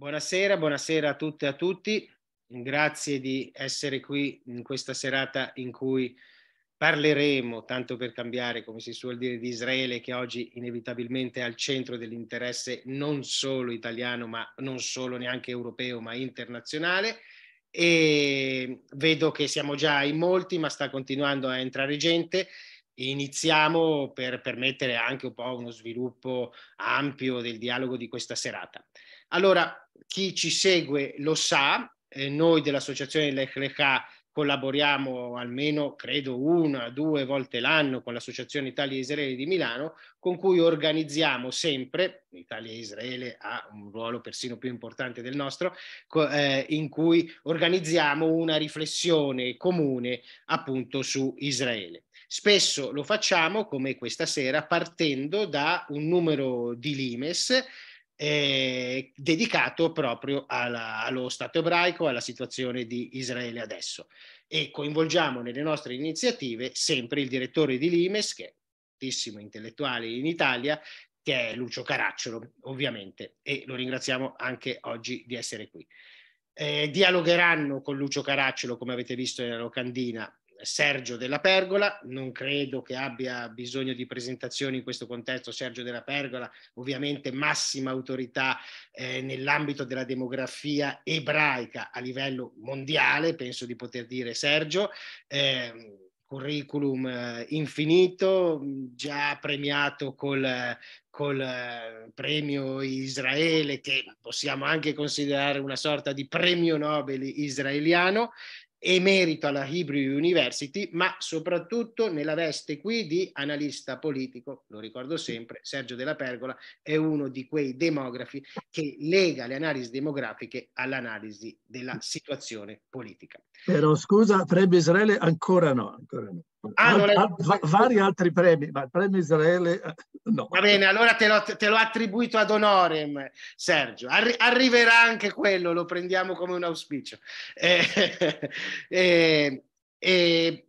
Buonasera, buonasera a tutte e a tutti. Grazie di essere qui in questa serata in cui parleremo, tanto per cambiare, come si suol dire, di Israele, che oggi inevitabilmente è al centro dell'interesse non solo italiano, ma non solo neanche europeo, ma internazionale. E vedo che siamo già in molti, ma sta continuando a entrare gente. Iniziamo per permettere anche un po' uno sviluppo ampio del dialogo di questa serata. Allora, chi ci segue lo sa, eh, noi dell'associazione Lech Lechà collaboriamo almeno, credo, una, due volte l'anno con l'Associazione Italia e Israele di Milano, con cui organizziamo sempre, Italia e Israele ha un ruolo persino più importante del nostro, eh, in cui organizziamo una riflessione comune appunto su Israele. Spesso lo facciamo, come questa sera, partendo da un numero di limes eh, dedicato proprio alla, allo Stato ebraico, alla situazione di Israele adesso. E coinvolgiamo nelle nostre iniziative sempre il direttore di Limes, che è un intellettuale in Italia, che è Lucio Caracciolo, ovviamente, e lo ringraziamo anche oggi di essere qui. Eh, dialogheranno con Lucio Caracciolo, come avete visto nella locandina, Sergio della Pergola, non credo che abbia bisogno di presentazioni in questo contesto Sergio della Pergola, ovviamente massima autorità eh, nell'ambito della demografia ebraica a livello mondiale, penso di poter dire Sergio. Ehm, eh, curriculum infinito, già premiato col, col eh, premio Israele, che possiamo anche considerare una sorta di premio Nobel israeliano, emerito alla Hebrew University, ma soprattutto nella veste qui di analista politico, lo ricordo sempre, Sergio della Pergola è uno di quei demografi che lega le analisi demografiche all'analisi della situazione politica. Però scusa, Fred Israele ancora no, ancora no. Ah, non è... vari altri premi, ma il premio Israele eh, no. Va bene, allora te l'ho, te l'ho attribuito ad Onorem, Sergio. Arri- arriverà anche quello, lo prendiamo come un auspicio. Eh, eh, eh,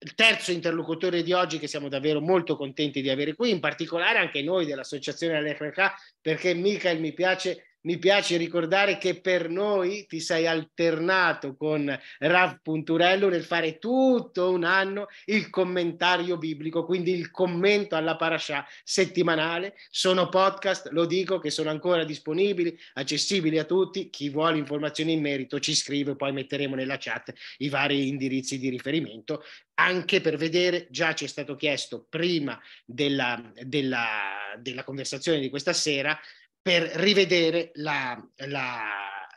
il terzo interlocutore di oggi che siamo davvero molto contenti di avere qui, in particolare anche noi dell'Associazione LFK, perché Michael mi piace mi piace ricordare che per noi ti sei alternato con Rav Punturello nel fare tutto un anno il commentario biblico, quindi il commento alla parasha settimanale. Sono podcast, lo dico, che sono ancora disponibili, accessibili a tutti. Chi vuole informazioni in merito ci scrive, poi metteremo nella chat i vari indirizzi di riferimento anche per vedere, già ci è stato chiesto prima della, della, della conversazione di questa sera, per rivedere la, la,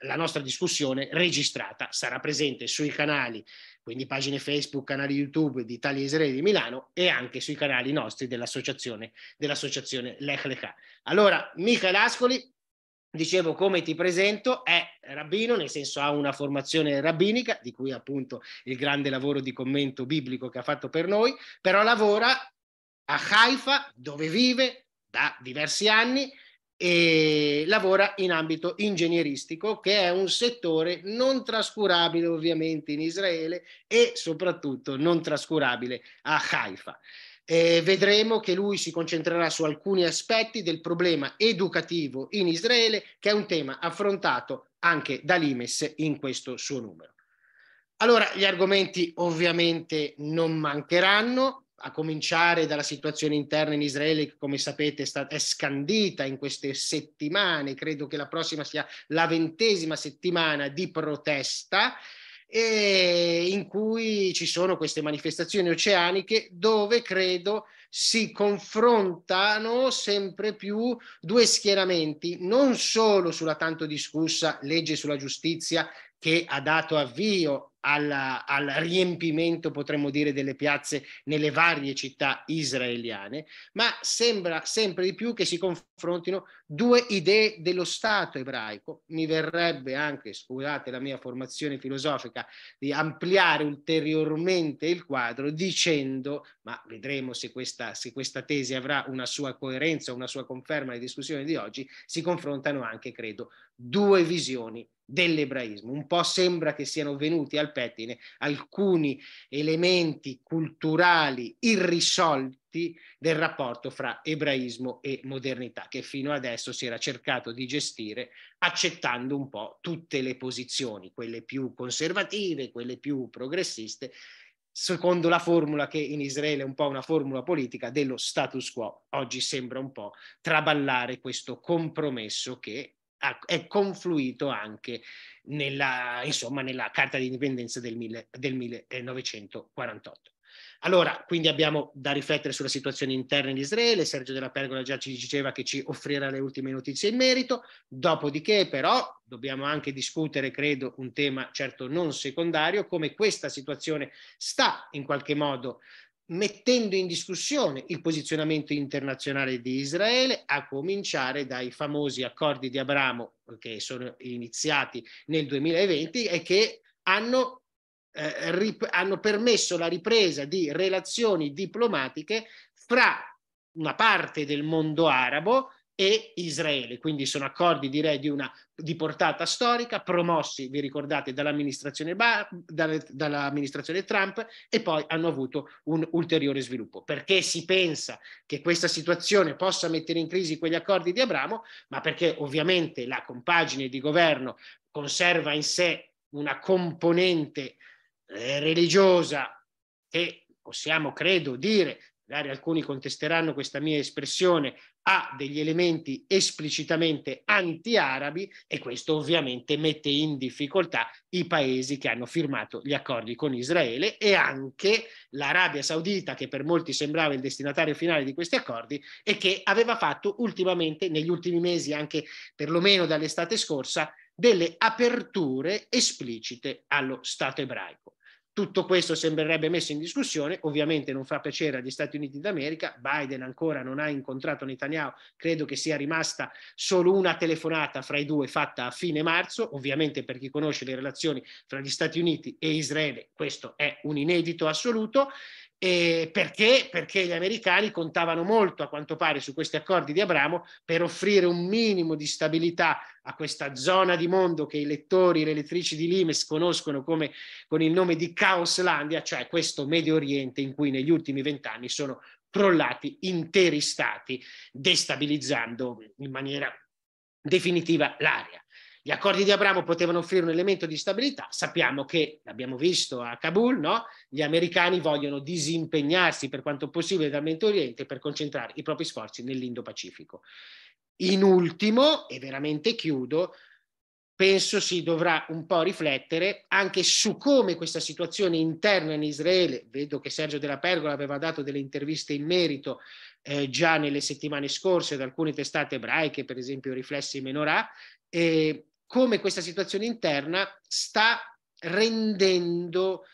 la nostra discussione registrata. Sarà presente sui canali quindi pagine Facebook, canali YouTube di Italia e Israele di Milano e anche sui canali nostri dell'associazione, dell'associazione Lech Allora, Michael Ascoli, dicevo come ti presento, è rabbino, nel senso ha una formazione rabbinica, di cui appunto il grande lavoro di commento biblico che ha fatto per noi, però lavora a Haifa, dove vive da diversi anni, e lavora in ambito ingegneristico, che è un settore non trascurabile ovviamente in Israele e soprattutto non trascurabile a Haifa. Eh, vedremo che lui si concentrerà su alcuni aspetti del problema educativo in Israele, che è un tema affrontato anche dall'Imes in questo suo numero. Allora, gli argomenti ovviamente non mancheranno, a cominciare dalla situazione interna in Israele che come sapete è, stata, è scandita in queste settimane, credo che la prossima sia la ventesima settimana di protesta e in cui ci sono queste manifestazioni oceaniche dove credo si confrontano sempre più due schieramenti, non solo sulla tanto discussa legge sulla giustizia che ha dato avvio alla, al riempimento, potremmo dire, delle piazze nelle varie città israeliane, ma sembra sempre di più che si confrontino due idee dello Stato ebraico. Mi verrebbe anche, scusate la mia formazione filosofica, di ampliare ulteriormente il quadro dicendo, ma vedremo se questa, se questa tesi avrà una sua coerenza, una sua conferma alle discussioni di oggi, si confrontano anche, credo, due visioni dell'ebraismo. Un po' sembra che siano venuti al pettine alcuni elementi culturali irrisolti del rapporto fra ebraismo e modernità, che fino adesso si era cercato di gestire accettando un po' tutte le posizioni, quelle più conservative, quelle più progressiste, secondo la formula che in Israele è un po' una formula politica dello status quo. Oggi sembra un po' traballare questo compromesso che è confluito anche nella, insomma, nella Carta di Indipendenza del, mille, del 1948. Allora, quindi abbiamo da riflettere sulla situazione interna in Israele, Sergio della Pergola già ci diceva che ci offrirà le ultime notizie in merito, dopodiché però dobbiamo anche discutere, credo, un tema certo non secondario, come questa situazione sta in qualche modo mettendo in discussione il posizionamento internazionale di Israele, a cominciare dai famosi accordi di Abramo che sono iniziati nel 2020 e che hanno, eh, rip- hanno permesso la ripresa di relazioni diplomatiche fra una parte del mondo arabo e Israele, quindi sono accordi direi di, una, di portata storica, promossi, vi ricordate, dall'amministrazione, ba, dall, dall'amministrazione Trump e poi hanno avuto un ulteriore sviluppo. Perché si pensa che questa situazione possa mettere in crisi quegli accordi di Abramo? Ma perché ovviamente la compagine di governo conserva in sé una componente eh, religiosa che possiamo, credo, dire magari alcuni contesteranno questa mia espressione, ha degli elementi esplicitamente anti-arabi e questo ovviamente mette in difficoltà i paesi che hanno firmato gli accordi con Israele e anche l'Arabia Saudita che per molti sembrava il destinatario finale di questi accordi e che aveva fatto ultimamente, negli ultimi mesi anche perlomeno dall'estate scorsa, delle aperture esplicite allo Stato ebraico. Tutto questo sembrerebbe messo in discussione, ovviamente non fa piacere agli Stati Uniti d'America, Biden ancora non ha incontrato Netanyahu, credo che sia rimasta solo una telefonata fra i due fatta a fine marzo, ovviamente per chi conosce le relazioni fra gli Stati Uniti e Israele questo è un inedito assoluto e eh, perché? Perché gli americani contavano molto, a quanto pare, su questi accordi di Abramo per offrire un minimo di stabilità a questa zona di mondo che i lettori e le lettrici di Limes conoscono come, con il nome di Caoslandia, cioè questo Medio Oriente in cui negli ultimi vent'anni sono crollati interi stati, destabilizzando in maniera definitiva l'area. Gli accordi di Abramo potevano offrire un elemento di stabilità. Sappiamo che, l'abbiamo visto a Kabul, no? gli americani vogliono disimpegnarsi per quanto possibile dal Medio Oriente per concentrare i propri sforzi nell'Indo-Pacifico. In ultimo, e veramente chiudo, penso si dovrà un po' riflettere anche su come questa situazione interna in Israele, vedo che Sergio della Pergola aveva dato delle interviste in merito eh, già nelle settimane scorse ad alcune testate ebraiche, per esempio Riflessi Menorah, eh, come questa situazione interna sta rendendo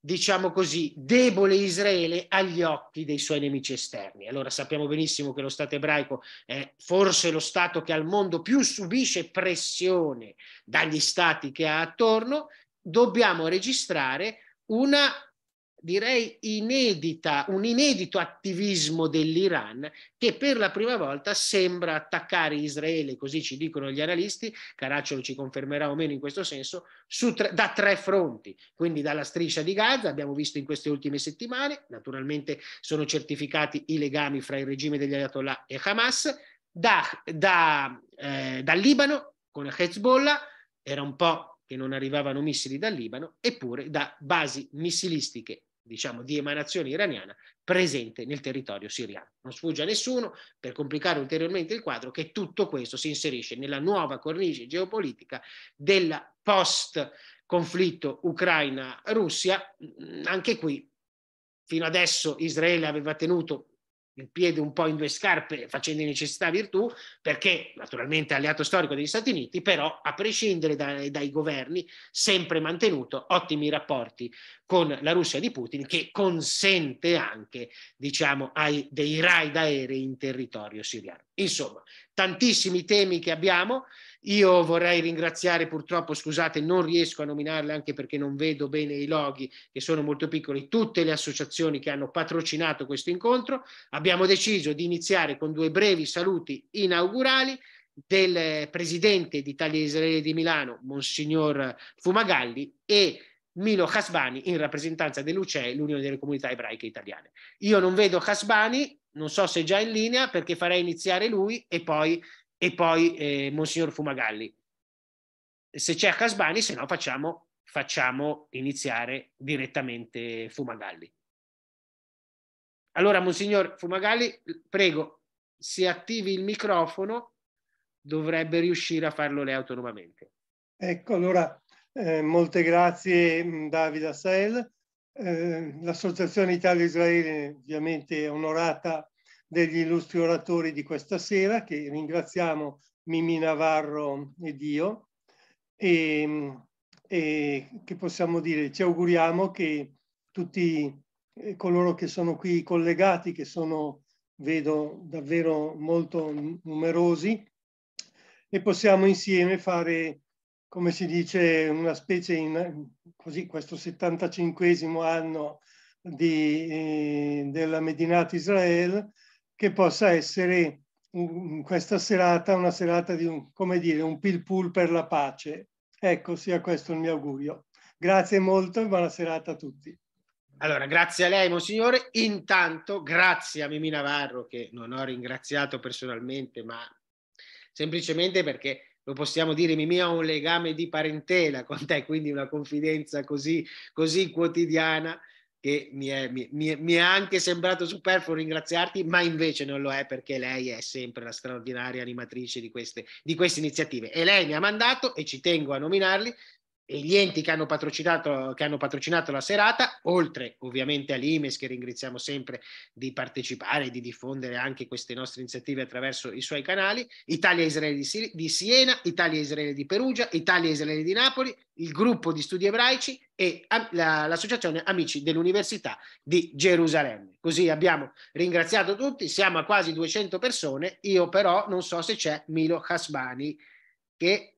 diciamo così, debole Israele agli occhi dei suoi nemici esterni. Allora sappiamo benissimo che lo Stato ebraico è forse lo Stato che al mondo più subisce pressione dagli Stati che ha attorno, dobbiamo registrare una direi inedita, un inedito attivismo dell'Iran che per la prima volta sembra attaccare Israele, così ci dicono gli analisti, Caracciolo ci confermerà o meno in questo senso, tre, da tre fronti, quindi dalla striscia di Gaza, abbiamo visto in queste ultime settimane, naturalmente sono certificati i legami fra il regime degli Ayatollah e Hamas, da, da, eh, dal Libano con Hezbollah, era un po' che non arrivavano missili dal Libano, eppure da basi missilistiche diciamo, di emanazione iraniana presente nel territorio siriano. Non sfugge a nessuno, per complicare ulteriormente il quadro, che tutto questo si inserisce nella nuova cornice geopolitica del post conflitto Ucraina-Russia. Anche qui, fino adesso Israele aveva tenuto il piede un po' in due scarpe facendo di necessità virtù, perché naturalmente è alleato storico degli Stati Uniti, però a prescindere dai, dai governi sempre mantenuto ottimi rapporti con la Russia di Putin che consente anche diciamo, ai, dei raid aerei in territorio siriano. Insomma, tantissimi temi che abbiamo io vorrei ringraziare, purtroppo, scusate, non riesco a nominarle anche perché non vedo bene i loghi, che sono molto piccoli, tutte le associazioni che hanno patrocinato questo incontro. Abbiamo deciso di iniziare con due brevi saluti inaugurali del presidente di Italia Israele di Milano, Monsignor Fumagalli, e Milo Hasbani in rappresentanza dell'UCE, l'Unione delle Comunità Ebraiche Italiane. Io non vedo Hasbani, non so se è già in linea, perché farei iniziare lui e poi e poi eh, Monsignor Fumagalli. Se c'è Casbani, se no facciamo, facciamo iniziare direttamente Fumagalli. Allora, Monsignor Fumagalli, prego, si attivi il microfono, dovrebbe riuscire a farlo lei autonomamente. Ecco, allora, eh, molte grazie mm, Davida Sel. Eh, L'Associazione Italia-Israele ovviamente è onorata degli illustri oratori di questa sera, che ringraziamo Mimi Navarro ed io, e, e che possiamo dire, ci auguriamo che tutti eh, coloro che sono qui collegati, che sono, vedo, davvero molto numerosi, e possiamo insieme fare, come si dice, una specie in così, questo 75 anno di, eh, della Medinata Israel, che possa essere un, questa serata una serata di un, come dire, un pil pull per la pace. Ecco, sia questo il mio augurio. Grazie molto e buona serata a tutti. Allora, grazie a lei, Monsignore. Intanto, grazie a Mimì Navarro, che non ho ringraziato personalmente, ma semplicemente perché lo possiamo dire, Mimì ha un legame di parentela con te, quindi una confidenza così, così quotidiana che mi è, mi, mi è, anche sembrato superfluo ringraziarti, ma invece non lo è perché lei è sempre la straordinaria animatrice di queste, di queste iniziative. E lei mi ha mandato, e ci tengo a nominarli, e gli enti che hanno, che hanno, patrocinato la serata, oltre ovviamente all'IMES che ringraziamo sempre di partecipare e di diffondere anche queste nostre iniziative attraverso i suoi canali, Italia-Israele di Siena, Italia-Israele di Perugia, Italia-Israele di Napoli, il gruppo di studi ebraici e l'associazione Amici dell'Università di Gerusalemme. Così abbiamo ringraziato tutti, siamo a quasi 200 persone, io però non so se c'è Milo Hasbani che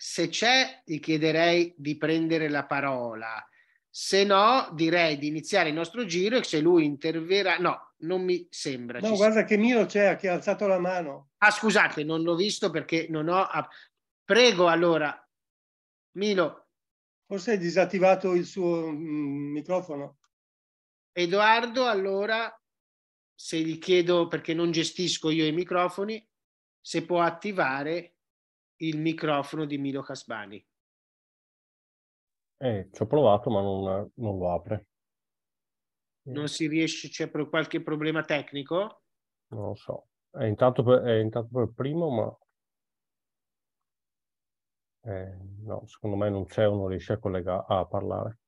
se c'è, gli chiederei di prendere la parola. Se no, direi di iniziare il nostro giro e se lui interverrà... No, non mi sembra. No, guarda che Miro c'è, che ha alzato la mano. Ah, scusate, non l'ho visto perché non ho... Prego allora, Milo. Forse hai disattivato il suo mm, microfono. Edoardo, allora, se gli chiedo, perché non gestisco io i microfoni, se può attivare il microfono di Milo Casbani. Eh, ci ho provato, ma non, non lo apre. Non si riesce, c'è qualche problema tecnico? Non lo so. È intanto per, è intanto per primo, ma eh, no, secondo me non c'è uno riesce a, collegare, a parlare.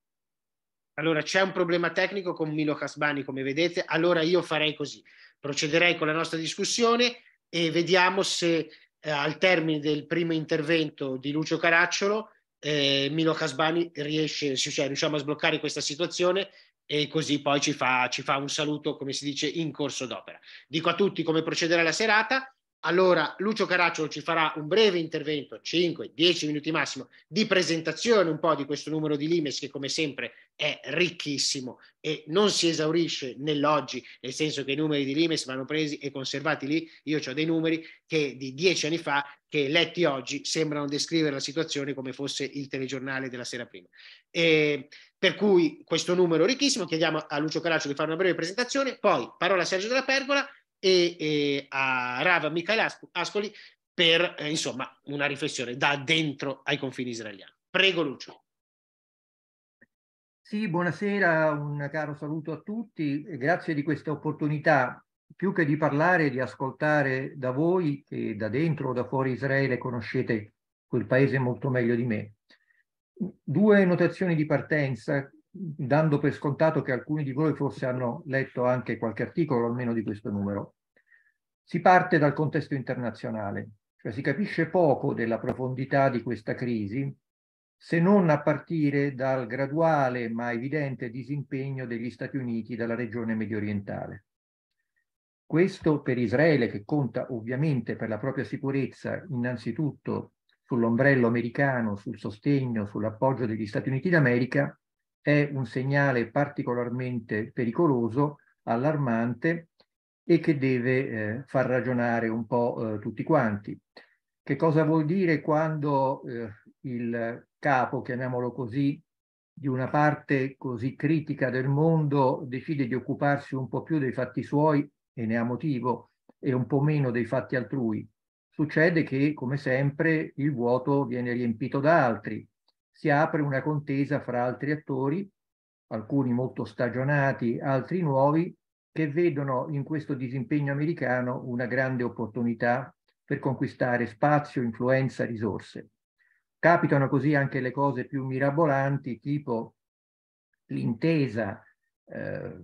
Allora c'è un problema tecnico con Milo Casbani, come vedete. Allora io farei così: procederei con la nostra discussione e vediamo se eh, al termine del primo intervento di Lucio Caracciolo, eh, Milo Casbani riesce, cioè, cioè, riusciamo a sbloccare questa situazione e così poi ci fa, ci fa un saluto, come si dice, in corso d'opera. Dico a tutti come procederà la serata. Allora, Lucio Caracciolo ci farà un breve intervento, 5-10 minuti massimo, di presentazione un po' di questo numero di Limes che come sempre è ricchissimo e non si esaurisce nell'oggi, nel senso che i numeri di Limes vanno presi e conservati lì. Io ho dei numeri che di dieci anni fa, che letti oggi, sembrano descrivere la situazione come fosse il telegiornale della sera prima. E per cui questo numero ricchissimo, chiediamo a Lucio Caracciolo di fare una breve presentazione, poi parola a Sergio della Pergola e, e a Rava Michele Ascoli per eh, insomma una riflessione da dentro ai confini israeliani. Prego Lucio. Sì, buonasera, un caro saluto a tutti, grazie di questa opportunità più che di parlare, di ascoltare da voi che da dentro o da fuori Israele conoscete quel paese molto meglio di me. Due notazioni di partenza dando per scontato che alcuni di voi forse hanno letto anche qualche articolo, almeno di questo numero. Si parte dal contesto internazionale, cioè si capisce poco della profondità di questa crisi, se non a partire dal graduale ma evidente disimpegno degli Stati Uniti dalla regione medio orientale. Questo per Israele, che conta ovviamente per la propria sicurezza innanzitutto sull'ombrello americano, sul sostegno, sull'appoggio degli Stati Uniti d'America, è un segnale particolarmente pericoloso, allarmante e che deve eh, far ragionare un po' eh, tutti quanti. Che cosa vuol dire quando eh, il capo, chiamiamolo così, di una parte così critica del mondo decide di occuparsi un po' più dei fatti suoi e ne ha motivo e un po' meno dei fatti altrui? Succede che, come sempre, il vuoto viene riempito da altri si apre una contesa fra altri attori, alcuni molto stagionati, altri nuovi, che vedono in questo disimpegno americano una grande opportunità per conquistare spazio, influenza, risorse. Capitano così anche le cose più mirabolanti, tipo l'intesa, eh,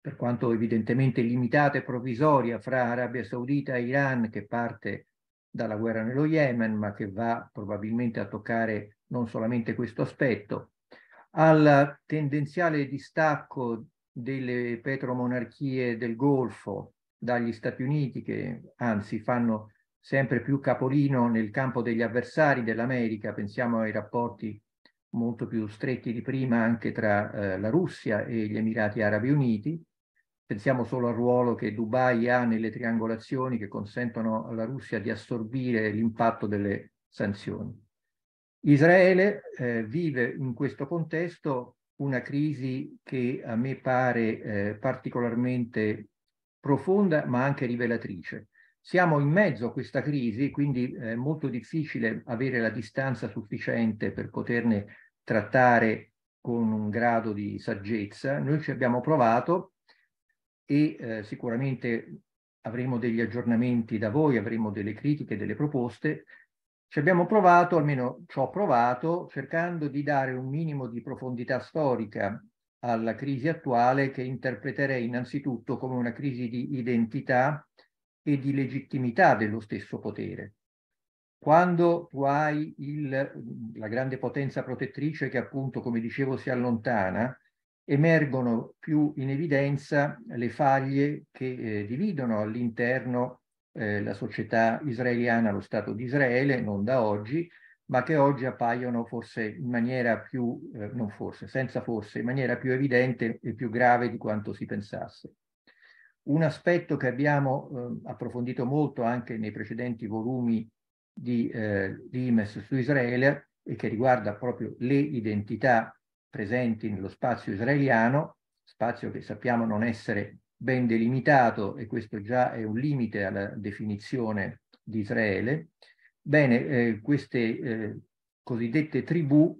per quanto evidentemente limitata e provvisoria, fra Arabia Saudita e Iran, che parte dalla guerra nello Yemen, ma che va probabilmente a toccare non solamente questo aspetto, al tendenziale distacco delle petromonarchie del Golfo dagli Stati Uniti, che anzi fanno sempre più capolino nel campo degli avversari dell'America, pensiamo ai rapporti molto più stretti di prima anche tra eh, la Russia e gli Emirati Arabi Uniti, pensiamo solo al ruolo che Dubai ha nelle triangolazioni che consentono alla Russia di assorbire l'impatto delle sanzioni. Israele eh, vive in questo contesto una crisi che a me pare eh, particolarmente profonda ma anche rivelatrice. Siamo in mezzo a questa crisi, quindi è eh, molto difficile avere la distanza sufficiente per poterne trattare con un grado di saggezza. Noi ci abbiamo provato e eh, sicuramente avremo degli aggiornamenti da voi, avremo delle critiche, delle proposte, ci abbiamo provato, almeno ci ho provato, cercando di dare un minimo di profondità storica alla crisi attuale che interpreterei innanzitutto come una crisi di identità e di legittimità dello stesso potere. Quando tu hai il, la grande potenza protettrice che appunto, come dicevo, si allontana, emergono più in evidenza le faglie che eh, dividono all'interno eh, la società israeliana, lo Stato di Israele, non da oggi, ma che oggi appaiono forse in maniera più, eh, non forse, senza forse, in maniera più evidente e più grave di quanto si pensasse. Un aspetto che abbiamo eh, approfondito molto anche nei precedenti volumi di, eh, di IMES su Israele e che riguarda proprio le identità presenti nello spazio israeliano, spazio che sappiamo non essere ben delimitato, e questo già è un limite alla definizione di Israele, bene, eh, queste eh, cosiddette tribù,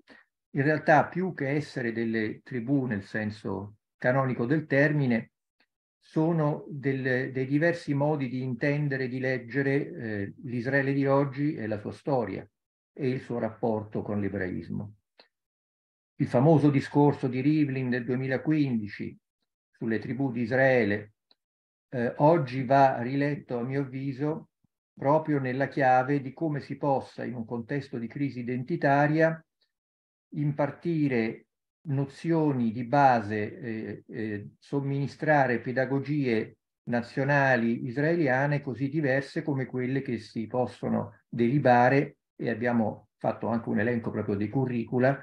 in realtà più che essere delle tribù nel senso canonico del termine, sono del, dei diversi modi di intendere, e di leggere eh, l'Israele di oggi e la sua storia e il suo rapporto con l'ebraismo. Il famoso discorso di Rivlin del 2015, sulle tribù di Israele, eh, oggi va riletto a mio avviso proprio nella chiave di come si possa in un contesto di crisi identitaria impartire nozioni di base, eh, eh, somministrare pedagogie nazionali israeliane così diverse come quelle che si possono derivare, e abbiamo fatto anche un elenco proprio dei curricula,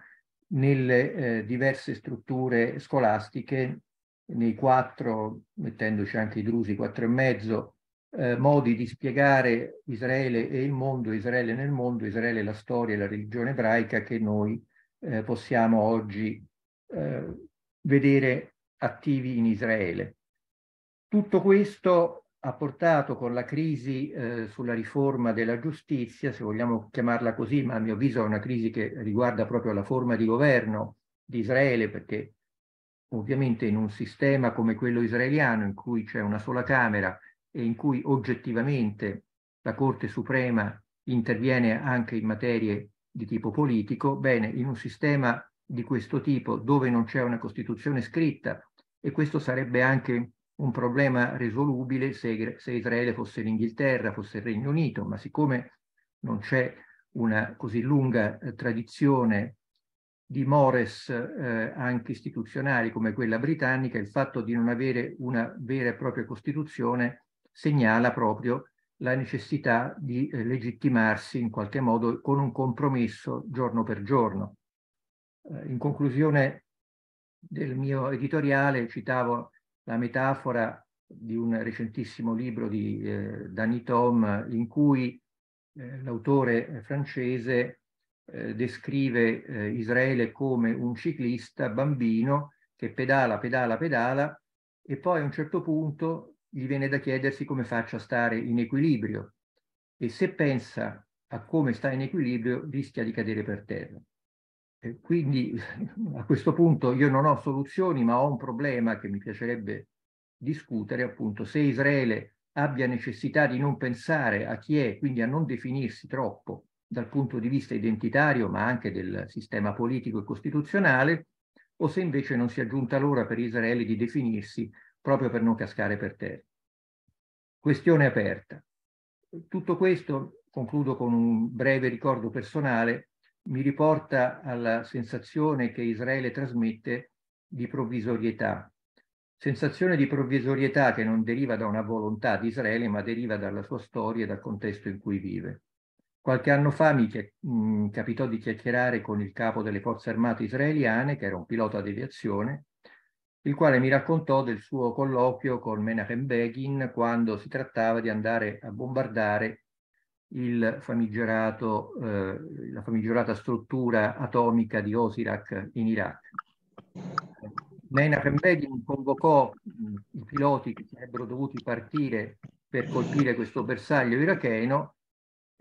nelle eh, diverse strutture scolastiche nei quattro, mettendoci anche i drusi, quattro e mezzo, eh, modi di spiegare Israele e il mondo, Israele nel mondo, Israele la storia e la religione ebraica che noi eh, possiamo oggi eh, vedere attivi in Israele. Tutto questo ha portato con la crisi eh, sulla riforma della giustizia, se vogliamo chiamarla così, ma a mio avviso è una crisi che riguarda proprio la forma di governo di Israele, perché ovviamente in un sistema come quello israeliano in cui c'è una sola Camera e in cui oggettivamente la Corte Suprema interviene anche in materie di tipo politico, bene, in un sistema di questo tipo dove non c'è una Costituzione scritta, e questo sarebbe anche un problema risolubile se, se Israele fosse l'Inghilterra, fosse il Regno Unito, ma siccome non c'è una così lunga eh, tradizione dimores eh, anche istituzionali come quella britannica, il fatto di non avere una vera e propria Costituzione segnala proprio la necessità di eh, legittimarsi in qualche modo con un compromesso giorno per giorno. Eh, in conclusione del mio editoriale citavo la metafora di un recentissimo libro di eh, Danny Tom in cui eh, l'autore francese eh, descrive eh, Israele come un ciclista bambino che pedala, pedala, pedala e poi a un certo punto gli viene da chiedersi come faccia a stare in equilibrio e se pensa a come sta in equilibrio rischia di cadere per terra. E quindi a questo punto io non ho soluzioni ma ho un problema che mi piacerebbe discutere appunto se Israele abbia necessità di non pensare a chi è, quindi a non definirsi troppo dal punto di vista identitario, ma anche del sistema politico e costituzionale, o se invece non sia giunta l'ora per Israele di definirsi proprio per non cascare per terra. Questione aperta. Tutto questo, concludo con un breve ricordo personale, mi riporta alla sensazione che Israele trasmette di provvisorietà, sensazione di provvisorietà che non deriva da una volontà di Israele, ma deriva dalla sua storia e dal contesto in cui vive. Qualche anno fa mi mh, capitò di chiacchierare con il capo delle forze armate israeliane, che era un pilota di aviazione, il quale mi raccontò del suo colloquio con Menachem Begin quando si trattava di andare a bombardare eh, la famigerata struttura atomica di Osirak in Iraq. Menachem Begin convocò mh, i piloti che sarebbero dovuti partire per colpire questo bersaglio iracheno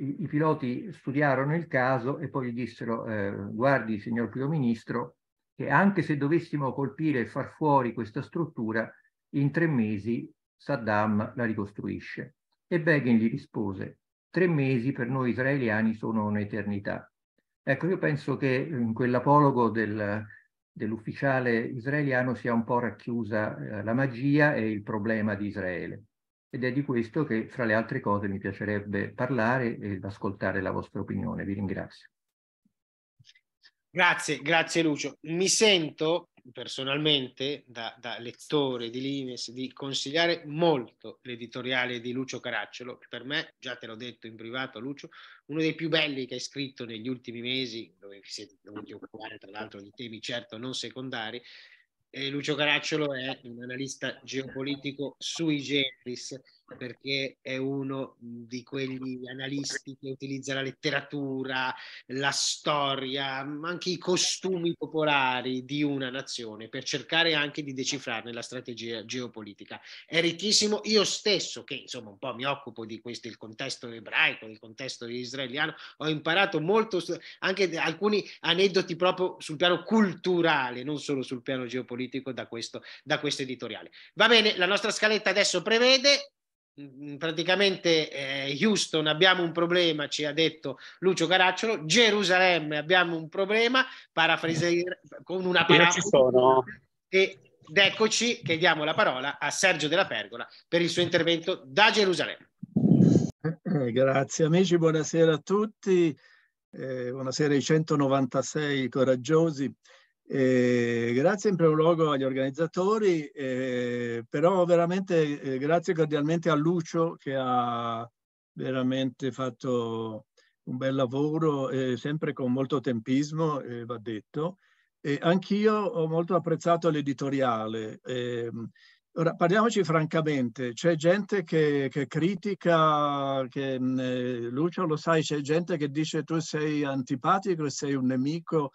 i, i piloti studiarono il caso e poi gli dissero eh, guardi signor primo ministro che anche se dovessimo colpire e far fuori questa struttura in tre mesi Saddam la ricostruisce. E Begin gli rispose tre mesi per noi israeliani sono un'eternità. Ecco, io penso che in mm, quell'apologo del, dell'ufficiale israeliano sia un po' racchiusa eh, la magia e il problema di Israele ed è di questo che fra le altre cose mi piacerebbe parlare ed ascoltare la vostra opinione. Vi ringrazio. Grazie, grazie Lucio. Mi sento personalmente da, da, lettore di Limes di consigliare molto l'editoriale di Lucio Caracciolo, che per me, già te l'ho detto in privato Lucio, uno dei più belli che hai scritto negli ultimi mesi, dove vi siete dovuti occupare tra l'altro di temi certo non secondari, eh, Lucio Caracciolo è un analista geopolitico sui generis perché è uno mhmm, di quegli analisti che utilizza la letteratura, la storia, ma anche i costumi popolari di una nazione per cercare anche di decifrarne la strategia geopolitica. È ricchissimo. Io stesso, che insomma un po' mi occupo di questo, il contesto ebraico, il contesto israeliano, ho imparato molto, anche alcuni aneddoti proprio sul piano culturale, non solo sul piano geopolitico, da questo, da questo editoriale. Va bene, la nostra scaletta adesso prevede Mhmm, mhmm, praticamente eh, Houston abbiamo un problema, ci ha detto Lucio Caracciolo, Gerusalemme abbiamo un problema, parafrasare con una parola Ed eccoci che diamo la parola a Sergio della Pergola per il suo intervento da Gerusalemme. Eh, grazie amici, buonasera a tutti, eh, buonasera ai 196 coraggiosi. Eh, grazie in primo luogo agli organizzatori, eh, però veramente eh, grazie cordialmente a Lucio che ha veramente fatto un bel lavoro, eh, sempre con molto tempismo, eh, va detto. anch'io ho molto apprezzato l'editoriale. Ehm, ora, parliamoci francamente, c'è gente che, che critica, che, mm, eh, Lucio lo sai, c'è gente che dice tu sei antipatico sei un nemico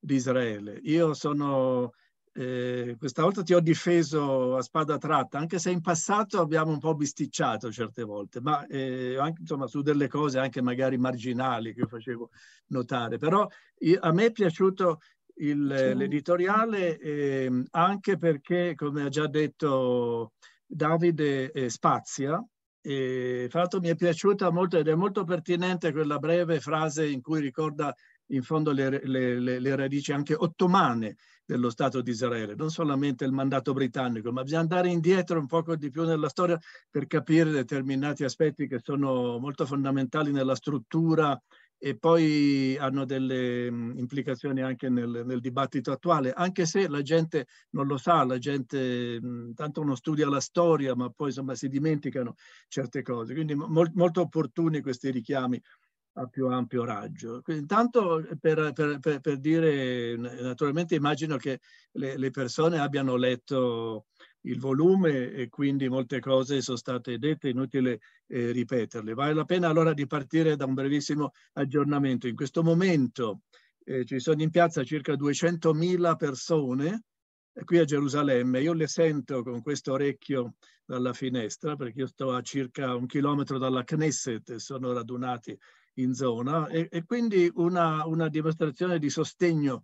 di Israele. Io sono, eh, questa volta ti ho difeso a spada tratta, anche se in passato abbiamo un po' bisticciato certe volte, ma eh, anche, insomma, su delle cose anche magari marginali che facevo notare. Però io, a me è piaciuto il, l'editoriale eh, anche perché, come ha già detto Davide, eh, spazia. E, fra l'altro mi è piaciuta molto ed è molto pertinente quella breve frase in cui ricorda in fondo le, le, le, radici anche ottomane dello Stato di Israele, non solamente il mandato britannico, ma bisogna andare indietro un poco di più nella storia per capire determinati aspetti che sono molto fondamentali nella struttura e poi hanno delle mm, implicazioni anche nel, nel dibattito attuale, anche se la gente non lo sa, la gente mm, tanto non studia la storia, ma poi insomma si dimenticano certe cose. Quindi mol, molto opportuni questi richiami a più ampio raggio. Intanto eh, per, per, per, per dire, naturalmente immagino che le, le, persone abbiano letto il volume e quindi molte cose sono state dette, inutile eh, ripeterle. Vale la pena allora di partire da un brevissimo aggiornamento. In questo momento eh, ci sono in piazza circa 200.000 persone eh, qui a Gerusalemme. Io le sento con questo orecchio dalla finestra perché io sto a circa un chilometro dalla Knesset e sono radunati in zona e, e quindi una, una, dimostrazione di sostegno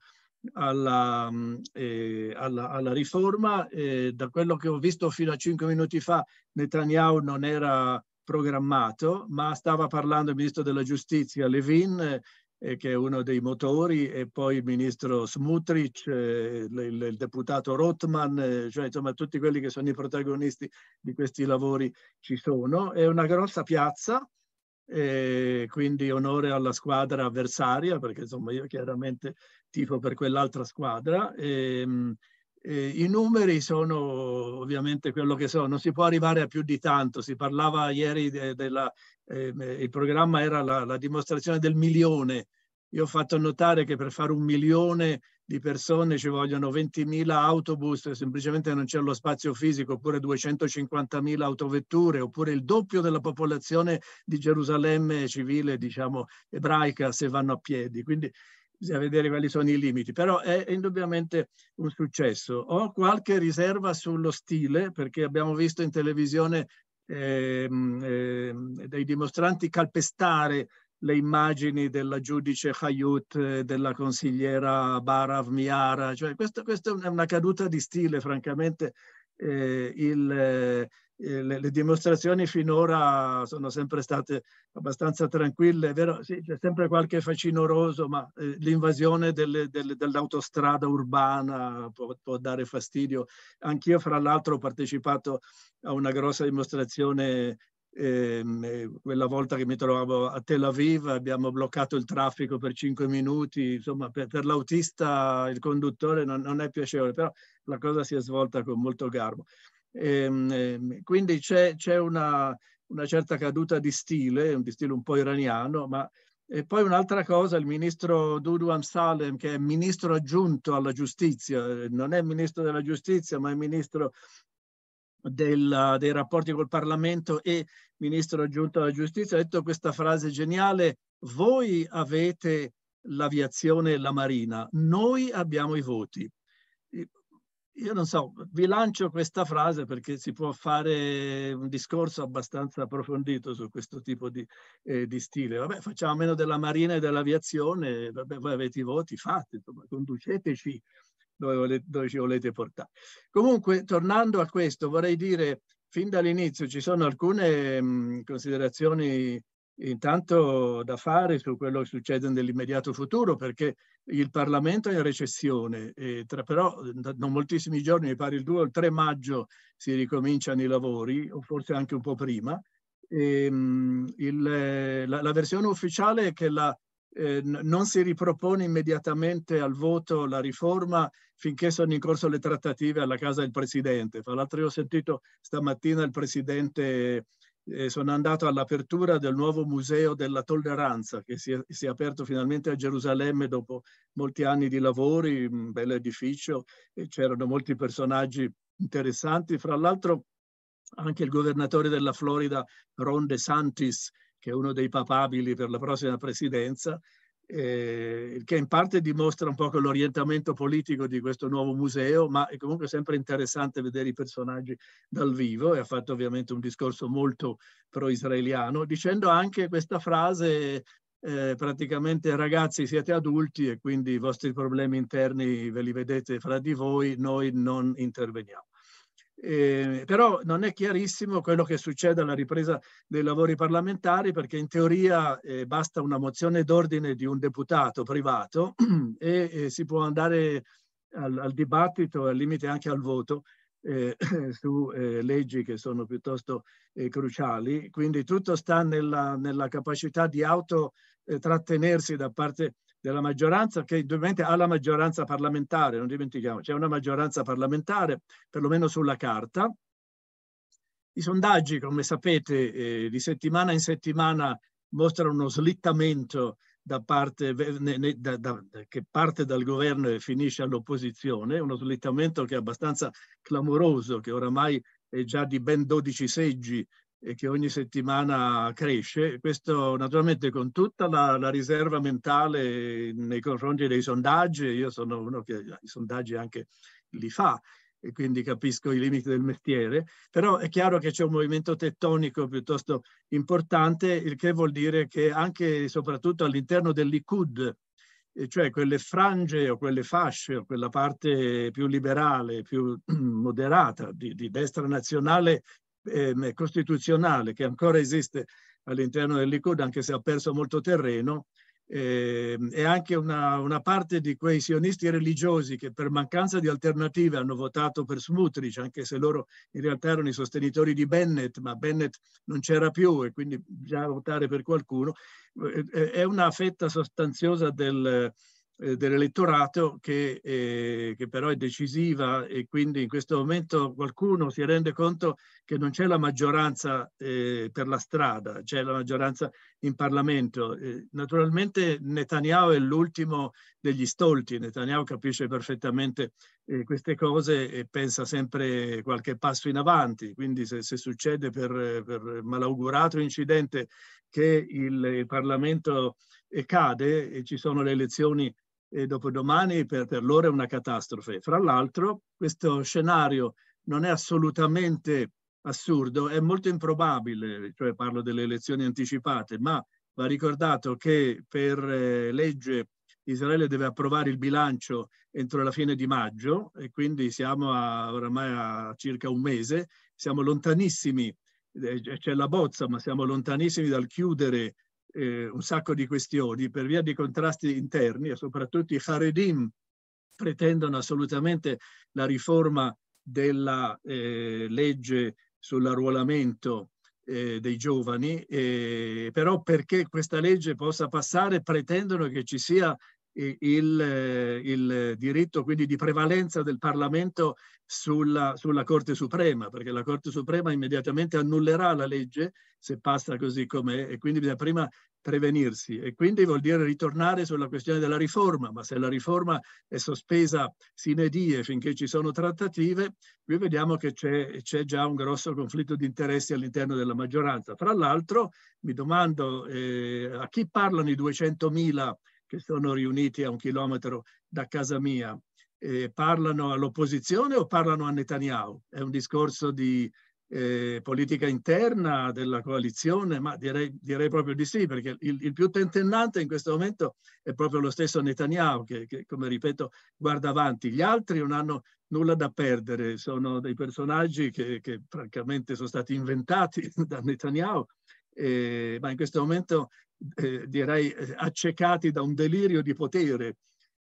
alla, mm, eh, alla, alla riforma. Eh, da quello che ho visto fino a cinque minuti fa, Netanyahu non era programmato, ma stava parlando il ministro della giustizia Levin, eh, che è uno dei motori, e poi il ministro Smutrich, eh, il, il, deputato Rotman, eh, cioè insomma tutti quelli che sono i protagonisti di questi lavori ci sono. È una grossa piazza e quindi onore alla squadra avversaria perché insomma io chiaramente tifo per quell'altra squadra. E, ehm, e I numeri sono ovviamente quello che sono, non si può arrivare a più di tanto, si parlava ieri de, della, eh, il programma era la, la dimostrazione del milione io ho fatto notare che per fare un milione di persone ci vogliono 20.000 autobus, semplicemente non c'è lo spazio fisico, oppure 250.000 autovetture, oppure il doppio della popolazione di Gerusalemme civile, diciamo, ebraica, se vanno a piedi. Quindi bisogna vedere quali sono i limiti, però è indubbiamente un successo. Ho qualche riserva sullo stile, perché abbiamo visto in televisione eh, eh, dei dimostranti calpestare le immagini della giudice Hayut, eh, della consigliera Barav Miara, cioè questa, questa è una caduta di stile, francamente eh, il, eh, le, le, dimostrazioni finora sono sempre state abbastanza tranquille, vero? Sì, c'è sempre qualche facinoroso, ma eh, l'invasione dell'autostrada urbana può, può, dare fastidio. Anch'io, fra l'altro, ho partecipato a una grossa dimostrazione Ehm, quella volta che mi trovavo a Tel Aviv abbiamo bloccato il traffico per cinque minuti, insomma per, per l'autista il conduttore non, non, è piacevole, però la cosa si è svolta con molto garbo. Ehm, ehm quindi c'è, una, una, certa caduta di stile, di stile un po' iraniano, ma e poi un'altra cosa, il ministro Dudu Amsalem, che è ministro aggiunto alla giustizia, non è ministro della giustizia, ma è ministro del, dei rapporti col Parlamento e ministro aggiunto alla giustizia, ha detto questa frase geniale, voi avete l'aviazione e la marina, noi abbiamo i voti. Io non so, vi lancio questa frase perché si può fare un discorso abbastanza approfondito su questo tipo di, eh, di stile. Vabbè, facciamo meno della marina e dell'aviazione, vabbè, voi avete i voti, fate, insomma, conduceteci dove, volete, dove ci volete portare. Comunque, tornando a questo, vorrei dire fin dall'inizio ci sono alcune mh, mm, considerazioni intanto da fare su quello che succede nell'immediato futuro perché il Parlamento è in recessione e tra però non moltissimi giorni, mi pare il 2 o il 3 maggio si ricominciano i lavori o forse anche un po' prima. E, ehm, mh, il, la, la, versione ufficiale è che la, eh, non si ripropone immediatamente al voto la riforma finché sono in corso le trattative alla casa del Presidente. Fra l'altro io ho sentito stamattina il Presidente, eh, sono andato all'apertura del nuovo Museo della Tolleranza che si è, si è, aperto finalmente a Gerusalemme dopo molti anni di lavori, un bel edificio, e c'erano molti personaggi interessanti. Fra l'altro anche il governatore della Florida, Ron DeSantis, che è uno dei papabili per la prossima presidenza, eh, che in parte dimostra un po' l'orientamento politico di questo nuovo museo, ma è comunque sempre interessante vedere i personaggi dal vivo e ha fatto ovviamente un discorso molto pro-israeliano, dicendo anche questa frase eh, praticamente ragazzi siete adulti e quindi i vostri problemi interni ve li vedete fra di voi, noi non interveniamo. Eh, però non è chiarissimo quello che succede alla ripresa dei lavori parlamentari perché in teoria eh, basta una mozione d'ordine di un deputato privato e, e eh, si può andare al, al dibattito e al limite anche al voto eh, su eh, leggi che sono piuttosto eh, cruciali. Quindi tutto sta nella, nella capacità di autotrattenersi da parte della maggioranza, che ovviamente ha la maggioranza parlamentare, non dimentichiamo, c'è una maggioranza parlamentare, perlomeno sulla carta. I sondaggi, come sapete, eh, di settimana in settimana mostrano uno slittamento da parte, ne, ne, da, da, che parte dal governo e finisce all'opposizione, uno slittamento che è abbastanza clamoroso, che oramai è già di ben 12 seggi e che ogni settimana cresce, questo naturalmente con tutta la, la, riserva mentale nei confronti dei sondaggi, io sono uno che i sondaggi anche li fa e quindi capisco i limiti del mestiere, però è chiaro che c'è un movimento tettonico piuttosto importante, il che vuol dire che anche e soprattutto all'interno dell'IQUD, cioè quelle frange o quelle fasce o quella parte più liberale, più moderata di, di destra nazionale eh, costituzionale che ancora esiste all'interno del Likud, anche se ha perso molto terreno, eh, e anche una, una, parte di quei sionisti religiosi che per mancanza di alternative hanno votato per Smutrich, anche se loro in realtà erano i sostenitori di Bennett, ma Bennett non c'era più e quindi già votare per qualcuno, eh, eh, è una fetta sostanziosa del, eh, dell'elettorato che, eh, che però è decisiva e quindi in questo momento qualcuno si rende conto che non c'è la maggioranza eh, per la strada, c'è la maggioranza in Parlamento. Eh, naturalmente Netanyahu è l'ultimo degli stolti, Netanyahu capisce perfettamente eh, queste cose e pensa sempre qualche passo in avanti, quindi se, se succede per, per, malaugurato incidente che il, il Parlamento eh, cade e ci sono le elezioni eh, dopodomani, per, per loro è una catastrofe. Fra l'altro questo scenario non è assolutamente assurdo, è molto improbabile, cioè parlo delle elezioni anticipate, ma va ricordato che per eh, legge Israele deve approvare il bilancio entro la fine di maggio e quindi siamo a, oramai a circa un mese, siamo lontanissimi, eh, c'è la bozza, ma siamo lontanissimi dal chiudere eh, un sacco di questioni per via di contrasti interni e soprattutto i Haredim pretendono assolutamente la riforma della eh, legge sull'arruolamento eh, dei giovani, eh, però perché questa legge possa passare pretendono che ci sia il, il, diritto quindi di prevalenza del Parlamento sulla, sulla, Corte Suprema, perché la Corte Suprema immediatamente annullerà la legge se passa così com'è e quindi bisogna prima prevenirsi e quindi vuol dire ritornare sulla questione della riforma, ma se la riforma è sospesa sine die finché ci sono trattative, qui vediamo che c'è, già un grosso conflitto di interessi all'interno della maggioranza. Fra l'altro mi domando eh, a chi parlano i 200.000 che sono riuniti a un chilometro da casa mia, eh, parlano all'opposizione o parlano a Netanyahu? È un discorso di eh, politica interna della coalizione, ma direi, direi proprio di sì, perché il, il, più tentennante in questo momento è proprio lo stesso Netanyahu, che, che come ripeto guarda avanti. Gli altri non hanno nulla da perdere, sono dei personaggi che, che francamente sono stati inventati da Netanyahu, eh, ma in questo momento eh, direi, eh, accecati da un delirio di potere.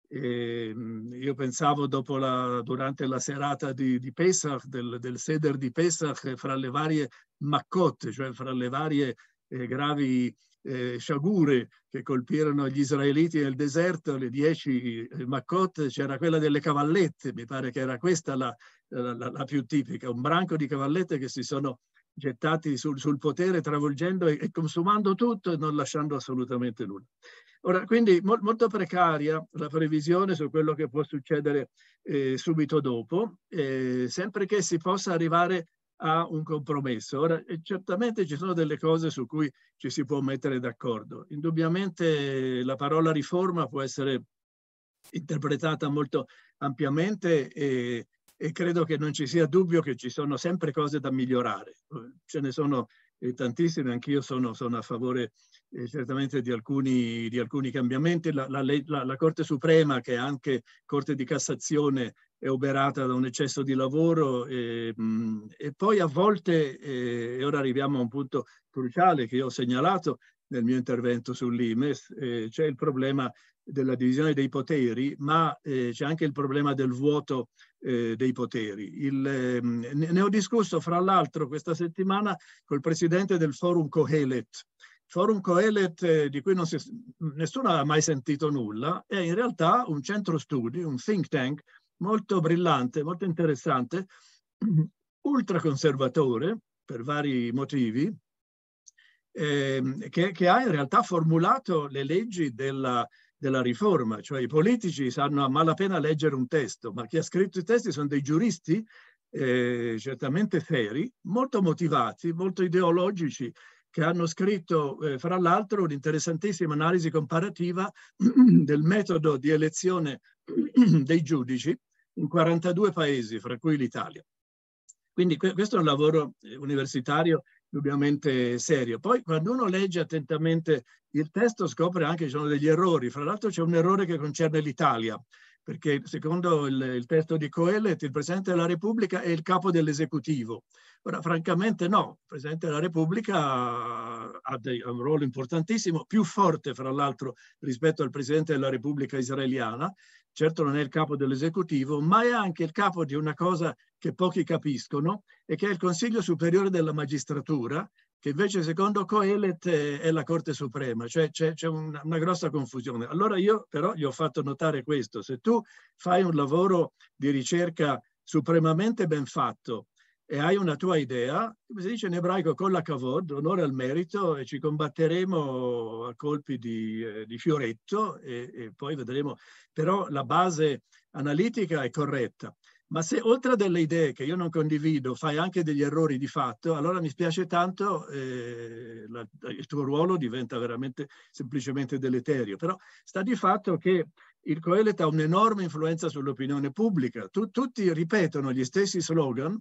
E, ehm, io pensavo la, durante la serata di, di Pesach, del, del, seder di Pesach, eh, fra le varie maccot, cioè fra le varie eh, gravi eh, sciagure che colpirono gli israeliti nel deserto, le dieci eh, maccot, c'era quella delle cavallette, mi pare che era questa la, la, la più tipica, un branco di cavallette che si sono gettati sul, sul potere, travolgendo e, e, consumando tutto e non lasciando assolutamente nulla. Ora, quindi mo, molto precaria la previsione su quello che può succedere eh, subito dopo, eh, sempre che si possa arrivare a un compromesso. Ora, eh, certamente ci sono delle cose su cui ci si può mettere d'accordo. Indubbiamente eh, la parola riforma può essere interpretata molto ampiamente e, e credo che non ci sia dubbio che ci sono sempre cose da migliorare. Eh, ce ne sono eh, tantissime, anch'io sono, sono a favore eh, certamente di alcuni, di alcuni cambiamenti. La, la, la, la, Corte Suprema, che è anche Corte di Cassazione, è oberata da un eccesso di lavoro e, mh, mm, e poi a volte, eh, e ora arriviamo a un punto cruciale che io ho segnalato nel mio intervento sull'IMES, eh, c'è il problema della divisione dei poteri, ma eh, c'è anche il problema del vuoto eh, dei poteri. Il, eh, ne ho discusso fra l'altro questa settimana col presidente del forum Cohelet. Forum Coelet, eh, di cui si, nessuno ha mai sentito nulla, è in realtà un centro studi, un think tank molto brillante, molto interessante, ultraconservatore per vari motivi, eh, che, che, ha in realtà formulato le leggi della, della riforma, cioè i politici sanno a malapena leggere un testo, ma chi ha scritto i testi sono dei giuristi eh, certamente seri, molto motivati, molto ideologici, che hanno scritto eh, fra l'altro un'interessantissima analisi comparativa del metodo di elezione dei giudici in 42 paesi, fra cui l'Italia. Quindi questo è un lavoro eh, universitario dubbiamente serio. Poi quando uno legge attentamente il testo scopre anche che ci sono degli errori, fra l'altro c'è un errore che concerne l'Italia, perché secondo il, il testo di Coelet il Presidente della Repubblica è il capo dell'esecutivo. Ora, francamente no, il Presidente della Repubblica ha, dei, ha un ruolo importantissimo, più forte fra l'altro rispetto al Presidente della Repubblica israeliana, certo non è il capo dell'esecutivo, ma è anche il capo di una cosa che pochi capiscono e che è il Consiglio Superiore della Magistratura, che invece secondo Coelet eh, è la Corte Suprema, cioè c'è, una, una, grossa confusione. Allora io però gli ho fatto notare questo, se tu fai un lavoro di ricerca supremamente ben fatto e hai una tua idea, come si dice in ebraico, con la cavod, onore al merito, e ci combatteremo a colpi di, eh, di fioretto e, e poi vedremo, però la base analitica è corretta ma se oltre a delle idee che io non condivido fai anche degli errori di fatto, allora mi spiace tanto, eh, la, il tuo ruolo diventa veramente semplicemente deleterio. Però sta di fatto che il Coelet ha un'enorme influenza sull'opinione pubblica. Tu, tutti ripetono gli stessi slogan,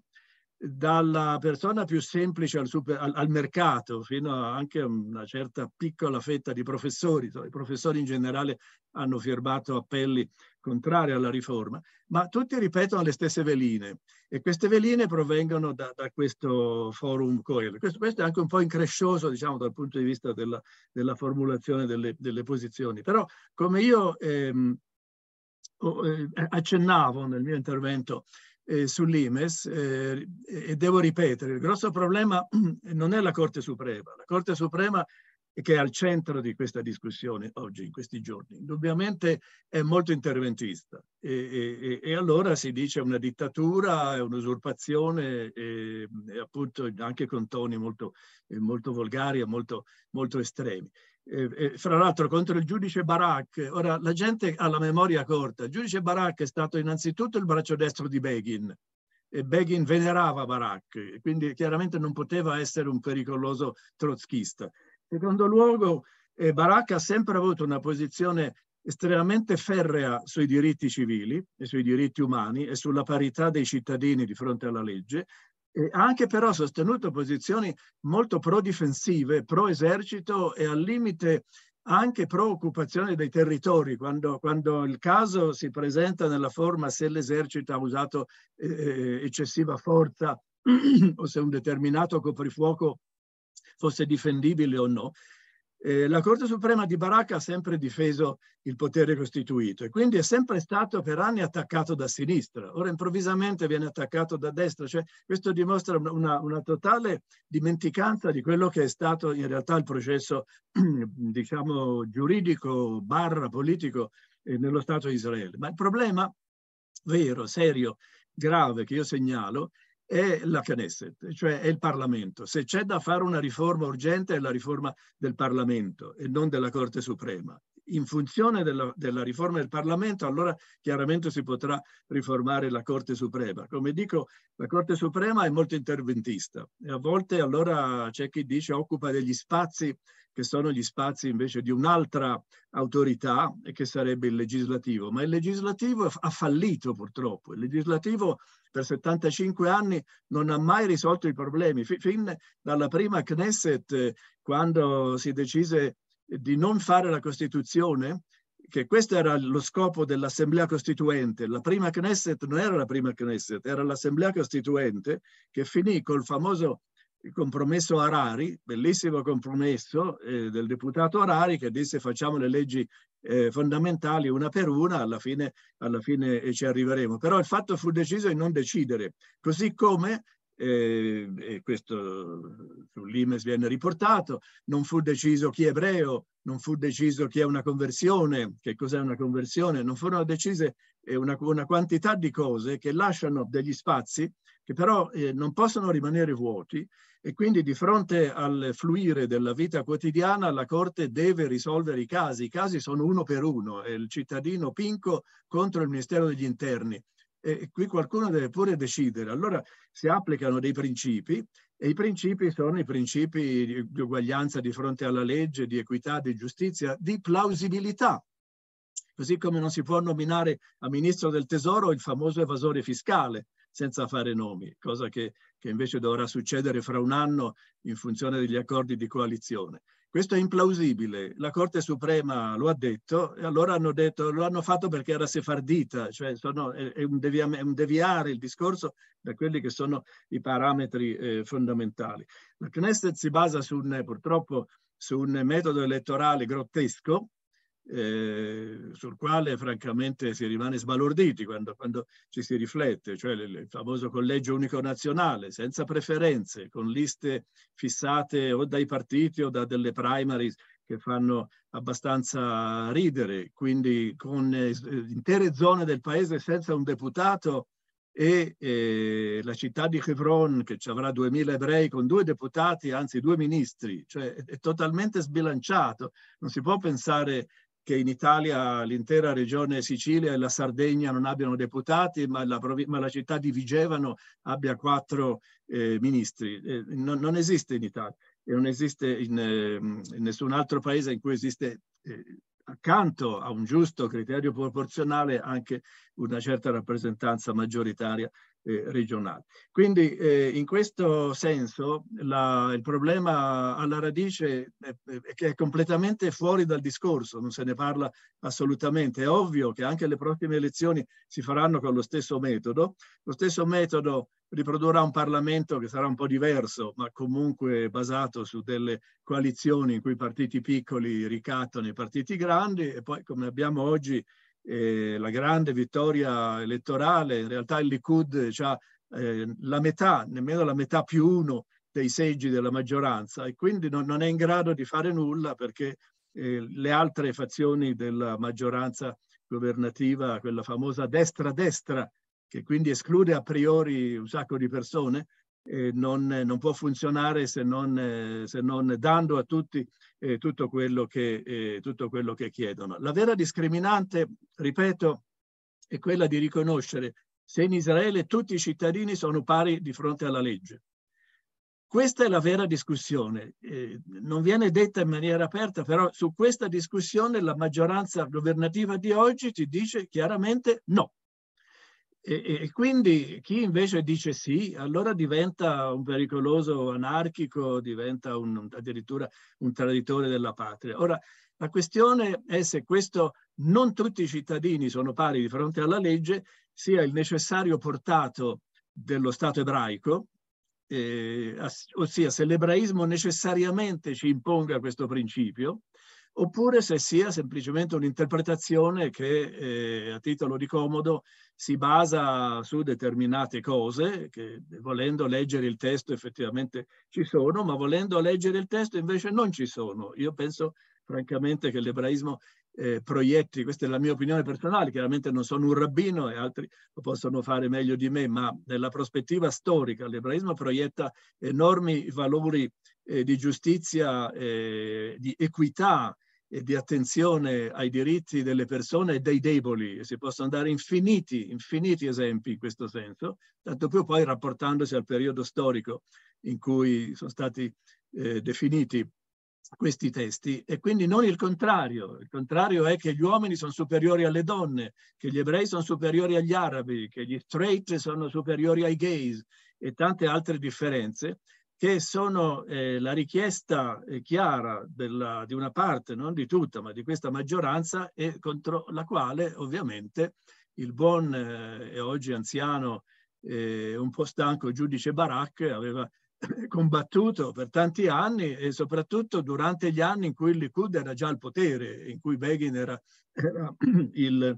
dalla persona più semplice al, super, al, al mercato fino a anche a una certa piccola fetta di professori. I professori in generale hanno firmato appelli contraria alla riforma, ma tutti ripetono le stesse veline e queste veline provengono da, da questo forum Coelho. Questo, questo, è anche un po' increscioso diciamo, dal punto di vista della, della formulazione delle, delle, posizioni, però come io ehm, eh, accennavo nel mio intervento eh, sull'IMES eh, e devo ripetere, il grosso problema non è la Corte Suprema, la Corte Suprema che è al centro di questa discussione oggi, in questi giorni. Indubbiamente è molto interventista e, e, e allora si dice una dittatura, un'usurpazione, e, appunto anche con toni molto, eh, molto volgari e molto, molto estremi. Eh, eh fra l'altro contro il giudice Barak. Ora la gente ha la memoria corta. Il giudice Barak è stato innanzitutto il braccio destro di Begin e Begin venerava Barak, quindi chiaramente non poteva essere un pericoloso trotschista secondo luogo, eh, Baracca ha sempre avuto una posizione estremamente ferrea sui diritti civili e sui diritti umani e sulla parità dei cittadini di fronte alla legge, ha anche però sostenuto posizioni molto pro-difensive, pro-esercito e al limite anche pro-occupazione dei territori, quando, quando, il caso si presenta nella forma se l'esercito ha usato eh, eh eccessiva forza o se un determinato coprifuoco fosse difendibile o no. Eh, la Corte Suprema di Baracca ha sempre difeso il potere costituito e quindi è sempre stato per anni attaccato da sinistra, ora improvvisamente viene attaccato da destra, cioè questo dimostra una, una totale dimenticanza di quello che è stato in realtà il processo diciamo giuridico barra politico eh, nello Stato di Israele. Ma il problema vero, serio, grave che io segnalo è la Knesset, cioè è il Parlamento. Se c'è da fare una riforma urgente è la riforma del Parlamento e non della Corte Suprema. In funzione della, della riforma del Parlamento, allora chiaramente si potrà riformare la Corte Suprema. Come dico, la Corte Suprema è molto interventista e a volte allora c'è chi dice occupa degli spazi che sono gli spazi invece di un'altra autorità e che sarebbe il legislativo. Ma il legislativo ha fallito purtroppo. Il legislativo per 75 anni non ha mai risolto i problemi. Fin dalla prima Knesset, quando si decise di non fare la Costituzione, che questo era lo scopo dell'Assemblea Costituente. La prima Knesset non era la prima Knesset, era l'Assemblea Costituente che finì col famoso il compromesso Arari, bellissimo compromesso eh, del deputato Arari che disse facciamo le leggi eh, fondamentali una per una, alla fine, alla fine eh, ci arriveremo. Però il fatto fu deciso di non decidere, così come eh, e questo sull'Imes viene riportato, non fu deciso chi è ebreo, non fu deciso chi è una conversione, che cos'è una conversione, non furono decise eh, una, una quantità di cose che lasciano degli spazi che però eh, non possono rimanere vuoti e quindi di fronte al fluire della vita quotidiana la Corte deve risolvere i casi. I casi sono uno per uno, è il cittadino Pinco contro il Ministero degli Interni e qui qualcuno deve pure decidere. Allora si applicano dei principi e i principi sono i principi di uguaglianza di fronte alla legge, di equità, di giustizia, di plausibilità. Così come non si può nominare a ministro del tesoro il famoso evasore fiscale senza fare nomi, cosa che, che invece dovrà succedere fra un anno in funzione degli accordi di coalizione. Questo è implausibile, la Corte Suprema lo ha detto e allora hanno detto, lo hanno fatto perché era sefardita, cioè sono, è, è, un devia, è, un deviare il discorso da quelli che sono i parametri eh, fondamentali. La Knesset si basa su un, purtroppo su un metodo elettorale grottesco eh, sul quale francamente si rimane sbalorditi quando, quando ci si riflette, cioè il, il, famoso collegio unico nazionale, senza preferenze, con liste fissate o dai partiti o da delle primaries che fanno abbastanza ridere, quindi con eh, intere zone del paese senza un deputato e eh, la città di Hebron che ci avrà 2000 ebrei con due deputati, anzi due ministri, cioè è totalmente sbilanciato, non si può pensare che in Italia l'intera regione Sicilia e la Sardegna non abbiano deputati, ma la, ma la città di Vigevano abbia quattro eh, ministri. Eh, non, non, esiste in Italia e non esiste in, eh, in, nessun altro paese in cui esiste eh, accanto a un giusto criterio proporzionale anche una certa rappresentanza maggioritaria eh, regionali. Quindi eh, in questo senso la, il problema alla radice è, è, che è completamente fuori dal discorso, non se ne parla assolutamente. È ovvio che anche le prossime elezioni si faranno con lo stesso metodo. Lo stesso metodo riprodurrà un Parlamento che sarà un po' diverso, ma comunque basato su delle coalizioni in cui i partiti piccoli ricattano i partiti grandi e poi come abbiamo oggi eh, la grande vittoria elettorale, in realtà il Likud eh, ha eh, la metà, nemmeno la metà più uno dei seggi della maggioranza e quindi non, non è in grado di fare nulla perché eh, le altre fazioni della maggioranza governativa, quella famosa destra-destra, che quindi esclude a priori un sacco di persone, non, non, può funzionare se non, se non dando a tutti eh, tutto quello, che, eh, tutto quello che chiedono. La vera discriminante, ripeto, è quella di riconoscere se in Israele tutti i cittadini sono pari di fronte alla legge. Questa è la vera discussione, eh, non viene detta in maniera aperta, però su questa discussione la maggioranza governativa di oggi ti dice chiaramente no. E, e, quindi chi invece dice sì, allora diventa un pericoloso anarchico, diventa un, addirittura un traditore della patria. Ora, la questione è se questo non tutti i cittadini sono pari di fronte alla legge, sia il necessario portato dello Stato ebraico, eh, ossia se l'ebraismo necessariamente ci imponga questo principio, oppure se sia semplicemente un'interpretazione che eh, a titolo di comodo si basa su determinate cose, che volendo leggere il testo effettivamente ci sono, ma volendo leggere il testo invece non ci sono. Io penso francamente che l'ebraismo eh, proietti, questa è la mia opinione personale, chiaramente non sono un rabbino e altri lo possono fare meglio di me, ma nella prospettiva storica l'ebraismo proietta enormi valori eh, di giustizia, eh, di equità e di attenzione ai diritti delle persone e dei deboli. Si possono dare infiniti, infiniti esempi in questo senso, tanto più poi rapportandosi al periodo storico in cui sono stati eh, definiti questi testi e quindi non il contrario. Il contrario è che gli uomini sono superiori alle donne, che gli ebrei sono superiori agli arabi, che gli straight sono superiori ai gays e tante altre differenze che sono eh, la richiesta eh, chiara della, di una parte, non di tutta, ma di questa maggioranza e contro la quale ovviamente il buon eh, e oggi anziano eh, un po' stanco giudice Barak aveva combattuto per tanti anni e soprattutto durante gli anni in cui il Likud era già al potere, in cui Begin era, era il,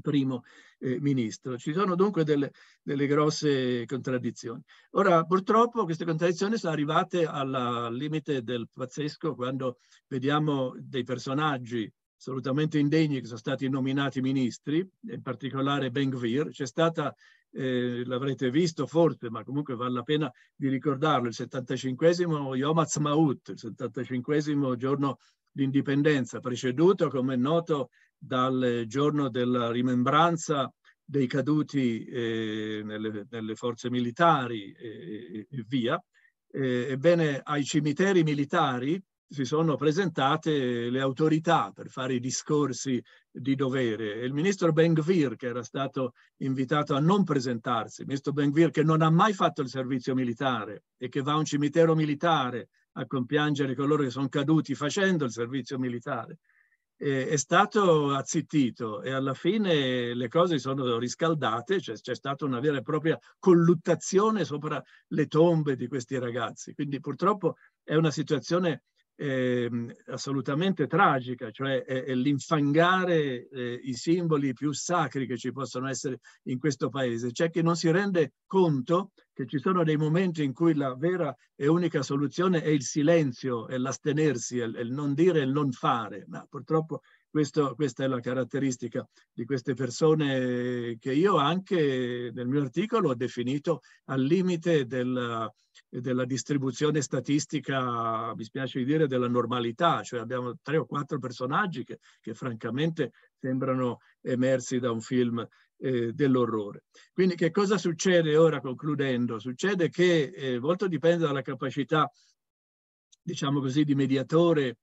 primo eh, ministro. Ci sono dunque delle, delle, grosse contraddizioni. Ora, purtroppo, queste contraddizioni sono arrivate al limite del pazzesco quando vediamo dei personaggi assolutamente indegni che sono stati nominati ministri, in particolare Ben-Gvir. C'è stata, eh, l'avrete visto forse, ma comunque vale la pena di ricordarlo, il 75 Yom Maut, il 75 giorno l'indipendenza, preceduto, come è noto, dal giorno della rimembranza dei caduti eh, nelle, nelle, forze militari eh, e via. Eh, ebbene, ai cimiteri militari si sono presentate le autorità per fare i discorsi di dovere il ministro Benghvir, che era stato invitato a non presentarsi, il ministro Benghvir che non ha mai fatto il servizio militare e che va a un cimitero militare a compiangere coloro che sono caduti facendo il servizio militare, eh, è stato azzittito e alla fine le cose sono riscaldate, c'è, cioè, stata una vera e propria colluttazione sopra le tombe di questi ragazzi. Quindi purtroppo è una situazione eh, assolutamente tragica, cioè è, è l'infangare eh, i simboli più sacri che ci possono essere in questo paese. C'è chi non si rende conto che ci sono dei momenti in cui la vera e unica soluzione è il silenzio, è l'astenersi, è il non dire, e il non fare, ma purtroppo questo, questa è la caratteristica di queste persone che io anche nel mio articolo ho definito al limite della, della distribuzione statistica, mi spiace di dire, della normalità, cioè abbiamo tre o quattro personaggi che, che francamente sembrano emersi da un film eh, dell'orrore. Quindi che cosa succede ora concludendo? Succede che eh, molto dipende dalla capacità, diciamo così, di mediatore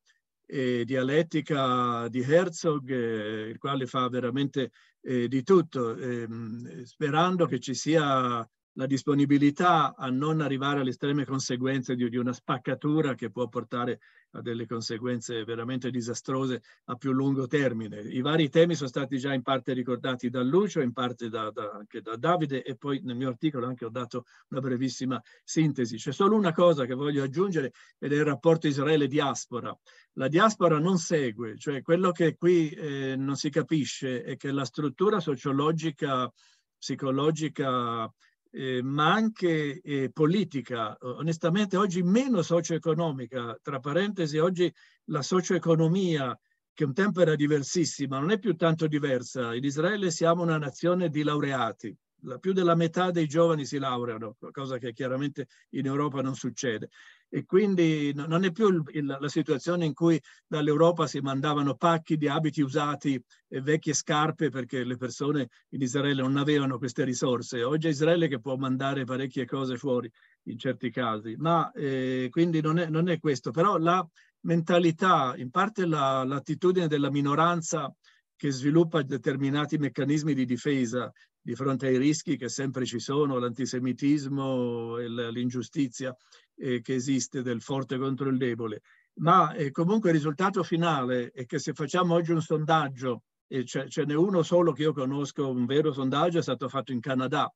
eh, dialettica di Herzog, eh, il quale fa veramente eh, di tutto, ehm, sperando che ci sia la disponibilità a non arrivare alle estreme conseguenze di, di, una spaccatura che può portare a delle conseguenze veramente disastrose a più lungo termine. I vari temi sono stati già in parte ricordati da Lucio, in parte da, da, anche da Davide e poi nel mio articolo anche ho dato una brevissima sintesi. C'è solo una cosa che voglio aggiungere ed è il rapporto Israele-diaspora. La diaspora non segue, cioè quello che qui eh, non si capisce è che la struttura sociologica, psicologica, eh, ma anche eh, politica, onestamente oggi meno socio-economica, tra parentesi oggi la socio-economia che un tempo era diversissima, non è più tanto diversa. In Israele siamo una nazione di laureati, la, più della metà dei giovani si laureano, cosa che chiaramente in Europa non succede. E quindi non è più la situazione in cui dall'Europa si mandavano pacchi di abiti usati e vecchie scarpe perché le persone in Israele non avevano queste risorse. Oggi è Israele che può mandare parecchie cose fuori in certi casi, ma eh, quindi non è, non è, questo. Però la mentalità, in parte la, l'attitudine della minoranza che sviluppa determinati meccanismi di difesa di fronte ai rischi che sempre ci sono, l'antisemitismo e l'ingiustizia eh, che esiste del forte contro il debole. Ma eh, comunque il risultato finale è che se facciamo oggi un sondaggio, e ce n'è uno solo che io conosco, un vero sondaggio è stato fatto in Canada,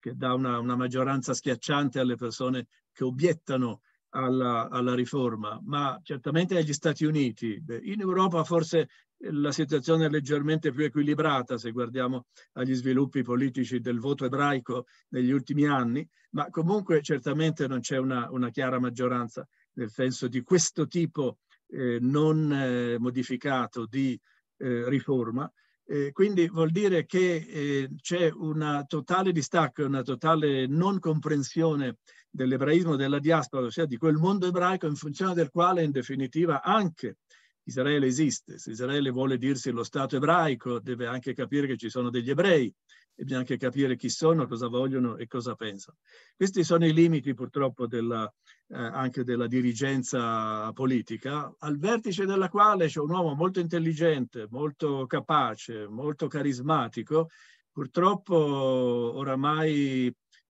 che dà una, una maggioranza schiacciante alle persone che obiettano alla, alla, riforma, ma certamente negli Stati Uniti. In Europa forse la situazione è leggermente più equilibrata se guardiamo agli sviluppi politici del voto ebraico negli ultimi anni, ma comunque certamente non c'è una, una chiara maggioranza nel senso di questo tipo eh, non eh, modificato di eh, riforma. Eh, quindi vuol dire che eh, c'è una totale distacco, una totale non comprensione dell'ebraismo della diaspora, ossia di quel mondo ebraico in funzione del quale in definitiva anche eh, Israele esiste, se Israele vuole dirsi lo Stato ebraico deve anche capire che ci sono degli ebrei e bisogna anche capire chi sono, cosa vogliono e cosa pensano. Questi sono i limiti purtroppo della, eh, anche della dirigenza politica, al vertice della quale c'è un uomo molto intelligente, molto capace, molto carismatico, purtroppo oramai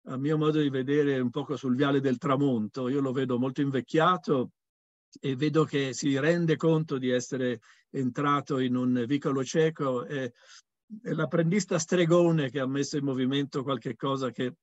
a mio modo di vedere un poco sul viale del tramonto, io lo vedo molto invecchiato, e vedo che si rende conto di essere entrato in un vicolo cieco. E, e l'apprendista stregone che ha messo in movimento qualche cosa che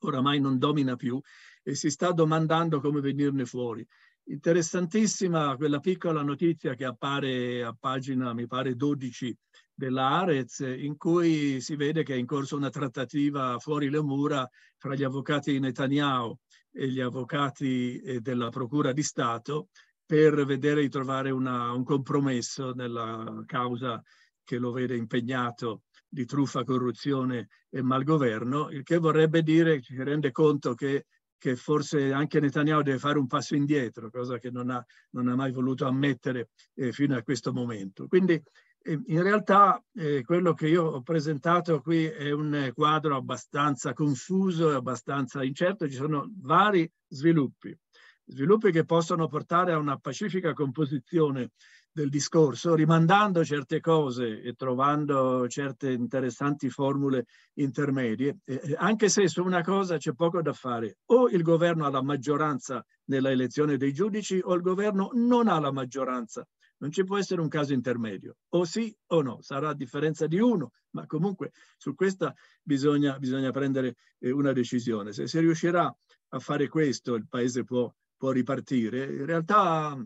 oramai non domina più e si sta domandando come venirne fuori. Interessantissima quella piccola notizia che appare a pagina, mi pare, 12 della Arez, in cui si vede che è in corso una trattativa fuori le mura fra gli avvocati di Netanyahu e gli avvocati eh, della Procura di Stato per vedere di trovare una, un compromesso nella causa che lo vede impegnato di truffa, corruzione e malgoverno, il che vorrebbe dire, che si rende conto che, che forse anche Netanyahu deve fare un passo indietro, cosa che non ha, non ha mai voluto ammettere eh, fino a questo momento. Quindi in realtà eh, quello che io ho presentato qui è un quadro abbastanza confuso e abbastanza incerto, ci sono vari sviluppi, sviluppi che possono portare a una pacifica composizione del discorso, rimandando certe cose e trovando certe interessanti formule intermedie, eh, anche se su una cosa c'è poco da fare, o il governo ha la maggioranza nella elezione dei giudici o il governo non ha la maggioranza non ci può essere un caso intermedio, o sì o no, sarà a differenza di uno, ma comunque su questa bisogna, bisogna prendere eh, una decisione. Se si riuscirà a fare questo, il paese può, può ripartire. In realtà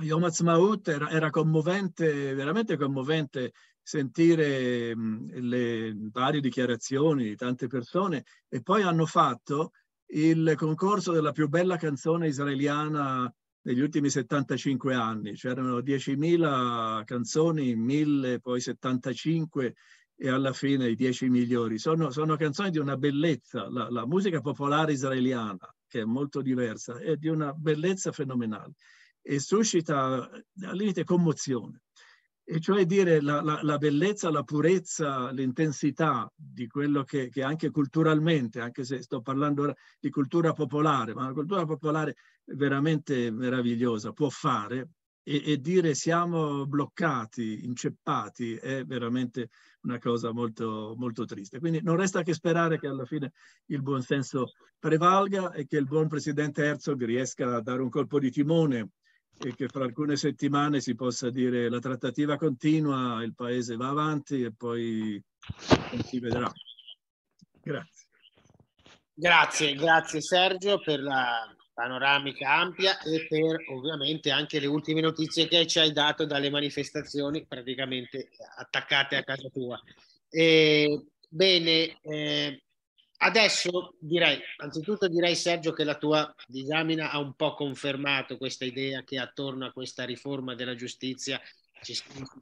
Yom Ha'atzmaut era, era commovente, veramente commovente sentire mh, le varie dichiarazioni di tante persone e poi hanno fatto il concorso della più bella canzone israeliana negli ultimi 75 anni, c'erano 10.000 canzoni, 1.000, poi 75 e alla fine i 10 migliori. Sono, sono canzoni di una bellezza, la, la, musica popolare israeliana, che è molto diversa, è di una bellezza fenomenale e suscita al limite commozione e cioè dire la, la, la bellezza, la purezza, l'intensità di quello che, che, anche culturalmente, anche se sto parlando ora di cultura popolare, ma una cultura popolare veramente meravigliosa, può fare e, e dire siamo bloccati, inceppati, è veramente una cosa molto, molto triste. Quindi non resta che sperare che alla fine il buon senso prevalga e che il buon presidente Herzog riesca a dare un colpo di timone e che fra alcune settimane si possa dire la trattativa continua, il paese va avanti e poi si vedrà. Grazie. Grazie, grazie Sergio per la panoramica ampia e per ovviamente anche le ultime notizie che ci hai dato dalle manifestazioni praticamente attaccate a casa tua. E, bene, eh, Adesso direi, anzitutto direi Sergio che la tua disamina ha un po' confermato questa idea che attorno a questa riforma della giustizia ci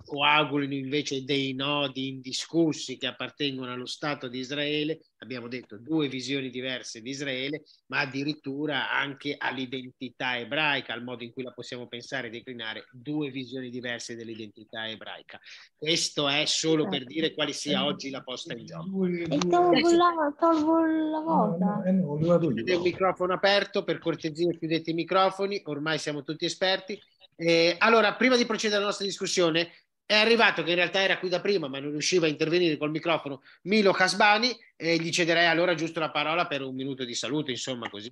coagulino invece dei nodi indiscussi che appartengono allo Stato di Israele, abbiamo detto due visioni diverse di Israele, ma addirittura anche all'identità ebraica, al modo in cui la possiamo pensare e declinare, due visioni diverse dell'identità ebraica. Questo è solo per certo. dire quale sia oggi la posta in gioco. E tolgo la volta. Vedete eh, il microfono aperto, per cortesia chiudete i microfoni, ormai siamo tutti esperti. Eh, allora, prima di procedere alla nostra discussione, è arrivato che in realtà era qui da prima, ma non riusciva a intervenire col microfono, Milo Casbani, e gli cederei allora giusto la parola per un minuto di saluto, insomma, così.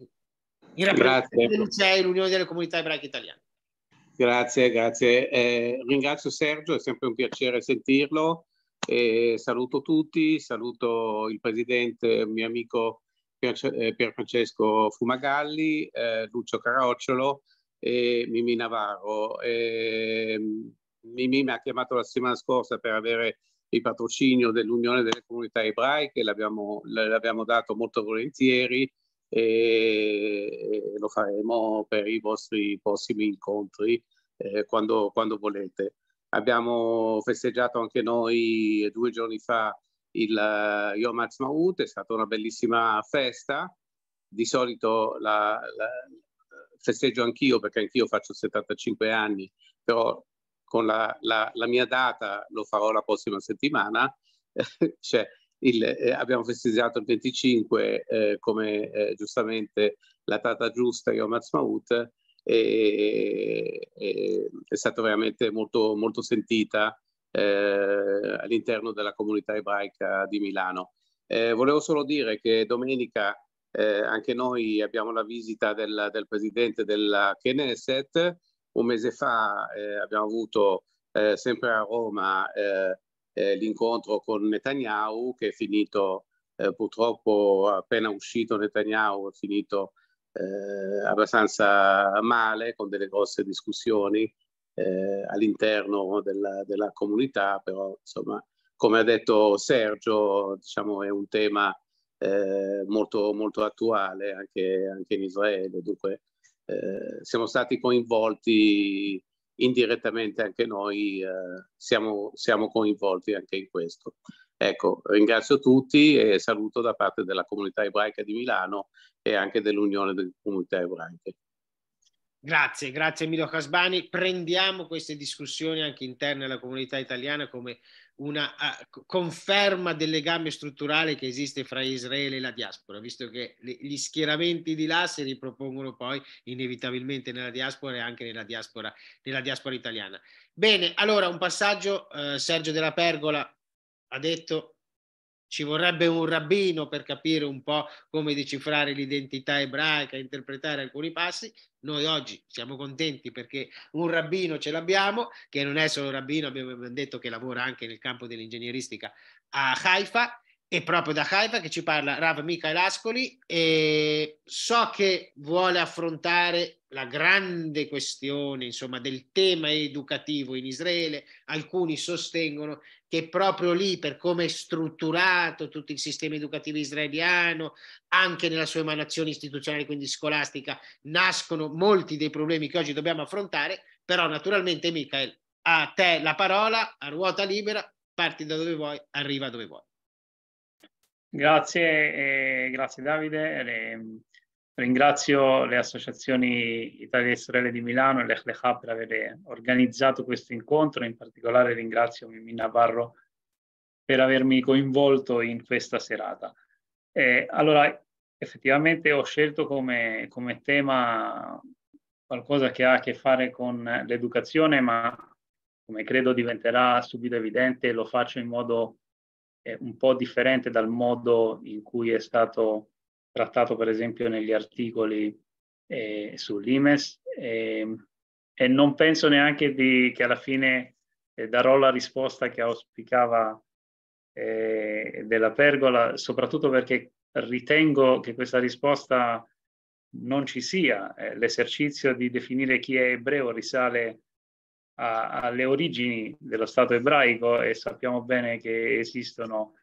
In rappresentazione l'Unione delle Comunità Ebraiche Italiane. Grazie, grazie. Eh, ringrazio Sergio, è sempre un piacere sentirlo. Eh, saluto tutti, saluto il presidente, il mio amico Pier, eh, Pier Francesco Fumagalli, eh, Lucio Carocciolo, e Mimì Navarro. E, ehm, Mimì mi ha chiamato la settimana scorsa per avere il patrocinio dell'Unione delle Comunità Ebraiche, l'abbiamo, l'abbiamo dato molto volentieri e lo faremo per i vostri prossimi incontri eh, quando, quando, volete. Abbiamo festeggiato anche noi due giorni fa il eh, Yom Ha'atzmaut, è stata una bellissima festa. Di solito la, la, festeggio anch'io perché anch'io faccio 75 anni, però con la, la, la mia data lo farò la prossima settimana, cioè, il, eh, abbiamo festeggiato il 25 eh, come eh, giustamente la data giusta Yom Ha'atzmaut e, e, è stata veramente molto, molto sentita eh, all'interno della comunità ebraica di Milano. Eh, volevo solo dire che domenica eh, anche noi abbiamo la visita del, del presidente della Knesset. Un mese fa eh, abbiamo avuto eh, sempre a Roma eh, eh, l'incontro con Netanyahu che è finito eh, purtroppo appena uscito Netanyahu è finito abbastanza male con delle grosse discussioni all'interno della, della, comunità, però insomma come ha detto Sergio diciamo, è un tema eh, molto, molto, attuale anche, anche, in Israele. Dunque eh, siamo stati coinvolti indirettamente anche noi, eh, siamo, siamo coinvolti anche in questo. Ecco, ringrazio tutti e saluto da parte della comunità ebraica di Milano e anche dell'Unione delle comunità ebraiche. Grazie, grazie Emilio Casbani. Prendiamo queste discussioni anche interne alla comunità italiana come una uh, conferma del legame strutturale che esiste fra Israele e la diaspora, visto che le, gli schieramenti di là si ripropongono poi inevitabilmente nella diaspora e anche nella diaspora, nella diaspora italiana. Bene, allora un passaggio, uh, Sergio della Pergola ha detto ci vorrebbe un rabbino per capire un po' come decifrare l'identità ebraica, interpretare alcuni passi. Noi oggi siamo contenti perché un rabbino ce l'abbiamo, che non è solo rabbino, abbiamo detto che lavora anche nel campo dell'ingegneristica a Haifa, e proprio da Haifa che ci parla Rav Michael Ascoli e so che vuole affrontare la grande questione insomma, del tema educativo in Israele. Alcuni sostengono che proprio lì, per come è strutturato tutto il sistema educativo israeliano, anche nella sua emanazione istituzionale, quindi scolastica, nascono molti dei problemi che oggi dobbiamo affrontare, però naturalmente Michael, a te la parola, a ruota libera, parti da dove vuoi, arriva dove vuoi. Grazie, eh, grazie Davide. Le, ringrazio le associazioni Italia e Sorelle di Milano e l'Echlecha per aver organizzato questo incontro. In particolare ringrazio Mimì Navarro per avermi coinvolto in questa serata. Eh, allora, effettivamente ho scelto come, come tema qualcosa che ha a che fare con l'educazione, ma come credo diventerà subito evidente, lo faccio in modo eh, un po' differente dal modo in cui è stato trattato per esempio negli articoli eh, sull'IMES eh, e non penso neanche di, che alla fine eh, darò la risposta che auspicava eh, della pergola, soprattutto perché ritengo che questa risposta non ci sia. Eh, l'esercizio di definire chi è ebreo risale a a, alle origini dello Stato ebraico e sappiamo bene che esistono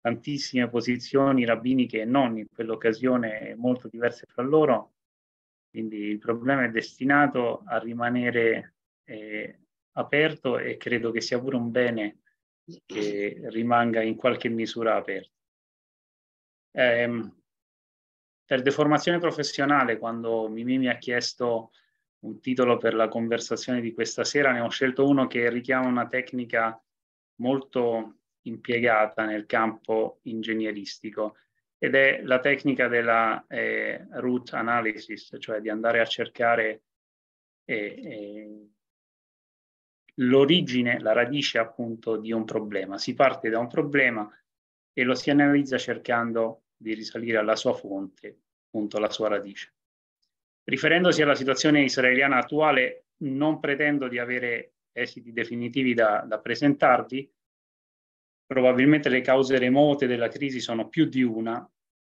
tantissime posizioni rabbiniche e non in quell'occasione molto diverse fra loro, quindi il problema è destinato a rimanere eh, aperto e credo che sia pure un bene che rimanga in qualche misura aperto. Eh, per deformazione professionale, quando Mimì mi ha chiesto un titolo per la conversazione di questa sera, ne ho scelto uno che richiama una tecnica molto impiegata nel campo ingegneristico ed è la tecnica della eh, root analysis, cioè di andare a cercare eh, eh, l'origine, la radice appunto di un problema. Si parte da un problema e lo si analizza cercando di risalire alla sua fonte, appunto la sua radice. Riferendosi alla situazione israeliana attuale, non pretendo di avere esiti definitivi da, da presentarvi. Probabilmente le cause remote della crisi sono più di una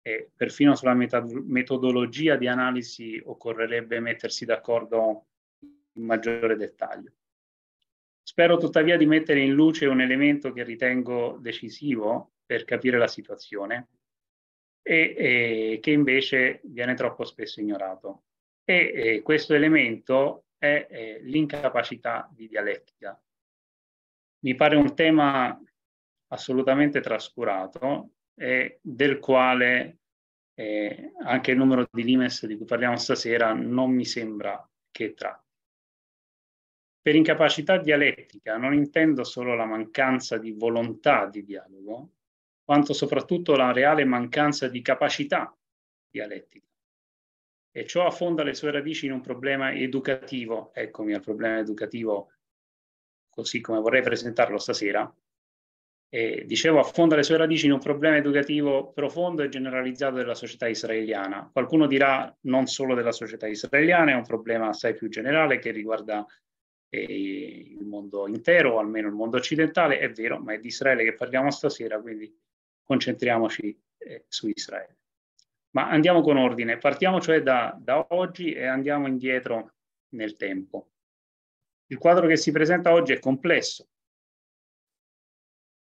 e perfino sulla metodologia di analisi occorrerebbe mettersi d'accordo in maggiore dettaglio. Spero tuttavia di mettere in luce un elemento che ritengo decisivo per capire la situazione e, e che invece viene troppo spesso ignorato e eh, questo elemento è eh, l'incapacità di dialettica. Mi pare un tema assolutamente trascurato e del quale eh, anche il numero di Limes di cui parliamo stasera non mi sembra che tratti. Per incapacità dialettica non intendo solo la mancanza di volontà di dialogo, quanto soprattutto la reale mancanza di capacità dialettica e ciò affonda le sue radici in un problema educativo. Eccomi al problema educativo così come vorrei presentarlo stasera. E, dicevo, affonda le sue radici in un problema educativo profondo e generalizzato della società israeliana. Qualcuno dirà non solo della società israeliana, è un problema assai più generale che riguarda eh, il mondo intero, o almeno il mondo occidentale, è vero, ma è di Israele che parliamo stasera, quindi concentriamoci eh, su Israele. Ma andiamo con ordine, partiamo cioè da, da oggi e andiamo indietro nel tempo. Il quadro che si presenta oggi è complesso.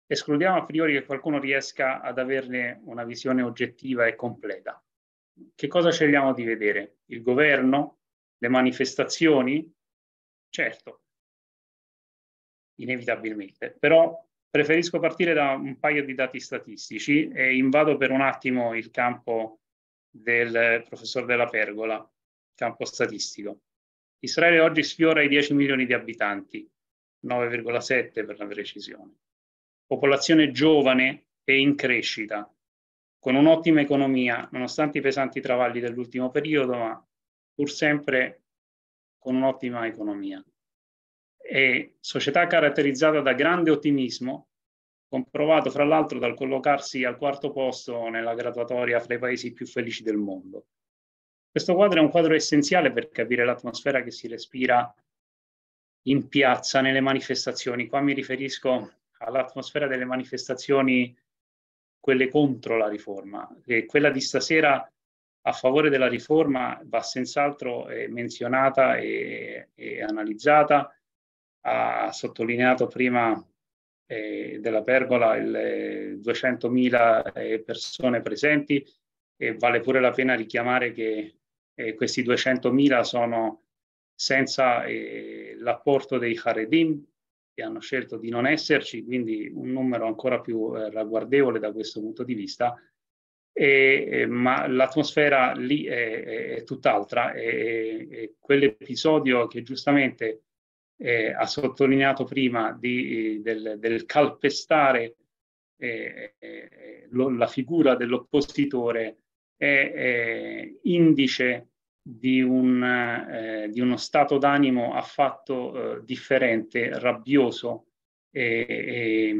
Escludiamo a priori che qualcuno riesca ad averne una visione oggettiva e completa. Che cosa scegliamo di vedere? Il governo? Le manifestazioni? Certo, inevitabilmente, però preferisco partire da un paio di dati statistici e invado per un attimo il campo del eh, professor Della Pergola, campo statistico. Israele oggi sfiora i 10 milioni di abitanti, 9,7 per la precisione. Popolazione giovane e in crescita, con un'ottima economia, nonostante i pesanti travagli dell'ultimo periodo, ma pur sempre con un'ottima economia. E società caratterizzata da grande ottimismo comprovato fra l'altro dal collocarsi al quarto posto nella graduatoria fra i paesi più felici del mondo. Questo quadro è un quadro essenziale per capire l'atmosfera che si respira in piazza, nelle manifestazioni. Qua mi riferisco all'atmosfera delle manifestazioni, quelle contro la riforma. E quella di stasera a favore della riforma va senz'altro eh, menzionata e, e analizzata. Ha sottolineato prima eh, della pergola il 200.000 eh, eh, persone presenti e vale pure la pena richiamare che eh, questi 200.000 sono senza eh, l'apporto dei Haredim che hanno scelto di non esserci, quindi un numero ancora più eh, ragguardevole da questo punto di vista, e, ma l'atmosfera lì è, è, è tutt'altra e quell'episodio che giustamente eh, ha sottolineato prima di, eh, del, del, calpestare eh, eh, lo, la figura dell'oppositore è indice di, un, eh, di, uno stato d'animo affatto differente, rabbioso e,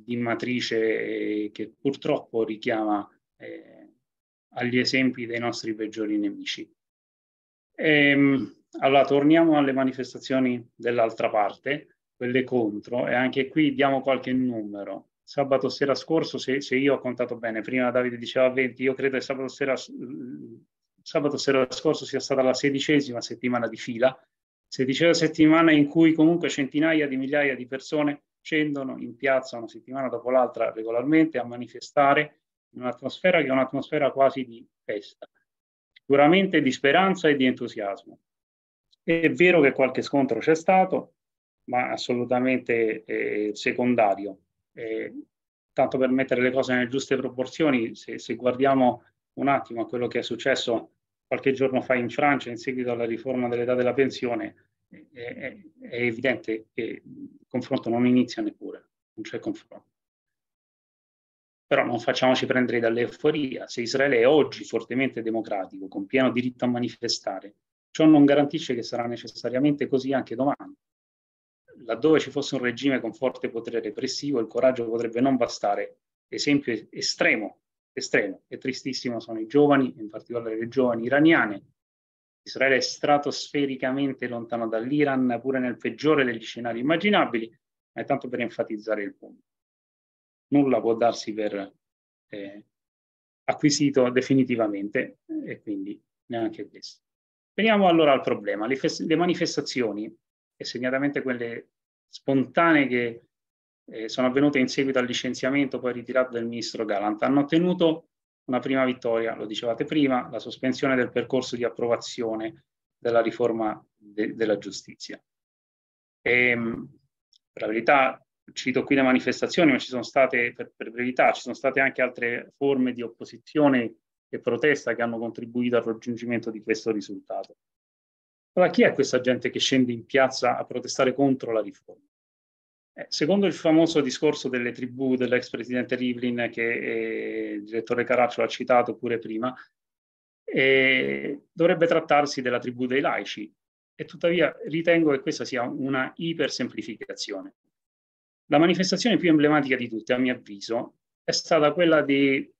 di matrice che purtroppo richiama agli esempi dei nostri peggiori nemici. Ehm, allora torniamo alle manifestazioni dell'altra parte, quelle contro, e anche qui diamo qualche numero. Sabato sera scorso, se, se io ho contato bene, prima Davide diceva 20, io credo che sabato sera, sabato sera scorso sia stata la sedicesima settimana di fila, sedicesima settimana in cui comunque centinaia di migliaia di persone scendono in piazza una settimana dopo l'altra regolarmente a manifestare in un'atmosfera che è un'atmosfera quasi di festa, sicuramente di speranza e di entusiasmo. È vero che qualche scontro c'è stato, ma assolutamente eh, secondario. Eh, tanto per mettere le cose nelle giuste proporzioni, se, se, guardiamo un attimo a quello che è successo qualche giorno fa in Francia in seguito alla riforma dell'età della pensione, eh, è, evidente che il confronto non inizia neppure, non c'è confronto. Però non facciamoci prendere dall'euforia. Se Israele è oggi fortemente democratico, con pieno diritto a manifestare, Ciò non garantisce che sarà necessariamente così anche domani. Laddove ci fosse un regime con forte potere repressivo, il coraggio potrebbe non bastare. Esempio estremo, estremo e tristissimo sono i giovani, in particolare le giovani iraniane. Israele è stratosfericamente lontano dall'Iran, pure nel peggiore degli scenari immaginabili, ma è tanto per enfatizzare il punto. Nulla può darsi per eh, acquisito definitivamente e quindi neanche questo. Veniamo allora al problema. Le, le manifestazioni, e segnatamente quelle spontanee che eh, sono avvenute in seguito al licenziamento poi ritirato del ministro Galant, hanno ottenuto una prima vittoria, lo dicevate prima, la sospensione del percorso di approvazione della riforma de della giustizia. E, ehm, per la verità cito qui le manifestazioni, ma ci sono state, per, per brevità, ci sono state anche altre forme di opposizione e protesta che hanno contribuito al raggiungimento di questo risultato. Allora chi è questa gente che scende in piazza a protestare contro la riforma? Eh, secondo il famoso discorso delle tribù dell'ex presidente Rivlin che eh, il direttore Caraccio ha citato pure prima, eh, dovrebbe trattarsi della tribù dei laici e tuttavia ritengo che questa sia una ipersemplificazione. La manifestazione più emblematica di tutte, a mio avviso, è stata quella di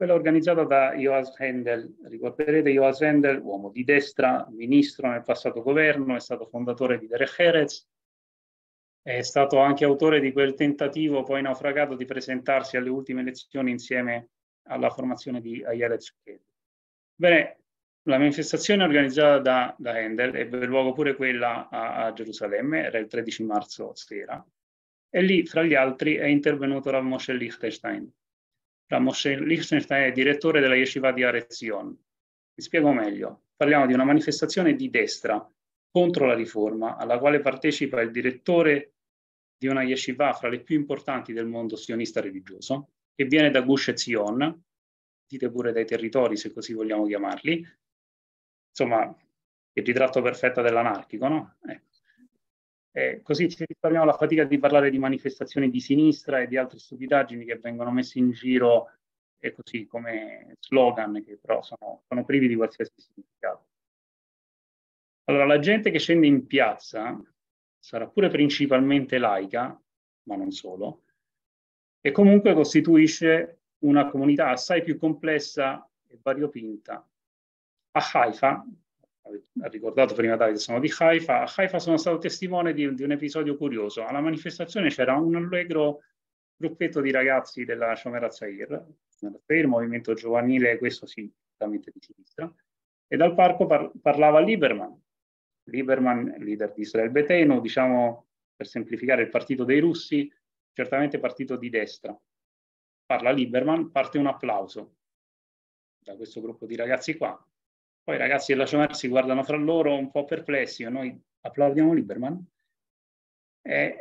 quella organizzata da Joas Händel. Ricorderete Joas Händel, uomo di destra, ministro nel passato governo, è stato fondatore di Derech Herez, è stato anche autore di quel tentativo poi naufragato di presentarsi alle ultime elezioni insieme alla formazione di Ayelet Shuked. Bene, la manifestazione organizzata da, da Handel ebbe luogo pure quella a, a Gerusalemme, era il 13 marzo sera, e lì, fra gli altri, è intervenuto Rav Moshe Liechtenstein, da Moshe Lichtenstein è direttore della Yeshiva di Arezion. Mi spiego meglio. Parliamo di una manifestazione di destra contro la riforma alla quale partecipa il direttore di una yeshiva fra le più importanti del mondo sionista religioso, che viene da Gush Etzion, dite pure dai territori se così vogliamo chiamarli, insomma il ritratto perfetto dell'anarchico, no? Ecco. Eh, così ci risparmiamo la fatica di parlare di manifestazioni di sinistra e di altre stupidaggini che vengono messe in giro e così come slogan che però sono, sono privi di qualsiasi significato. Allora, la gente che scende in piazza sarà pure principalmente laica, ma non solo, e comunque costituisce una comunità assai più complessa e variopinta. A Haifa ha ricordato prima Davide, sono di Haifa. A Haifa sono stato testimone di, di un episodio curioso. Alla manifestazione c'era un allegro gruppetto di ragazzi della Shomera Zair, il movimento giovanile, questo sì, veramente di sinistra, e dal parco par- parlava Lieberman. Lieberman, leader di Israel Beteno, diciamo per semplificare il partito dei russi, certamente partito di destra. Parla Lieberman, parte un applauso da questo gruppo di ragazzi qua, poi i ragazzi della Ciomar si guardano fra loro un po' perplessi, noi applaudiamo Lieberman. E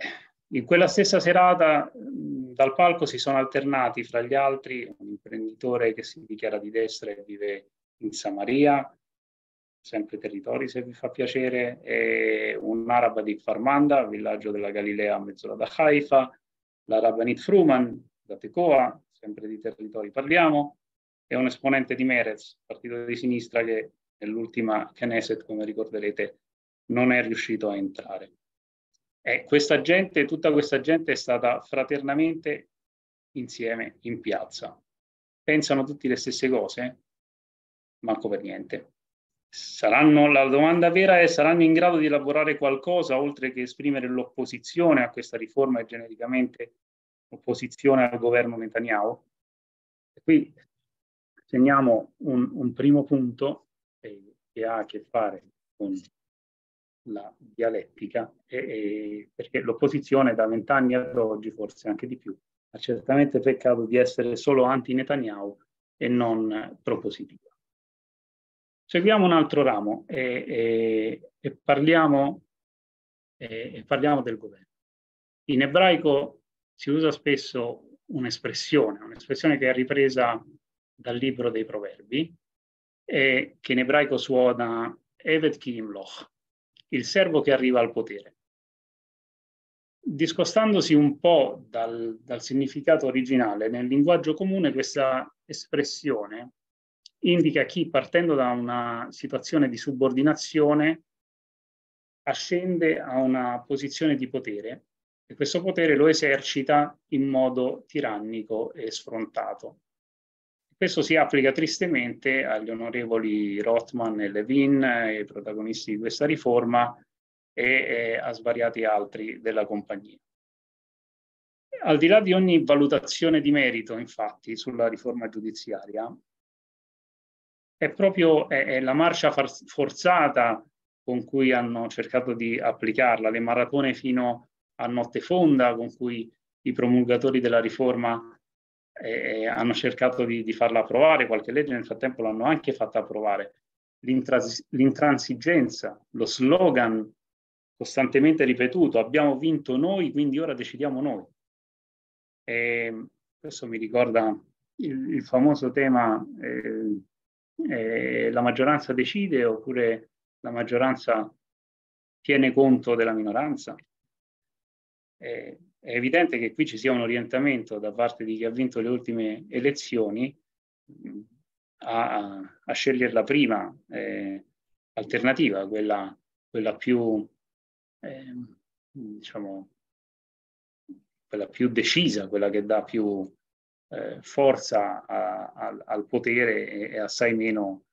in quella stessa serata dal palco si sono alternati fra gli altri un imprenditore che si dichiara di destra e vive in Samaria, sempre territori se vi fa piacere, e un'araba di Farmanda, villaggio della Galilea a mezz'ora da Haifa, l'araba Rabbanit Fruman da Tecoa, sempre di territori parliamo, e un esponente di Merez, partito di sinistra che nell'ultima Knesset, come ricorderete, non è riuscito a entrare. E questa gente, tutta questa gente è stata fraternamente insieme in piazza. Pensano tutti le stesse cose? Manco per niente. Saranno, la domanda vera è saranno in grado di elaborare qualcosa oltre che esprimere l'opposizione a questa riforma e genericamente opposizione al governo Netanyahu? E qui segniamo un, un primo punto che ha a che fare con la dialettica, e, e, perché l'opposizione da vent'anni ad oggi, forse anche di più, ha certamente peccato di essere solo anti-Netanyahu e non propositiva. Seguiamo un altro ramo e, e parliamo, parliamo del governo. In ebraico si usa spesso un'espressione, un'espressione che è ripresa dal libro dei proverbi, eh, che in ebraico suona Evet ki imloch, il servo che arriva al potere. Discostandosi un po' dal, dal significato originale, nel linguaggio comune questa espressione indica chi partendo da una situazione di subordinazione ascende a una posizione di potere e questo potere lo esercita in modo tirannico e sfrontato. Questo si applica tristemente agli onorevoli Rothman e Levin, i protagonisti di questa riforma, e eh, a svariati altri della compagnia. Al di là di ogni valutazione di merito, infatti, sulla riforma giudiziaria, è proprio è, è la marcia forzata con cui hanno cercato di applicarla, le maratone fino a notte fonda con cui i promulgatori della riforma e hanno cercato di, di, farla approvare, qualche legge nel frattempo l'hanno anche fatta approvare. L'intras- l'intransigenza, lo slogan costantemente ripetuto, abbiamo vinto noi, quindi ora decidiamo noi. E questo mi ricorda il, il famoso tema eh, eh, la maggioranza decide oppure la maggioranza tiene conto della minoranza. Eh, è evidente che qui ci sia un orientamento da parte di chi ha vinto le ultime elezioni a, a scegliere la prima eh, alternativa, quella, quella più eh, diciamo quella più decisa, quella che dà più eh, forza a, a, al potere e, e, assai meno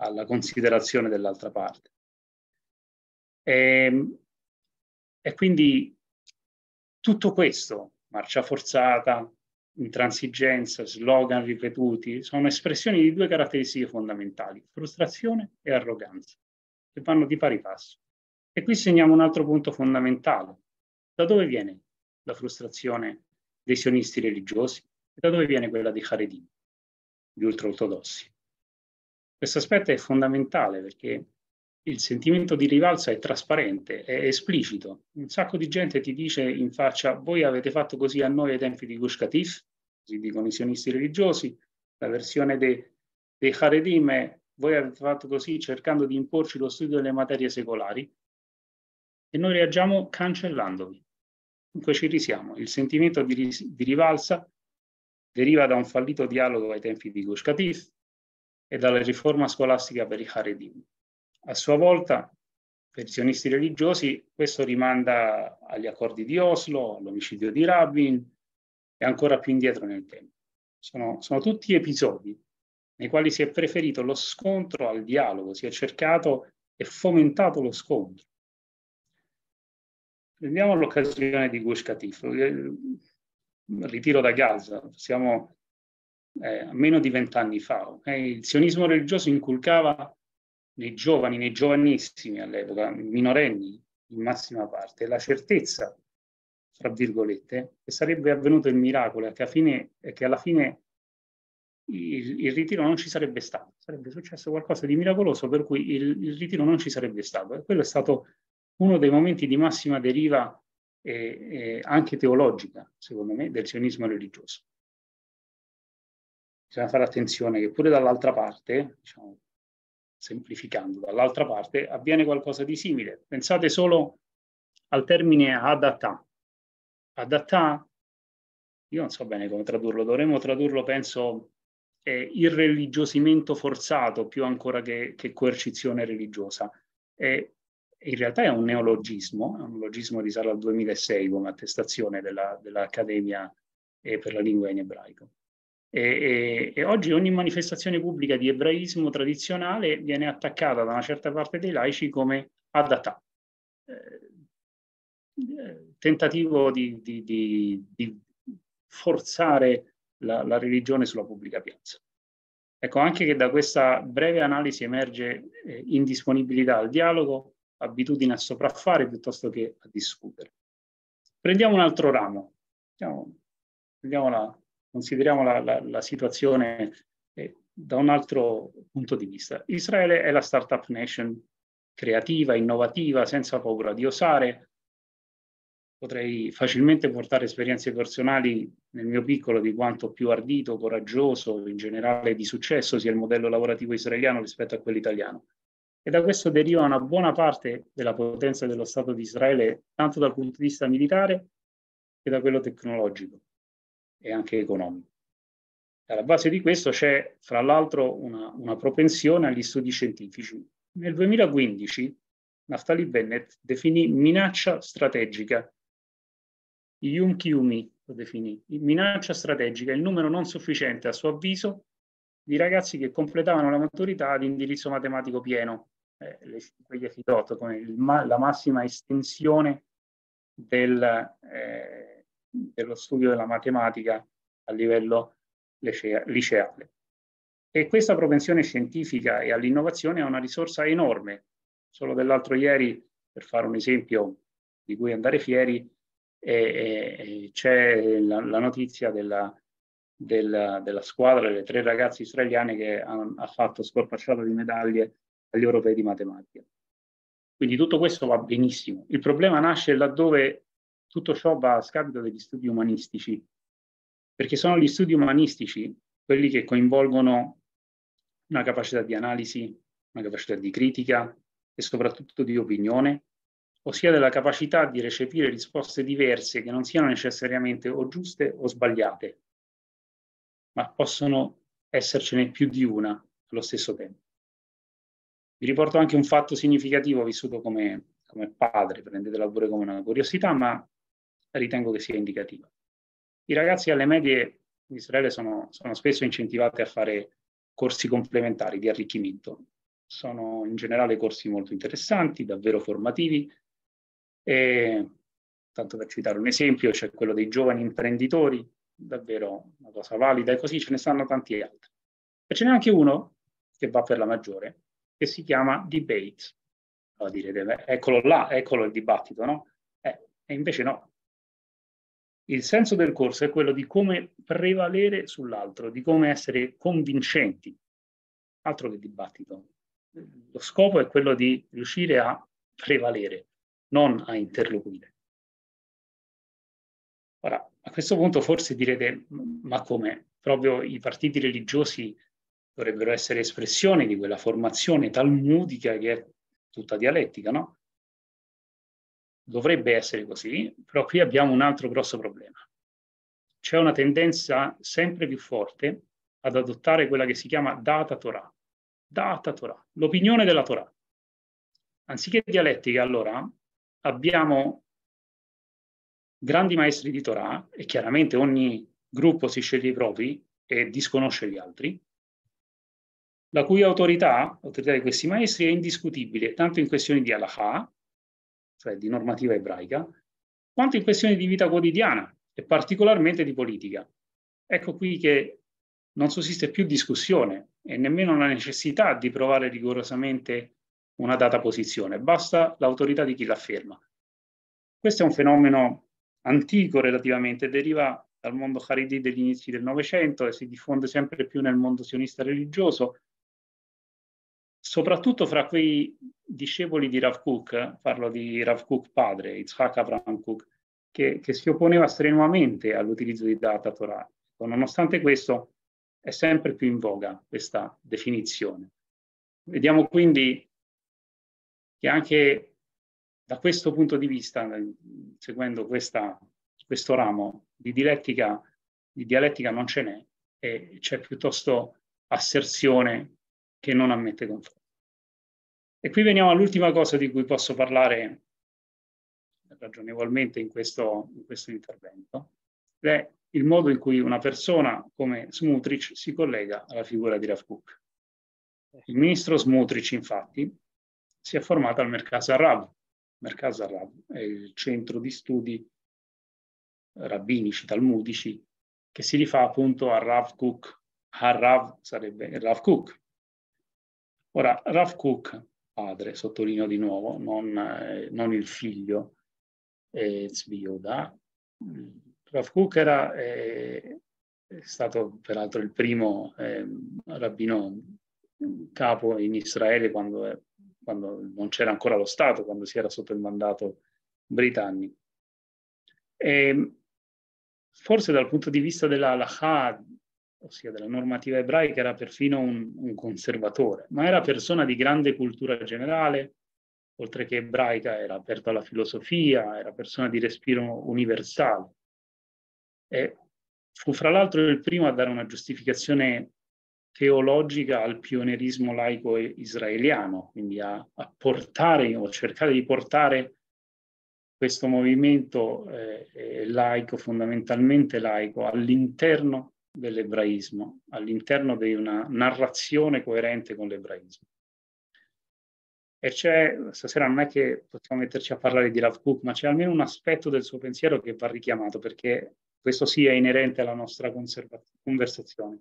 alla considerazione dell'altra parte. E, ehm, e quindi tutto questo, marcia forzata, intransigenza, slogan ripetuti, sono espressioni di due caratteristiche fondamentali, frustrazione e arroganza, che vanno di pari passo. E qui segniamo un altro punto fondamentale. Da dove viene la frustrazione dei sionisti religiosi e da dove viene quella dei Haredim, gli ultraortodossi? Questo aspetto è fondamentale perché il sentimento di rivalsa è trasparente, è esplicito. Un sacco di gente ti dice in faccia voi avete fatto così a noi ai tempi di Gush Katif, così dicono i sionisti religiosi, la versione dei de Haredim è voi avete fatto così cercando di imporci lo studio delle materie secolari e noi reagiamo cancellandovi. Dunque ci risiamo. Il sentimento di, di rivalsa deriva da un fallito dialogo ai tempi di Gush e dalla riforma scolastica per i Haredim. A sua volta, per i sionisti religiosi, questo rimanda agli accordi di Oslo, all'omicidio di Rabin e ancora più indietro nel tempo. Sono, sono tutti episodi nei quali si è preferito lo scontro al dialogo, si è cercato e fomentato lo scontro. Prendiamo l'occasione di Gush Katif, eh, ritiro da Gaza, siamo eh, a meno di vent'anni fa. Eh, il sionismo religioso inculcava nei giovani, nei giovanissimi all'epoca, minorenni in massima parte, la certezza, tra virgolette, che sarebbe avvenuto il miracolo e che, che alla fine il, il, ritiro non ci sarebbe stato, sarebbe successo qualcosa di miracoloso per cui il, il ritiro non ci sarebbe stato. E quello è stato uno dei momenti di massima deriva eh, eh, anche teologica, secondo me, del sionismo religioso. Bisogna fare attenzione che pure dall'altra parte, diciamo, semplificando, dall'altra parte avviene qualcosa di simile. Pensate solo al termine adatta. Adatta, io non so bene come tradurlo, dovremmo tradurlo, penso, eh, irreligiosimento forzato più ancora che, che coercizione religiosa. Eh, in realtà è un neologismo, è un neologismo risale al 2006 come attestazione della, dell'Accademia eh, per la lingua in ebraico. E, e, e, oggi ogni manifestazione pubblica di ebraismo tradizionale viene attaccata da una certa parte dei laici come adatà, eh, tentativo di, di, di, di forzare la, la, religione sulla pubblica piazza. Ecco, anche che da questa breve analisi emerge eh, indisponibilità al dialogo, abitudine a sopraffare piuttosto che a discutere. Prendiamo un altro ramo, prendiamo, prendiamo la, consideriamo la, la, la situazione eh, da un altro punto di vista. Israele è la startup nation creativa, innovativa, senza paura di osare. Potrei facilmente portare esperienze personali nel mio piccolo di quanto più ardito, coraggioso, in generale di successo sia il modello lavorativo israeliano rispetto a quello italiano. E da questo deriva una buona parte della potenza dello Stato di Israele, tanto dal punto di vista militare che da quello tecnologico e anche economico. Alla base di questo c'è, fra l'altro, una, una propensione agli studi scientifici. Nel 2015 Naftali Bennett definì minaccia strategica. Yum Kiumi lo definì minaccia strategica, il numero non sufficiente, a suo avviso, di ragazzi che completavano la maturità di indirizzo matematico pieno, eh, le, quegli FIDOT, come il, la massima estensione del... Eh, dello studio della matematica a livello liceale. E questa propensione scientifica e all'innovazione è una risorsa enorme. Solo dell'altro ieri, per fare un esempio di cui andare fieri, c'è la, la, notizia della, della, della, squadra delle tre ragazze israeliane che hanno ha fatto scorpacciata di medaglie agli europei di matematica. Quindi tutto questo va benissimo. Il problema nasce laddove tutto ciò va a scapito degli studi umanistici, perché sono gli studi umanistici quelli che coinvolgono una capacità di analisi, una capacità di critica e soprattutto di opinione, ossia della capacità di recepire risposte diverse che non siano necessariamente o giuste o sbagliate, ma possono essercene più di una allo stesso tempo. Vi riporto anche un fatto significativo vissuto come, come padre, prendetela pure come una curiosità, ma ritengo che sia indicativa. I ragazzi alle medie in Israele sono, sono spesso incentivati a fare corsi complementari di arricchimento. Sono in generale corsi molto interessanti, davvero formativi. E, tanto per citare un esempio, c'è quello dei giovani imprenditori, davvero una cosa valida, e così ce ne stanno tanti altri. E ce n'è anche uno che va per la maggiore, che si chiama debate. Allora direte, beh, eccolo là, eccolo il dibattito, no? Eh, e invece no, il senso del corso è quello di come prevalere sull'altro, di come essere convincenti, altro che dibattito. Lo scopo è quello di riuscire a prevalere, non a interloquire. Ora, a questo punto forse direte, ma come? Proprio i partiti religiosi dovrebbero essere espressione di quella formazione talmudica che è tutta dialettica, no? dovrebbe essere così, però qui abbiamo un altro grosso problema. C'è una tendenza sempre più forte ad adottare quella che si chiama data Torah. Data Torah, l'opinione della Torah. Anziché dialettica, allora, abbiamo grandi maestri di Torah, e chiaramente ogni gruppo si sceglie i propri e disconosce gli altri, la cui autorità, l'autorità di questi maestri, è indiscutibile, tanto in questioni di halakha, cioè di normativa ebraica, quanto in questioni di vita quotidiana e particolarmente di politica. Ecco qui che non sussiste più discussione e nemmeno la necessità di provare rigorosamente una data posizione, basta l'autorità di chi l'afferma. Questo è un fenomeno antico relativamente, deriva dal mondo Haredi degli inizi del Novecento e si diffonde sempre più nel mondo sionista religioso soprattutto fra quei discepoli di Rav Cook, parlo di Rav Cook padre, Yitzhak Avram Cook, che, che si opponeva strenuamente all'utilizzo di data Torah. Ecco, nonostante questo, è sempre più in voga questa definizione. Vediamo quindi che anche da questo punto di vista, seguendo questa, questo ramo di dialettica, di dialettica non ce n'è e c'è piuttosto asserzione che non ammette confronto. E qui veniamo all'ultima cosa di cui posso parlare ragionevolmente in questo, in questo intervento, ed è il modo in cui una persona come Smutrich si collega alla figura di Rav Cook. Eh il ministro Smutrich, infatti, si è formato al Merkaz Arab. Merkaz Arab è il centro di studi rabbinici, talmudici, che si rifà appunto a Rav Cook. Harav sarebbe Rav Cook. Ora, Rav Cook padre, sottolineo di nuovo, non, eh, non il figlio eh, Rav Kuk era, eh, è stato peraltro il primo eh, rabbino mm, capo in Israele quando, eh, quando non c'era ancora lo Stato, quando si era sotto il mandato britannico. E ehm, forse dal punto di vista della halakha ossia della normativa ebraica, era perfino un, un conservatore, ma era persona di grande cultura generale, oltre che ebraica era aperto alla filosofia, era persona di respiro universale. E fu fra l'altro il primo a dare una giustificazione teologica al pionerismo laico israeliano, quindi a, a portare o cercare di portare questo movimento eh, eh laico, fondamentalmente laico, all'interno dell'ebraismo, all'interno di una narrazione coerente con l'ebraismo. E c'è, stasera non è che possiamo metterci a parlare di Rav Cook, ma c'è almeno un aspetto del suo pensiero che va richiamato, perché questo sì è inerente alla nostra conversazione.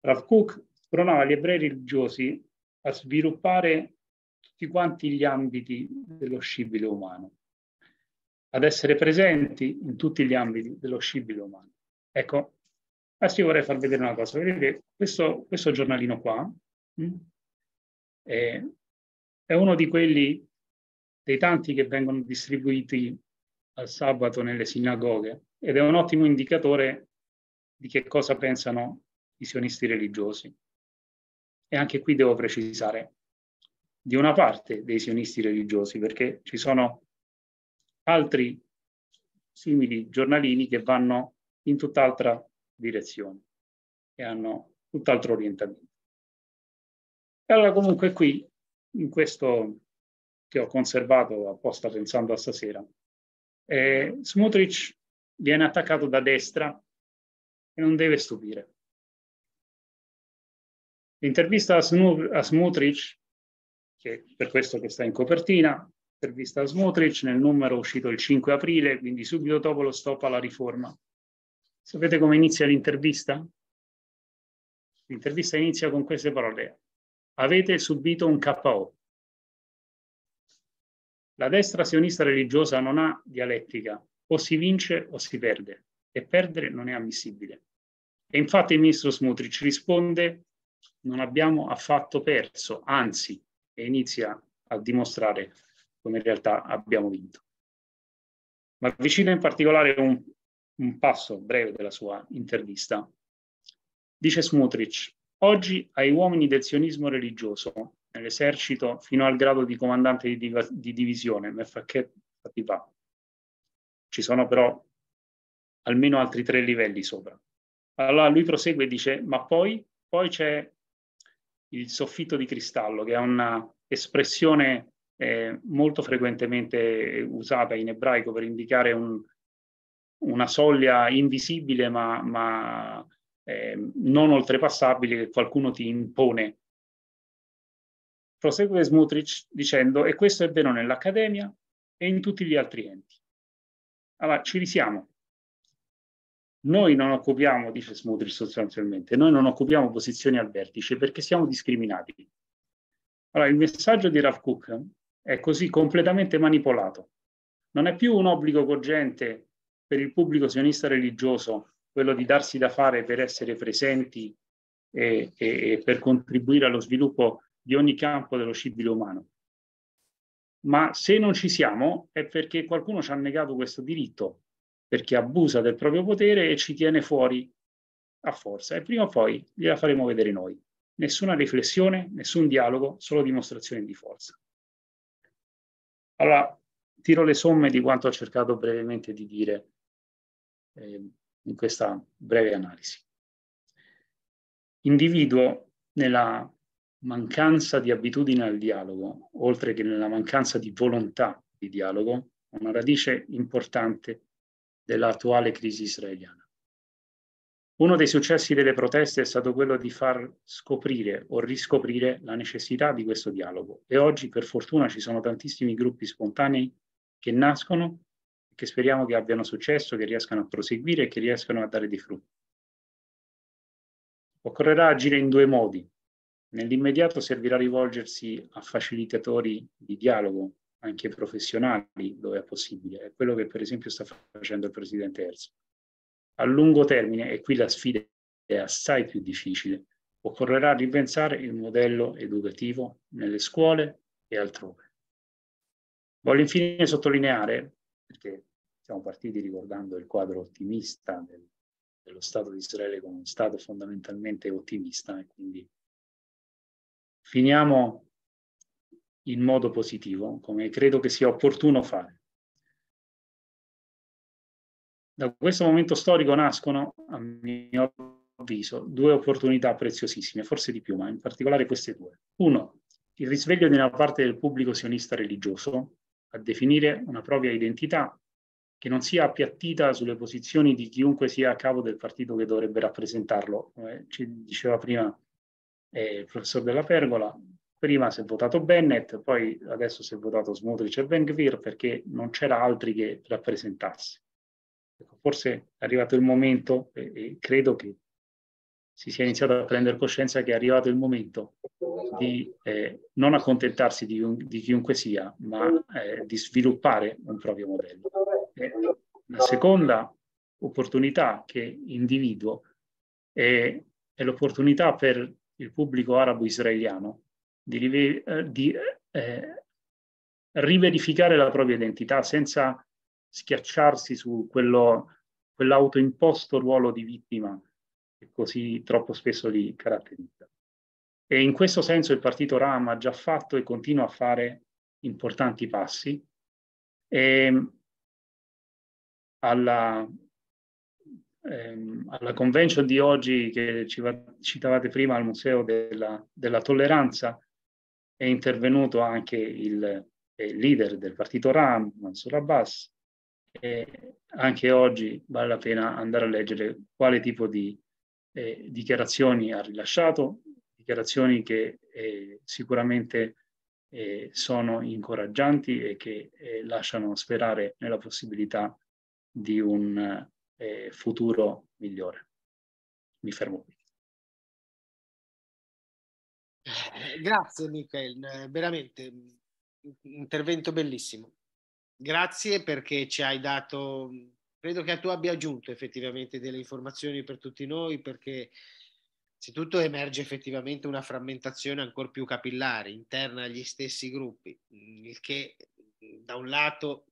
Rav Cook pronava gli ebrei religiosi a sviluppare tutti quanti gli ambiti dello scibile umano, ad essere presenti in tutti gli ambiti dello scibile umano. Ecco, Adesso ah, io vorrei far vedere una cosa. Vedete, questo, questo giornalino qua mh, mm, è, è, uno di quelli, dei tanti che vengono distribuiti al sabato nelle sinagoghe ed è un ottimo indicatore di che cosa pensano i sionisti religiosi. E anche qui devo precisare, di una parte dei sionisti religiosi, perché ci sono altri simili giornalini che vanno in tutt'altra direzione e hanno tutt'altro orientamento. E allora comunque qui, in questo che ho conservato apposta pensando a stasera, eh, Smutrich viene attaccato da destra e non deve stupire. L'intervista a, Snu- a Smutrich, che per questo che sta in copertina, intervista a Smutrich nel numero uscito il 5 aprile, quindi subito dopo lo stop alla riforma, Sapete come inizia l'intervista? L'intervista inizia con queste parole. Avete subito un KO. La destra sionista religiosa non ha dialettica, o si vince o si perde, e perdere non è ammissibile. E infatti il ministro Smutric risponde non abbiamo affatto perso, anzi, e inizia a dimostrare come in realtà abbiamo vinto. Ma vicino in particolare un un passo breve della sua intervista. Dice Smutrich, oggi ai uomini del sionismo religioso, nell'esercito fino al grado di comandante di, div- di divisione, Mefaket Fatibà, ci sono però almeno altri tre livelli sopra. Allora lui prosegue e dice, ma poi, poi c'è il soffitto di cristallo, che è un'espressione eh, molto frequentemente usata in ebraico per indicare un, una soglia invisibile ma, ma eh, non oltrepassabile che qualcuno ti impone. Prosegue Smutrich dicendo e questo è vero nell'Accademia e in tutti gli altri enti. Allora, ci risiamo. Noi non occupiamo, dice Smutrich sostanzialmente, noi non occupiamo posizioni al vertice perché siamo discriminati. Allora, il messaggio di Ralph Cook è così completamente manipolato. Non è più un obbligo cogente per il pubblico sionista religioso quello di darsi da fare per essere presenti e, e, e per contribuire allo sviluppo di ogni campo dello scibile umano. Ma se non ci siamo è perché qualcuno ci ha negato questo diritto, perché abusa del proprio potere e ci tiene fuori a forza e prima o poi gliela faremo vedere noi. Nessuna riflessione, nessun dialogo, solo dimostrazione di forza. Allora, tiro le somme di quanto ho cercato brevemente di dire. Ehm, in questa breve analisi. Individuo nella mancanza di abitudine al dialogo, oltre che nella mancanza di volontà di dialogo, una radice importante dell'attuale crisi israeliana. Uno dei successi delle proteste è stato quello di far scoprire o riscoprire la necessità di questo dialogo e oggi per fortuna ci sono tantissimi gruppi spontanei che nascono che speriamo che abbiano successo, che riescano a proseguire e che riescano a dare di frutto. Occorrerà agire in due modi. Nell'immediato servirà rivolgersi a facilitatori di dialogo, anche professionali, dove è possibile. È quello che per esempio sta facendo il Presidente Erzo. A lungo termine, e qui la sfida è assai più difficile, occorrerà ripensare il modello educativo nelle scuole e altrove. Voglio infine sottolineare, perché siamo partiti ricordando il quadro ottimista del, dello Stato di Israele come uno Stato fondamentalmente ottimista e quindi finiamo in modo positivo, come credo che sia opportuno fare. Da questo momento storico nascono, a mio avviso, due opportunità preziosissime, forse di più, ma in particolare queste due. Uno, il risveglio di una parte del pubblico sionista religioso a definire una propria identità che non sia appiattita sulle posizioni di chiunque sia a capo del partito che dovrebbe rappresentarlo. Come eh, ci diceva prima eh, il professor Della Pergola, prima si è votato Bennett, poi adesso si è votato Smotrich e Benghvir perché non c'era altri che rappresentasse. Ecco, forse è arrivato il momento e, e credo che si sia iniziato a prendere coscienza che è arrivato il momento di eh, non accontentarsi di, un, di, chiunque sia, ma eh, di sviluppare un proprio modello. La seconda opportunità che individuo è, è l'opportunità per il pubblico arabo-israeliano di, eh, di eh, riverificare la propria identità senza schiacciarsi su quello, quell'autoimposto ruolo di vittima che così troppo spesso li caratterizza. E in questo senso il partito RAM ha già fatto e continua a fare importanti passi. E, ehm, alla, ehm, alla convention di oggi che citavate prima al Museo della, della Tolleranza, è intervenuto anche il, il leader del partito RAM, Mansour Abbas, e anche oggi vale la pena andare a leggere quale tipo di eh, dichiarazioni ha rilasciato, dichiarazioni che eh, sicuramente eh, sono incoraggianti e che eh, lasciano sperare nella possibilità di un eh, futuro migliore. Mi fermo qui. Eh, grazie Michael, eh, veramente mm, intervento bellissimo. Grazie perché ci hai dato, mm, credo che tu abbia aggiunto effettivamente delle informazioni per tutti noi perché Innanzitutto emerge effettivamente una frammentazione ancora più capillare interna agli stessi gruppi, mm, il che da un lato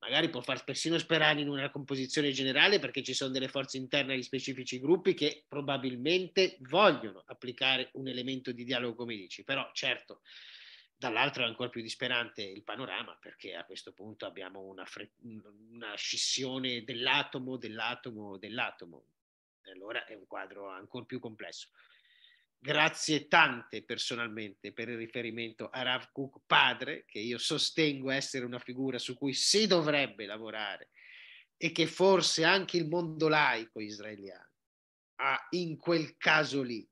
magari può far persino sperare in una composizione generale perché ci sono delle forze interne agli specifici gruppi che probabilmente vogliono applicare un elemento di dialogo come dici, però certo dall'altro è ancora più disperante il panorama perché a questo punto abbiamo una, fre- una scissione dell'atomo, dell'atomo, dell'atomo. Allora è un quadro ancora più complesso. Grazie tante personalmente per il riferimento a Rav Cook padre, che io sostengo essere una figura su cui si dovrebbe lavorare e che forse anche il mondo laico israeliano ha in quel caso lì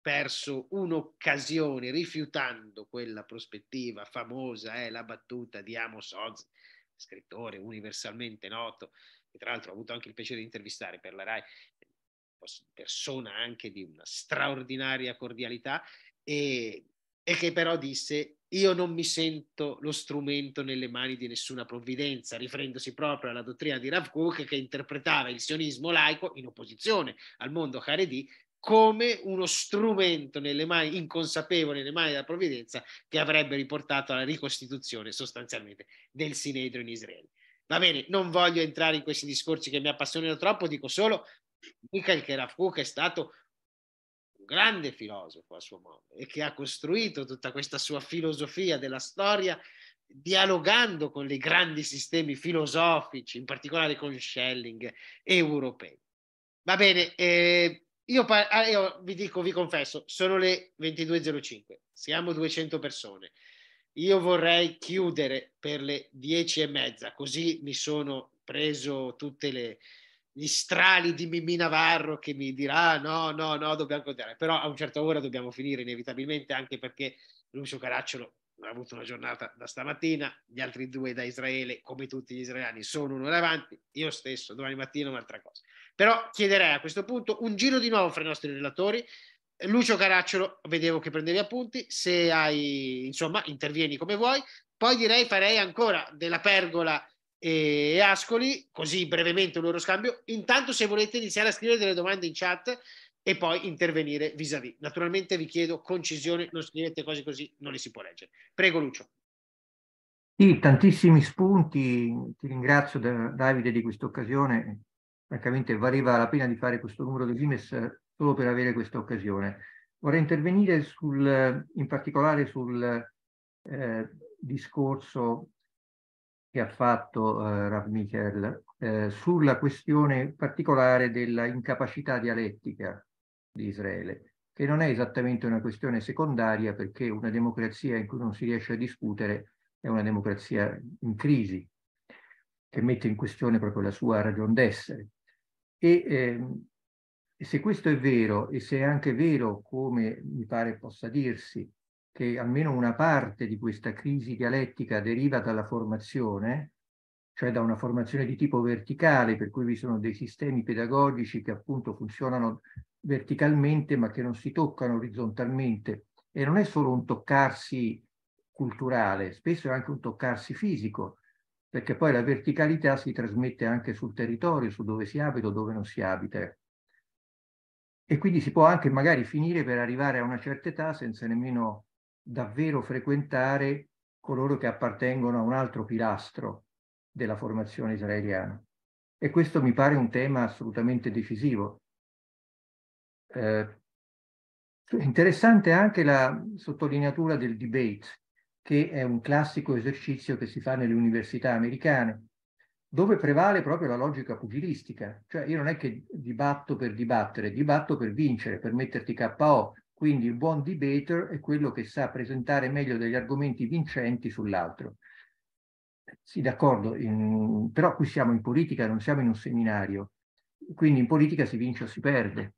perso un'occasione rifiutando quella prospettiva famosa, è eh, la battuta di Amos Oz, scrittore universalmente noto, che tra l'altro ho avuto anche il piacere di intervistare per la RAI, persona anche di una straordinaria cordialità e, e che però disse io non mi sento lo strumento nelle mani di nessuna provvidenza, riferendosi proprio alla dottrina di Rav Kook che interpretava il sionismo laico in opposizione al mondo Haredi come uno strumento nelle mani, inconsapevole nelle mani della provvidenza che avrebbe riportato alla ricostituzione sostanzialmente del Sinedro in Israele. Va bene, non voglio entrare in questi discorsi che mi appassionano troppo, dico solo Michael che è stato un grande filosofo a suo modo e che ha costruito tutta questa sua filosofia della storia dialogando con i grandi sistemi filosofici, in particolare con Schelling europei. Va bene, eh, io, par- ah, io, vi dico, vi confesso, sono le 22.05, siamo 200 persone. Io vorrei chiudere per le 10 e mezza, così mi sono preso tutte le, gli strali di Mimì Navarro che mi dirà ah, no, no, no, dobbiamo continuare, però a un certo ora dobbiamo finire inevitabilmente anche perché Lucio Caracciolo ha avuto una giornata da stamattina, gli altri due da Israele, come tutti gli israeliani, sono uno davanti, io stesso domani mattina un'altra cosa. Però chiederei a questo punto un giro di nuovo fra i nostri relatori. Lucio Caracciolo, vedevo che prendevi appunti, se hai, insomma, intervieni come vuoi. Poi direi farei ancora della pergola e Ascoli, così brevemente un loro scambio. Intanto se volete iniziare a scrivere delle domande in chat e poi intervenire vis-à-vis. Naturalmente vi chiedo concisione, non scrivete cose così, non le si può leggere. Prego Lucio. Sì, tantissimi spunti, ti ringrazio Davide di questa occasione, francamente valeva la pena di fare questo numero di Gimes solo per avere questa occasione. Vorrei intervenire sul, in particolare sul eh, discorso che ha fatto eh, Rav Michel eh, sulla questione particolare della incapacità dialettica di Israele, che non è esattamente una questione secondaria perché una democrazia in cui non si riesce a discutere è una democrazia in crisi, che mette in questione proprio la sua ragion d'essere. E ehm, se questo è vero, e se è anche vero, come mi pare possa dirsi, che almeno una parte di questa crisi dialettica deriva dalla formazione, cioè da una formazione di tipo verticale, per cui vi sono dei sistemi pedagogici che appunto funzionano verticalmente ma che non si toccano orizzontalmente. E non è solo un toccarsi culturale, spesso è anche un toccarsi fisico, perché poi la verticalità si trasmette anche sul territorio, su dove si abita o dove non si abita. E quindi si può anche magari finire per arrivare a una certa età senza nemmeno davvero frequentare coloro che appartengono a un altro pilastro della formazione israeliana. E questo mi pare un tema assolutamente decisivo. Eh, interessante anche la sottolineatura del debate, che è un classico esercizio che si fa nelle università americane, dove prevale proprio la logica pugilistica. Cioè io non è che dibatto per dibattere, dibatto per vincere, per metterti KO. Quindi il buon debater è quello che sa presentare meglio degli argomenti vincenti sull'altro. Sì, d'accordo, però qui siamo in politica, non siamo in un seminario. Quindi in politica si vince o si perde.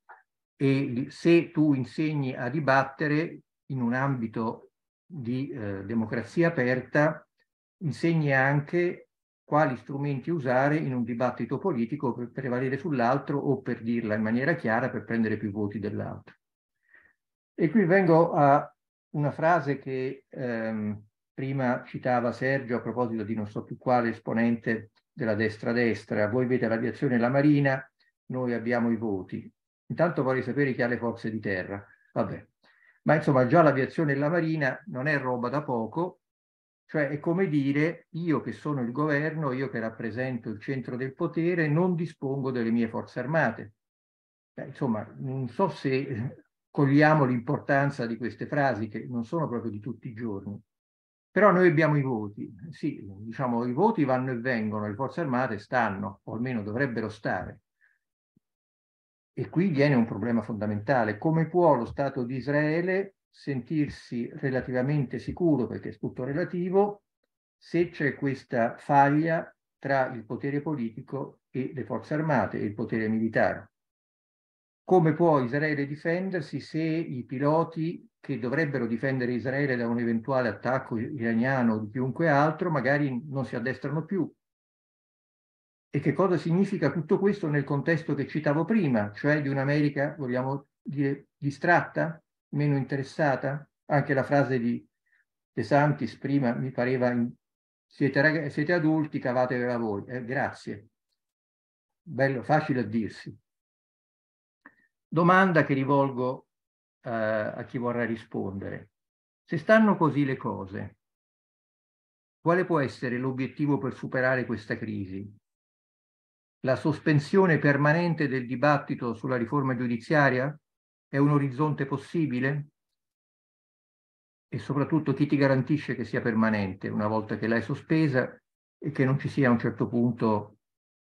E se tu insegni a dibattere in un ambito di eh, democrazia aperta, insegni anche quali strumenti usare in un dibattito politico per prevalere sull'altro o per dirla in maniera chiara per prendere più voti dell'altro. E qui vengo a una frase che ehm, prima citava Sergio a proposito di non so più quale esponente della destra-destra. Voi avete l'aviazione e la marina, noi abbiamo i voti. Intanto vorrei sapere chi ha le forze di terra. Vabbè. Ma insomma già l'aviazione e la marina non è roba da poco, cioè è come dire io che sono il governo, io che rappresento il centro del potere, non dispongo delle mie forze armate. Beh, insomma, non so se cogliamo l'importanza di queste frasi che non sono proprio di tutti i giorni. Però noi abbiamo i voti, sì, diciamo i voti vanno e vengono, le forze armate stanno, o almeno dovrebbero stare. E qui viene un problema fondamentale. Come può lo Stato di Israele sentirsi relativamente sicuro, perché è tutto relativo, se c'è questa faglia tra il potere politico e le forze armate e il potere militare? Come può Israele difendersi se i piloti che dovrebbero difendere Israele da un eventuale attacco iraniano o di chiunque altro magari non si addestrano più? E che cosa significa tutto questo nel contesto che citavo prima, cioè di un'America, vogliamo dire, distratta, meno interessata? Anche la frase di De Santis prima mi pareva in... siete, rag... siete adulti, cavatevela voi. Eh, grazie. Bello, facile a dirsi. Domanda che rivolgo eh, a chi vorrà rispondere. Se stanno così le cose, quale può essere l'obiettivo per superare questa crisi? La sospensione permanente del dibattito sulla riforma giudiziaria è un orizzonte possibile? E soprattutto chi ti garantisce che sia permanente una volta che l'hai sospesa e che non ci sia a un certo punto,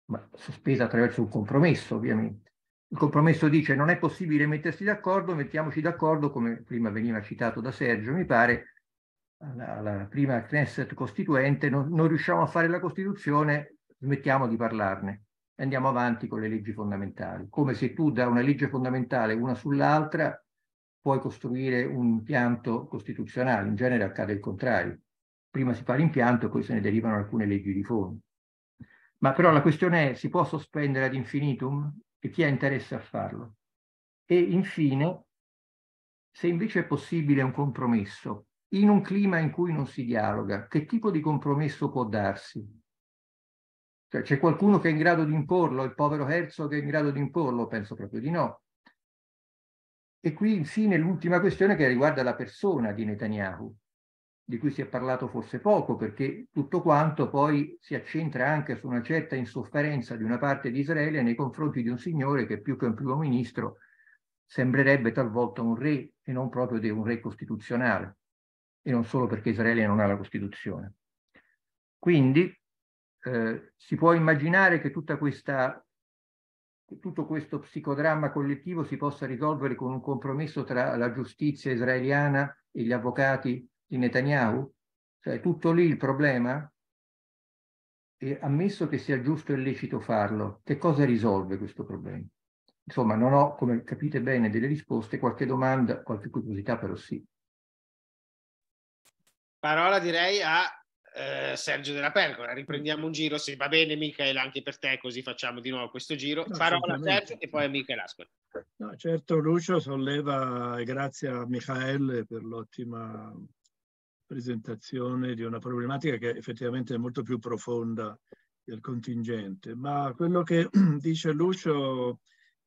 ma sospesa attraverso un compromesso ovviamente, il compromesso dice non è possibile mettersi d'accordo, mettiamoci d'accordo, come prima veniva citato da Sergio, mi pare, alla, prima Knesset costituente, non, non riusciamo a fare la Costituzione, smettiamo di parlarne e andiamo avanti con le leggi fondamentali. Come se tu da una legge fondamentale una sull'altra puoi costruire un impianto costituzionale, in genere accade il contrario. Prima si fa l'impianto e poi se ne derivano alcune leggi di fondo. Ma però la questione è, si può sospendere ad infinitum? e chi ha interesse a farlo. E infine, se invece è possibile un compromesso, in un clima in cui non si dialoga, che tipo di compromesso può darsi? Cioè, c'è qualcuno che è in grado di imporlo, il povero Herzog è in grado di imporlo? Penso proprio di no. E qui infine l'ultima questione che riguarda la persona di Netanyahu di cui si è parlato forse poco, perché tutto quanto poi si accentra anche su una certa insofferenza di una parte di Israele nei confronti di un signore che più che un primo ministro sembrerebbe talvolta un re e non proprio di un re costituzionale, e non solo perché Israele non ha la Costituzione. Quindi eh, si può immaginare che questa, tutto questo psicodramma collettivo si possa risolvere con un compromesso tra la giustizia israeliana e gli avvocati di Netanyahu? Cioè, è tutto lì il problema? E ammesso che sia giusto e lecito farlo, che cosa risolve questo problema? Insomma, non ho, come capite bene, delle risposte, qualche domanda, qualche curiosità però sì. Parola direi a eh, Sergio della Pergola, riprendiamo un giro, se va bene Michele, anche per te, così facciamo di nuovo questo giro. No, Parola a Sergio e poi a Michael Ascoli. No, certo Lucio solleva, grazie a Michele per l'ottima presentazione di una problematica che effettivamente è molto più profonda del contingente, ma quello che dice Lucio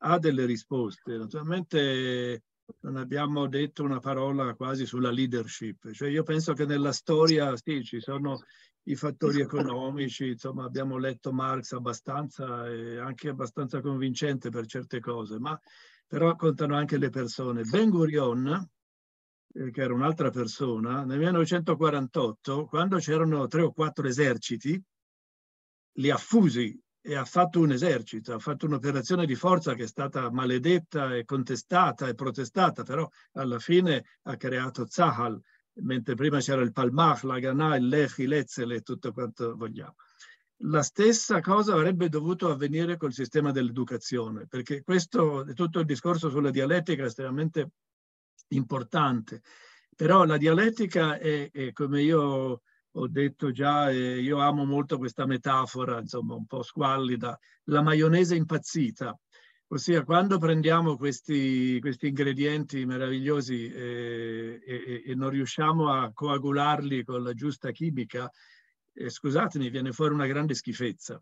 ha delle risposte. Naturalmente non abbiamo detto una parola quasi sulla leadership, cioè io penso che nella storia sì, ci sono i fattori economici, insomma abbiamo letto Marx abbastanza e anche abbastanza convincente per certe cose, ma però contano anche le persone. Ben Gurion, eh, che era un'altra persona, nel 1948, quando c'erano tre o quattro eserciti, li ha fusi e ha fatto un esercito, ha fatto un'operazione di forza che è stata maledetta e contestata e protestata, però alla fine ha creato Zahal, mentre prima c'era il Palmach, la Ghanà, il Lehi, l'Ezzele e tutto quanto vogliamo. La stessa cosa avrebbe dovuto avvenire col sistema dell'educazione, perché questo tutto il discorso sulla dialettica è estremamente importante. Però la dialettica è, è come io ho detto già, eh, io amo molto questa metafora, insomma, un po' squallida, la maionese impazzita. Ossia, quando prendiamo questi, questi ingredienti meravigliosi eh, e, e, non riusciamo a coagularli con la giusta chimica, eh, scusatemi, viene fuori una grande schifezza.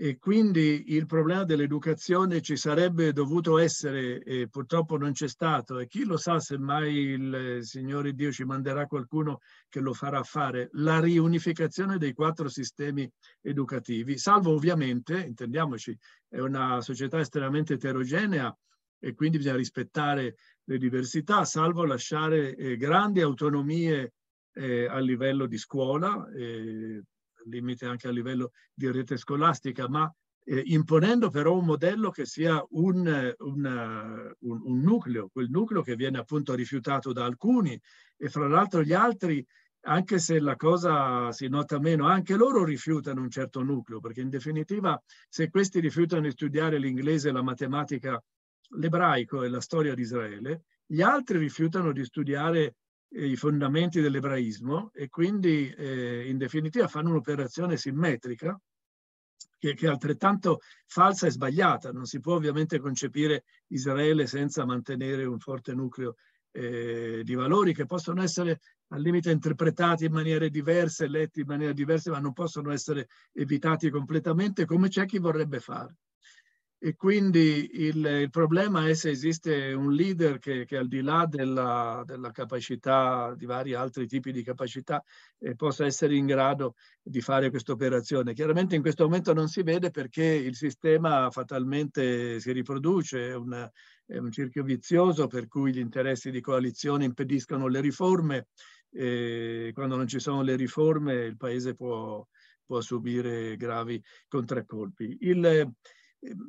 E quindi il problema dell'educazione ci sarebbe dovuto essere e purtroppo non c'è stato e chi lo sa se mai il eh, Signore Dio ci manderà qualcuno che lo farà fare, la riunificazione dei quattro sistemi educativi, salvo ovviamente, intendiamoci, è una società estremamente eterogenea e quindi bisogna rispettare le diversità, salvo lasciare eh, grandi autonomie eh, a livello di scuola. Eh, limite anche a livello di rete scolastica, ma eh, imponendo però un modello che sia un, una, un, un, nucleo, quel nucleo che viene appunto rifiutato da alcuni e fra l'altro gli altri, anche se la cosa si nota meno, anche loro rifiutano un certo nucleo, perché in definitiva se questi rifiutano di studiare l'inglese, la matematica, l'ebraico e la storia di Israele, gli altri rifiutano di studiare eh, i fondamenti dell'ebraismo e quindi eh, in definitiva fanno un'operazione simmetrica che, che, è altrettanto falsa e sbagliata. Non si può ovviamente concepire Israele senza mantenere un forte nucleo eh, di valori che possono essere al limite interpretati in maniere diverse, letti in maniera diversa, ma non possono essere evitati completamente come c'è chi vorrebbe fare. E quindi il, il, problema è se esiste un leader che, che al di là della, della, capacità, di vari altri tipi di capacità, eh, possa essere in grado di fare questa operazione. Chiaramente in questo momento non si vede perché il sistema fatalmente si riproduce, è, una, è un cerchio vizioso per cui gli interessi di coalizione impediscono le riforme. E quando non ci sono le riforme il paese può, può subire gravi contraccolpi. Il, Ehm,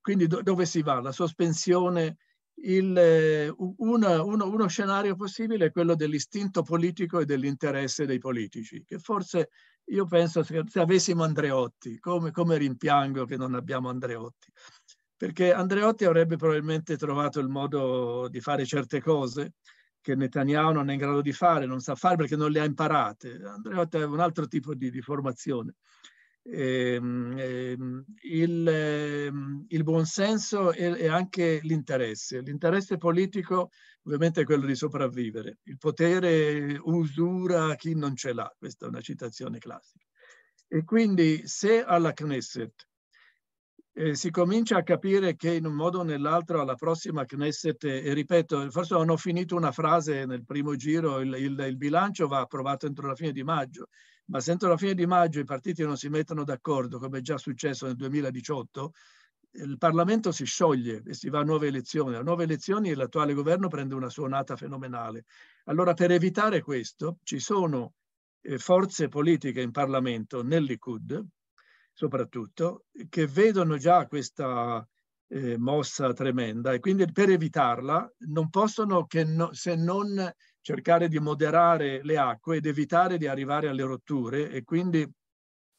quindi do, dove si va? La sospensione, il, eh, una, uno, uno, scenario possibile è quello dell'istinto politico e dell'interesse dei politici, che forse io penso se, se avessimo Andreotti, come, come, rimpiango che non abbiamo Andreotti, perché Andreotti avrebbe probabilmente trovato il modo di fare certe cose che Netanyahu non è in grado di fare, non sa fare perché non le ha imparate. Andreotti aveva un altro tipo di, di formazione. Ehm, ehm, il, ehm, il buonsenso e, e anche l'interesse. L'interesse politico ovviamente è quello di sopravvivere. Il potere usura chi non ce l'ha, questa è una citazione classica. E quindi se alla Knesset eh, si comincia a capire che in un modo o nell'altro alla prossima Knesset, e ripeto, forse non ho finito una frase nel primo giro, il, il, il bilancio va approvato entro la fine di maggio, ma se entro la fine di maggio i partiti non si mettono d'accordo, come è già successo nel 2018, il Parlamento si scioglie e si va a nuove elezioni. A nuove elezioni l'attuale governo prende una suonata fenomenale. Allora per evitare questo ci sono eh, forze politiche in Parlamento, nel soprattutto, che vedono già questa eh, mossa tremenda e quindi per evitarla non possono che no, se non cercare di moderare le acque ed evitare di arrivare alle rotture e quindi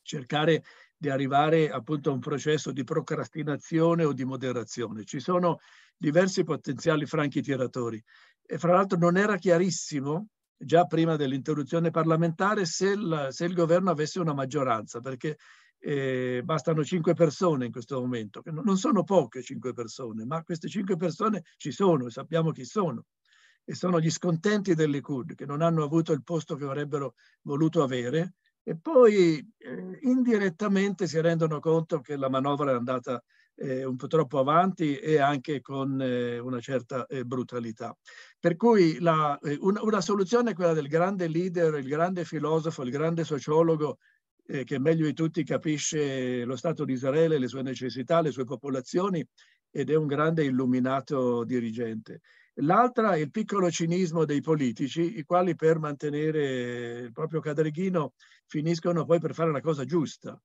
cercare di arrivare appunto a un processo di procrastinazione o di moderazione. Ci sono diversi potenziali franchi tiratori e fra l'altro non era chiarissimo già prima dell'interruzione parlamentare se il, se il, governo avesse una maggioranza, perché eh, bastano cinque persone in questo momento, che non sono poche cinque persone, ma queste cinque persone ci sono e sappiamo chi sono e sono gli scontenti del Likud che non hanno avuto il posto che avrebbero voluto avere e poi eh, indirettamente si rendono conto che la manovra è andata eh, un po' troppo avanti e anche con eh, una certa eh, brutalità. Per cui la, eh, una, una, soluzione è quella del grande leader, il grande filosofo, il grande sociologo eh, che meglio di tutti capisce lo Stato di Israele, le sue necessità, le sue popolazioni ed è un grande illuminato dirigente. L'altra è il piccolo cinismo dei politici, i quali per mantenere il proprio cadreghino finiscono poi per fare la cosa giusta,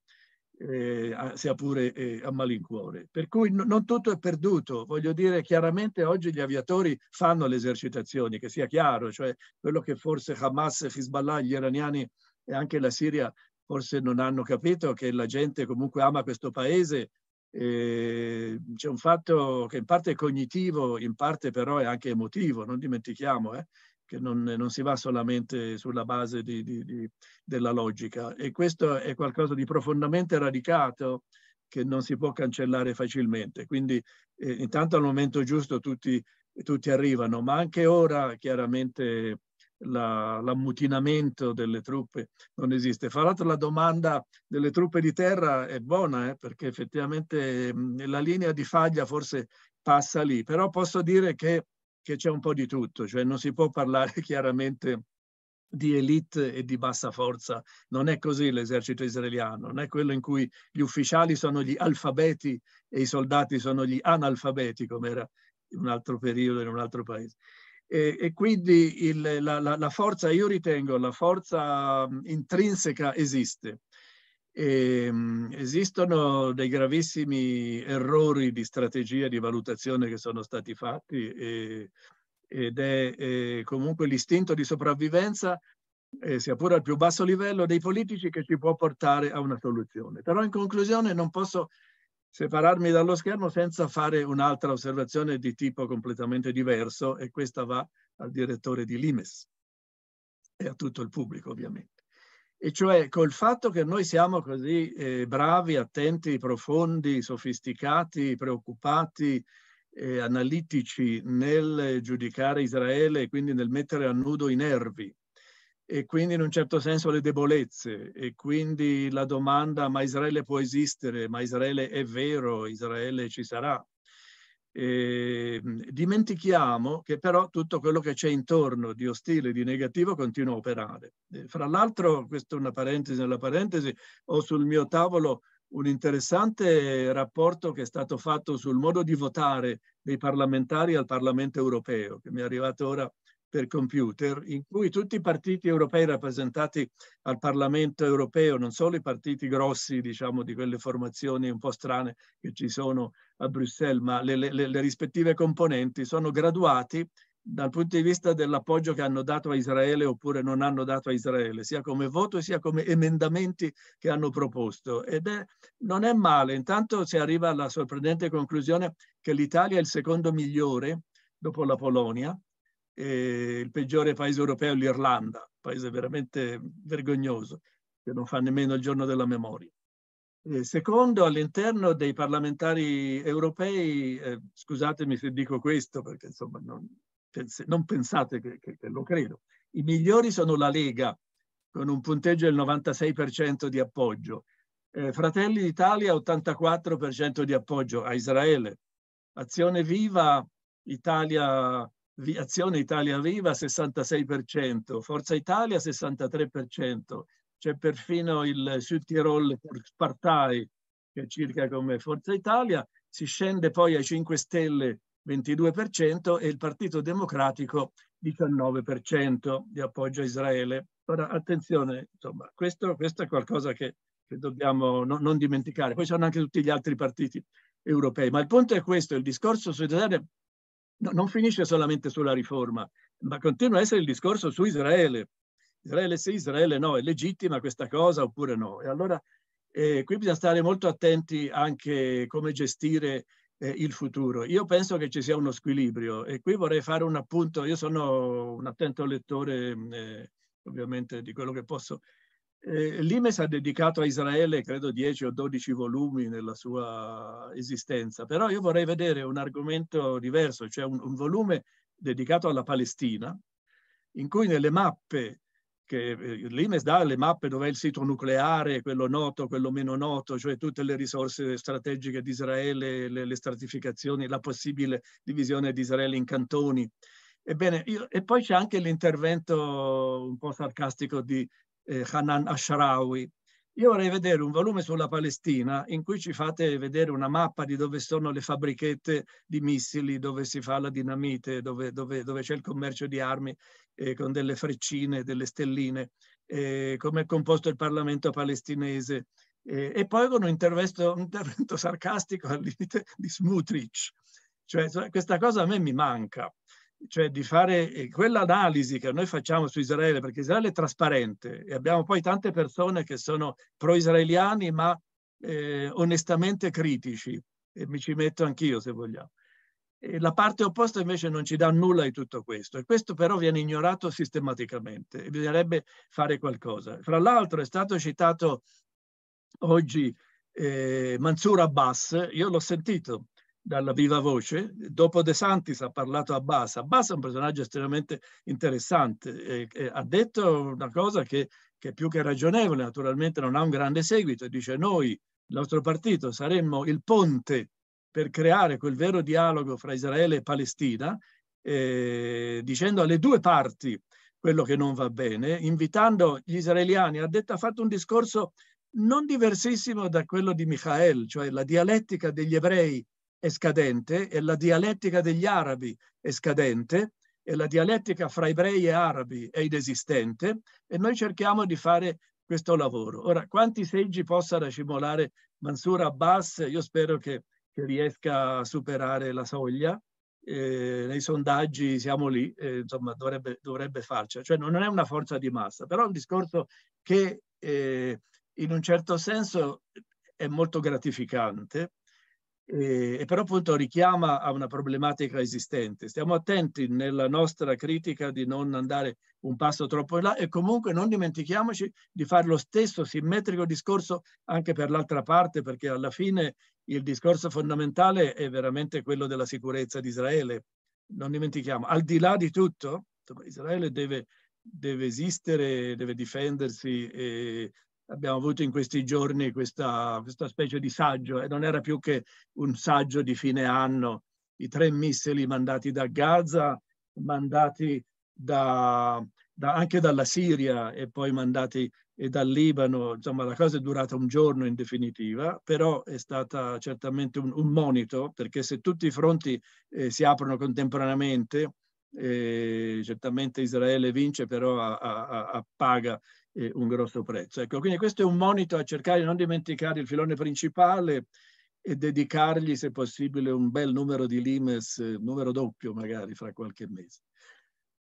eh, sia pure eh, a malincuore. Per cui no, non tutto è perduto, voglio dire chiaramente oggi gli aviatori fanno le esercitazioni, che sia chiaro, cioè quello che forse Hamas, Hezbollah, gli iraniani e anche la Siria forse non hanno capito che la gente comunque ama questo paese Ehm, c'è un fatto che in parte è cognitivo, in parte però è anche emotivo, non dimentichiamo eh, che non, non, si va solamente sulla base di, di, di, della logica e questo è qualcosa di profondamente radicato che non si può cancellare facilmente. Quindi eh, intanto al momento giusto tutti, tutti arrivano, ma anche ora chiaramente la, l'ammutinamento delle truppe non esiste. Fra l'altro la domanda delle truppe di terra è buona, eh, perché effettivamente mh, la linea di faglia forse passa lì, però posso dire che, che c'è un po' di tutto, cioè non si può parlare chiaramente di elite e di bassa forza. Non è così l'esercito israeliano, non è quello in cui gli ufficiali sono gli alfabeti e i soldati sono gli analfabeti, come era in un altro periodo, in un altro paese. E, e quindi il, la, la, la, forza, io ritengo, la forza intrinseca esiste. E, ehm, esistono dei gravissimi errori di strategia di valutazione che sono stati fatti e, ed è, è comunque l'istinto di sopravvivenza eh, sia pure al più basso livello dei politici che ci può portare a una soluzione. Però in conclusione non posso separarmi dallo schermo senza fare un'altra osservazione di tipo completamente diverso e questa va al direttore di Limes e a tutto il pubblico ovviamente. E cioè col fatto che noi siamo così eh, bravi, attenti, profondi, sofisticati, preoccupati, eh, analitici nel giudicare Israele e quindi nel mettere a nudo i nervi e quindi in un certo senso le debolezze e quindi la domanda ma Israele può esistere, ma Israele è vero, Israele ci sarà. E dimentichiamo che però tutto quello che c'è intorno di ostile, di negativo continua a operare. fra l'altro, questa è una parentesi nella parentesi, ho sul mio tavolo un interessante rapporto che è stato fatto sul modo di votare dei parlamentari al Parlamento europeo, che mi è arrivato ora per computer, in cui tutti i partiti europei rappresentati al Parlamento europeo, non solo i partiti grossi, diciamo, di quelle formazioni un po' strane che ci sono a Bruxelles, ma le, le, le rispettive componenti sono graduati dal punto di vista dell'appoggio che hanno dato a Israele oppure non hanno dato a Israele, sia come voto sia come emendamenti che hanno proposto. Ed è, non è male, intanto si arriva alla sorprendente conclusione che l'Italia è il secondo migliore dopo la Polonia eh, il peggiore paese europeo è l'Irlanda, paese veramente vergognoso, che non fa nemmeno il giorno della memoria. Eh, secondo, all'interno dei parlamentari europei, eh, scusatemi se dico questo perché insomma non, pense, non pensate che, che, che lo credo, i migliori sono la Lega con un punteggio del 96% di appoggio, eh, Fratelli d'Italia 84% di appoggio a Israele. Azione Viva Italia Azione Italia Viva 66%, Forza Italia 63%, c'è perfino il Sud Tirol Partei che è circa come Forza Italia, si scende poi ai 5 Stelle 22% e il Partito Democratico 19% di appoggio a Israele. Ora attenzione, insomma, questo, questo è qualcosa che, che dobbiamo no, non dimenticare. Poi ci sono anche tutti gli altri partiti europei, ma il punto è questo, il discorso solidale no, non finisce solamente sulla riforma, ma continua a essere il discorso su Israele. Israele sì, Israele no, è legittima questa cosa oppure no. E allora eh, qui bisogna stare molto attenti anche come gestire eh, il futuro. Io penso che ci sia uno squilibrio e qui vorrei fare un appunto, io sono un attento lettore eh, ovviamente di quello che posso eh, Limes ha dedicato a Israele, credo, 10 o 12 volumi nella sua esistenza, però io vorrei vedere un argomento diverso, cioè un, un volume dedicato alla Palestina, in cui nelle mappe che eh, l'IMES dà le mappe dove è il sito nucleare, quello noto, quello meno noto, cioè tutte le risorse strategiche di Israele, le, le stratificazioni, la possibile divisione di Israele in cantoni. Ebbene, io, e poi c'è anche l'intervento un po' sarcastico di, eh, Hanan Asharawi. Io vorrei vedere un volume sulla Palestina in cui ci fate vedere una mappa di dove sono le fabbrichette di missili, dove si fa la dinamite, dove, dove, dove c'è il commercio di armi eh, con delle freccine, delle stelline, eh, come è composto il Parlamento palestinese. Eh, e poi con un intervento, un intervento sarcastico al limite di Smutrich. Cioè questa cosa a me mi manca cioè di fare eh, quell'analisi che noi facciamo su Israele, perché Israele è trasparente e abbiamo poi tante persone che sono pro-israeliani ma eh, onestamente critici, e mi ci metto anch'io se vogliamo. la parte opposta invece non ci dà nulla di tutto questo e questo però viene ignorato sistematicamente e bisognerebbe fare qualcosa. Fra l'altro è stato citato oggi eh, Mansour Abbas, io l'ho sentito dalla viva voce. Dopo De Santis ha parlato a Bassa. Abbas è un personaggio estremamente interessante. E, e ha detto una cosa che, che è più che ragionevole, naturalmente non ha un grande seguito. Dice noi, il nostro partito, saremmo il ponte per creare quel vero dialogo fra Israele e Palestina, eh, dicendo alle due parti quello che non va bene, invitando gli israeliani. Ha, detto, ha fatto un discorso non diversissimo da quello di Michael, cioè la dialettica degli ebrei è scadente e la dialettica degli arabi è scadente e la dialettica fra ebrei e arabi è inesistente e noi cerchiamo di fare questo lavoro. Ora, quanti seggi possa racimolare Mansur Abbas, io spero che, che riesca a superare la soglia. Eh, nei sondaggi siamo lì, eh, insomma, dovrebbe, dovrebbe farcela. Cioè, non è una forza di massa, però è un discorso che eh, in un certo senso è molto gratificante eh, e però appunto richiama a una problematica esistente. Stiamo attenti nella nostra critica di non andare un passo troppo in là e comunque non dimentichiamoci di fare lo stesso simmetrico discorso anche per l'altra parte, perché alla fine il discorso fondamentale è veramente quello della sicurezza di Israele. Non dimentichiamo, al di là di tutto, Israele deve, deve esistere, deve difendersi e abbiamo avuto in questi giorni questa, questa specie di saggio e non era più che un saggio di fine anno, i tre missili mandati da Gaza, mandati da, da, anche dalla Siria e poi mandati e dal Libano, insomma la cosa è durata un giorno in definitiva, però è stata certamente un, un monito perché se tutti i fronti eh, si aprono contemporaneamente, eh, certamente Israele vince, però appaga eh, un grosso prezzo. Ecco, quindi questo è un monito a cercare di non dimenticare il filone principale e dedicargli, se possibile, un bel numero di limes, numero doppio magari fra qualche mese.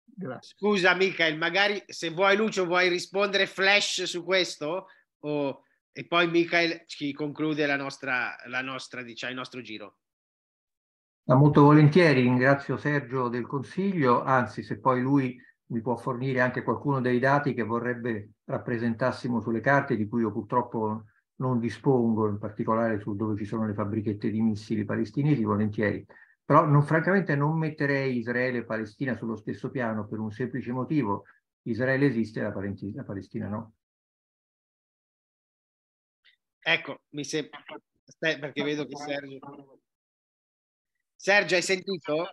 Grazie. Scusa Michael, magari se vuoi Lucio vuoi rispondere flash su questo o... e poi Michael ci conclude la nostra, la nostra, diciamo, il nostro giro. Molto volentieri, ringrazio Sergio del consiglio, anzi se poi lui mi può fornire anche qualcuno dei dati che vorrebbe rappresentassimo sulle carte, di cui io purtroppo non dispongo, in particolare su dove ci sono le fabbrichette di missili palestinesi, volentieri. Però non, francamente non metterei Israele e Palestina sullo stesso piano per un semplice motivo. Israele esiste, la la Palestina no. Ecco, mi sembra, perché vedo che Sergio... Sergio, hai sentito?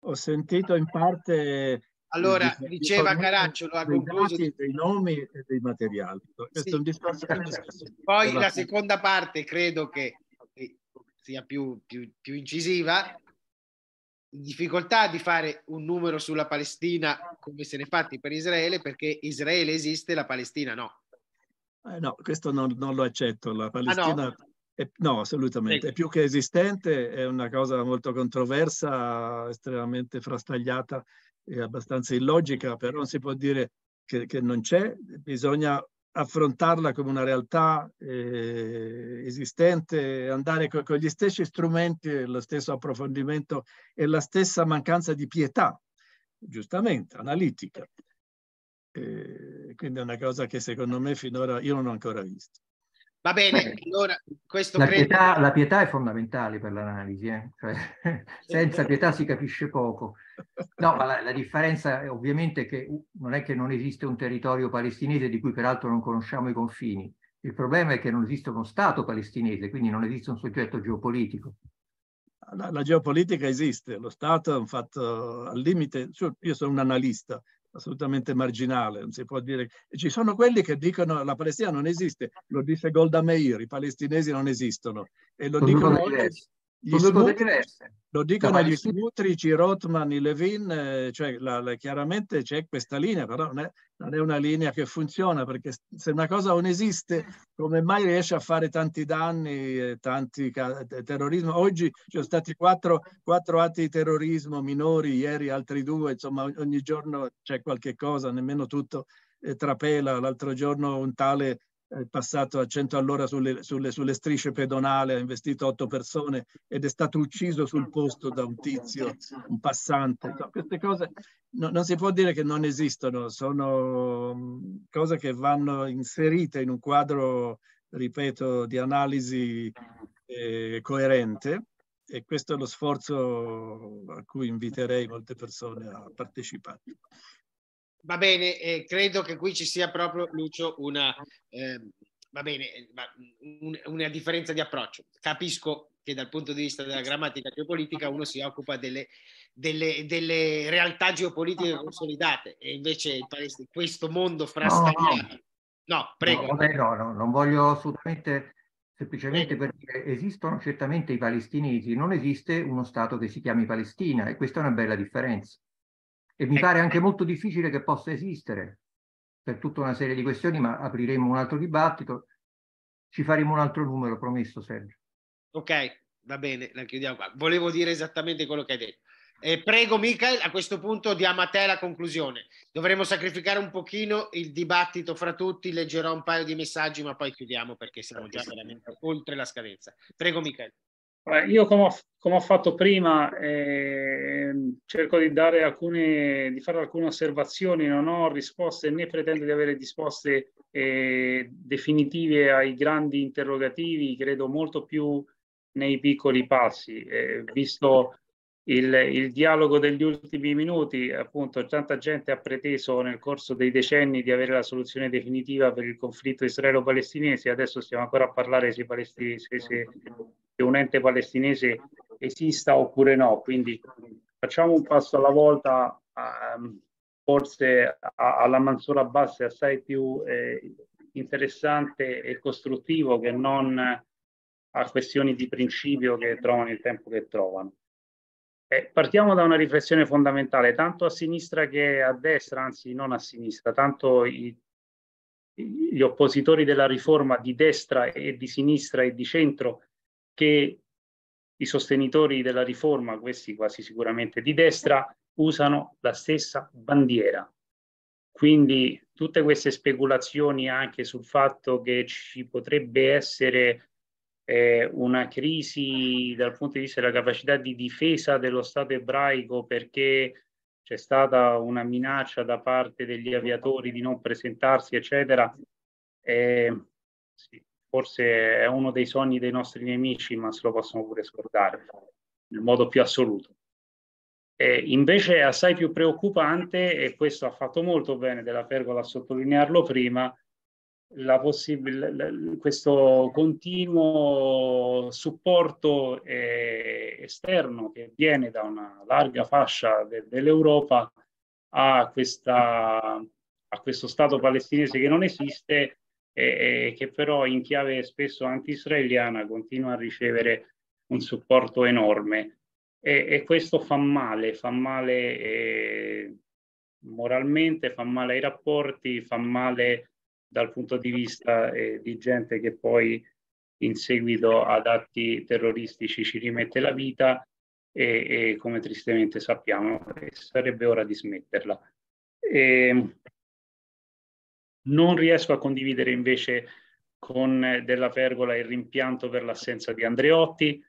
Ho sentito in parte allora, diceva Caracciolo, ha concluso... Dei, nomi e dei materiali. Sì. Poi la seconda parte credo che sia più, più, più incisiva, difficoltà di fare un numero sulla Palestina come se ne è fatti per Israele perché Israele esiste, la Palestina no. Eh no, questo non, non, lo accetto. La Palestina ah no? È, no? assolutamente, sì. è più che esistente, è una cosa molto controversa, estremamente frastagliata è abbastanza illogica, però non si può dire che, che non c'è, bisogna affrontarla come una realtà eh, esistente, andare co- con gli stessi strumenti, lo stesso approfondimento e la stessa mancanza di pietà, giustamente, analitica. Eh, quindi è una cosa che secondo me finora io non ho ancora visto. Va bene, Beh, allora questo la, credo... pietà, la pietà è fondamentale per l'analisi, eh? cioè, senza pietà si capisce poco. No, ma la, la differenza è ovviamente che non è che non esiste un territorio palestinese di cui peraltro non conosciamo i confini. Il problema è che non esiste uno Stato palestinese, quindi non esiste un soggetto geopolitico. La, la geopolitica esiste, lo Stato è un fatto al limite, io sono un analista, assolutamente marginale, non si può dire. Ci sono quelli che dicono la Palestina non esiste, lo disse Golda Meir, i palestinesi non esistono e lo dicono gli smutri, lo cioè, dicono gli smutrici, Rotman, i Levin, eh, cioè la, la, chiaramente c'è questa linea, però non è, non è una linea che funziona perché se una cosa non esiste come mai riesce a fare tanti danni e tanti terrorismo oggi ci sono stati quattro, quattro, atti di terrorismo minori ieri altri due insomma ogni giorno c'è qualche cosa nemmeno tutto eh, trapela l'altro giorno un tale è passato a 100 all'ora sulle, sulle, sulle, strisce pedonali, ha investito otto persone ed è stato ucciso sul posto da un tizio, un passante. No, queste cose no, non si può dire che non esistono, sono mm, cose che vanno inserite in un quadro, ripeto, di analisi eh, coerente e questo è lo sforzo a cui inviterei molte persone a partecipare va bene, eh, credo che qui ci sia proprio, Lucio, una, eh, va bene, eh, un, una differenza di approccio. Capisco che dal punto di vista della grammatica geopolitica uno si occupa delle, delle, delle realtà geopolitiche consolidate e invece palest- questo mondo frastagliato... No. no, prego. No, vabbè, no, no, non voglio assolutamente semplicemente perché esistono certamente i palestinesi, non esiste uno Stato che si chiami Palestina e questa è una bella differenza e mi pare anche ecco. molto difficile che possa esistere per tutta una serie di questioni, ma apriremo un altro dibattito, ci faremo un altro numero, promesso Sergio. Ok, va bene, la chiudiamo qua. Volevo dire esattamente quello che hai detto. Eh, prego Michael, a questo punto diamo a te la conclusione. Dovremmo sacrificare un pochino il dibattito fra tutti, leggerò un paio di messaggi, ma poi chiudiamo perché siamo già veramente oltre la scadenza. Prego Michael. Io come ho, come ho fatto prima eh, cerco di, alcune, di, fare alcune osservazioni, non ho risposte né pretendo di avere risposte eh, definitive ai grandi interrogativi, credo molto più nei piccoli passi, eh, visto il, il, dialogo degli ultimi minuti, appunto tanta gente ha preteso nel corso dei decenni di avere la soluzione definitiva per il conflitto israelo-palestinese, adesso stiamo ancora a parlare se, se, se, un ente palestinese esista oppure no, quindi facciamo un passo alla volta, um, forse a, alla Mansura Bassa è assai più eh, interessante e costruttivo che non a questioni di principio che trovano il tempo che trovano. Eh, partiamo da una riflessione fondamentale, tanto a sinistra che a destra, anzi non a sinistra, tanto i, gli oppositori della riforma di destra e di sinistra e di centro che i sostenitori della riforma, questi quasi sicuramente di destra, usano la stessa bandiera. Quindi tutte queste speculazioni anche sul fatto che ci potrebbe essere eh, una crisi dal punto di vista della capacità di difesa dello Stato ebraico perché c'è stata una minaccia da parte degli aviatori di non presentarsi, eccetera, eh, sì, forse è uno dei sogni dei nostri nemici, ma se lo possono pure scordare nel modo più assoluto. Eh, invece è assai più preoccupante, e questo ha fatto molto bene della Pergola a sottolinearlo prima, questo continuo supporto eh, esterno che viene da una larga fascia de- dell'Europa a, questa, a, questo Stato palestinese che non esiste e, e che però in chiave spesso anti-israeliana continua a ricevere un supporto enorme e, e questo fa male, fa male eh, moralmente, fa male ai rapporti, fa male dal punto di vista eh, di gente che poi in seguito ad atti terroristici ci rimette la vita e, e come tristemente sappiamo sarebbe ora di smetterla. E ehm, non riesco a condividere invece con eh, della pergola il rimpianto per l'assenza di Andreotti,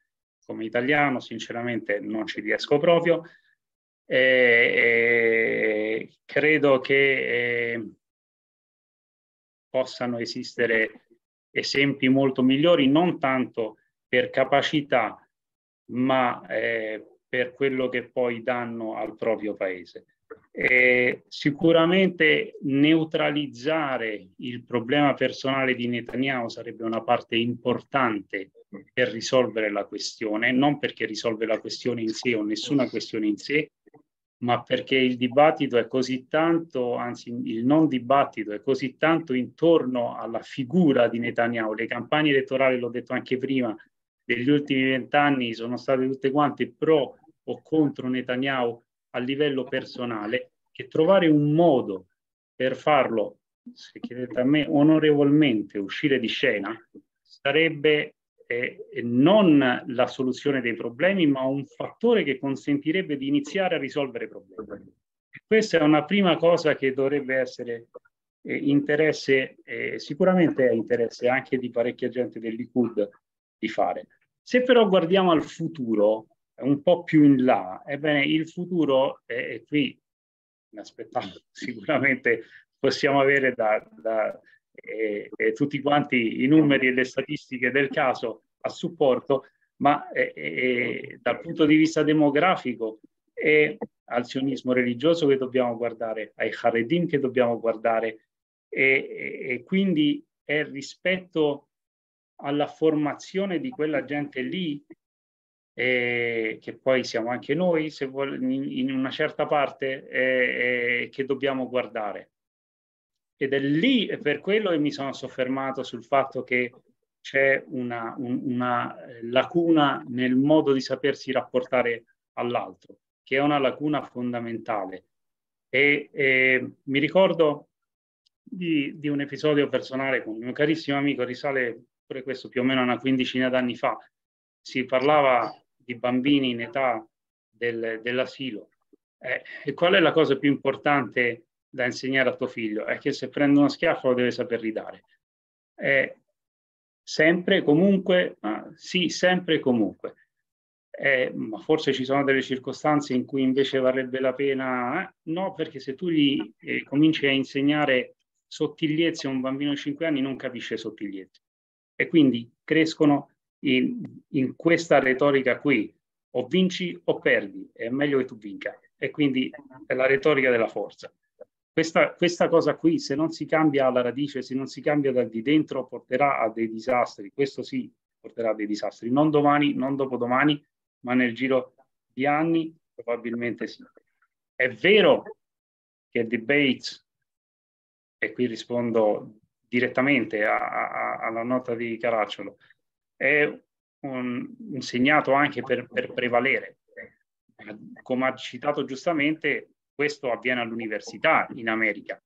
come italiano sinceramente non ci riesco proprio. E, eh, eh, credo che possano esistere esempi molto migliori, non tanto per capacità, ma eh, per quello che poi danno al proprio paese. Eh, sicuramente neutralizzare il problema personale di Netanyahu sarebbe una parte importante per risolvere la questione, non perché risolve la questione in sé o nessuna questione in sé, ma perché il dibattito è così tanto, anzi il non dibattito è così tanto intorno alla figura di Netanyahu. Le campagne elettorali, l'ho detto anche prima, degli ultimi vent'anni sono state tutte quante pro o contro Netanyahu a livello personale, che trovare un modo per farlo, se chiedete a me, onorevolmente uscire di scena, sarebbe è non la soluzione dei problemi, ma un fattore che consentirebbe di iniziare a risolvere i problemi. Questa è una prima cosa che dovrebbe essere eh, interesse, eh, sicuramente è interesse anche di parecchia gente dell'ICUD di fare. Se però guardiamo al futuro, un po' più in là, ebbene il futuro è, è qui, aspettavo sicuramente possiamo avere da, da, e, e tutti quanti i numeri e le statistiche del caso a supporto, ma eh, dal punto di vista demografico è al sionismo religioso che dobbiamo guardare, ai Haredim che dobbiamo guardare e, e quindi è rispetto alla formazione di quella gente lì, eh, che poi siamo anche noi, se vuole, in, in una certa parte, eh, eh, che dobbiamo guardare ed è lì per quello che mi sono soffermato sul fatto che c'è una, un, una, eh, lacuna nel modo di sapersi rapportare all'altro, che è una lacuna fondamentale. E, e mi ricordo di, di, un episodio personale con un mio carissimo amico, risale pure questo più o meno a una quindicina d'anni fa. Si parlava di bambini in età del, dell'asilo. Eh, e qual è la cosa più importante? da insegnare a tuo figlio è che se prende uno schiaffo lo deve saper ridare. È sempre, comunque, ah, sì, sempre e comunque. È, ma forse ci sono delle circostanze in cui invece varrebbe la pena, eh? no, perché se tu gli eh, cominci a insegnare sottigliezze, a un bambino di 5 anni non capisce sottigliezze e quindi crescono in, in questa retorica qui, o vinci o perdi, è meglio che tu vinca e quindi è la retorica della forza. Questa, questa, cosa qui, se non si cambia alla radice, se non si cambia dal di dentro, porterà a dei disastri. Questo sì, porterà a dei disastri. Non domani, non dopodomani, ma nel giro di anni probabilmente sì. È vero che il debate, e qui rispondo direttamente a, a, alla nota di Caracciolo, è un, un segnato anche per, per prevalere. Come ha citato giustamente, questo avviene all'università in America.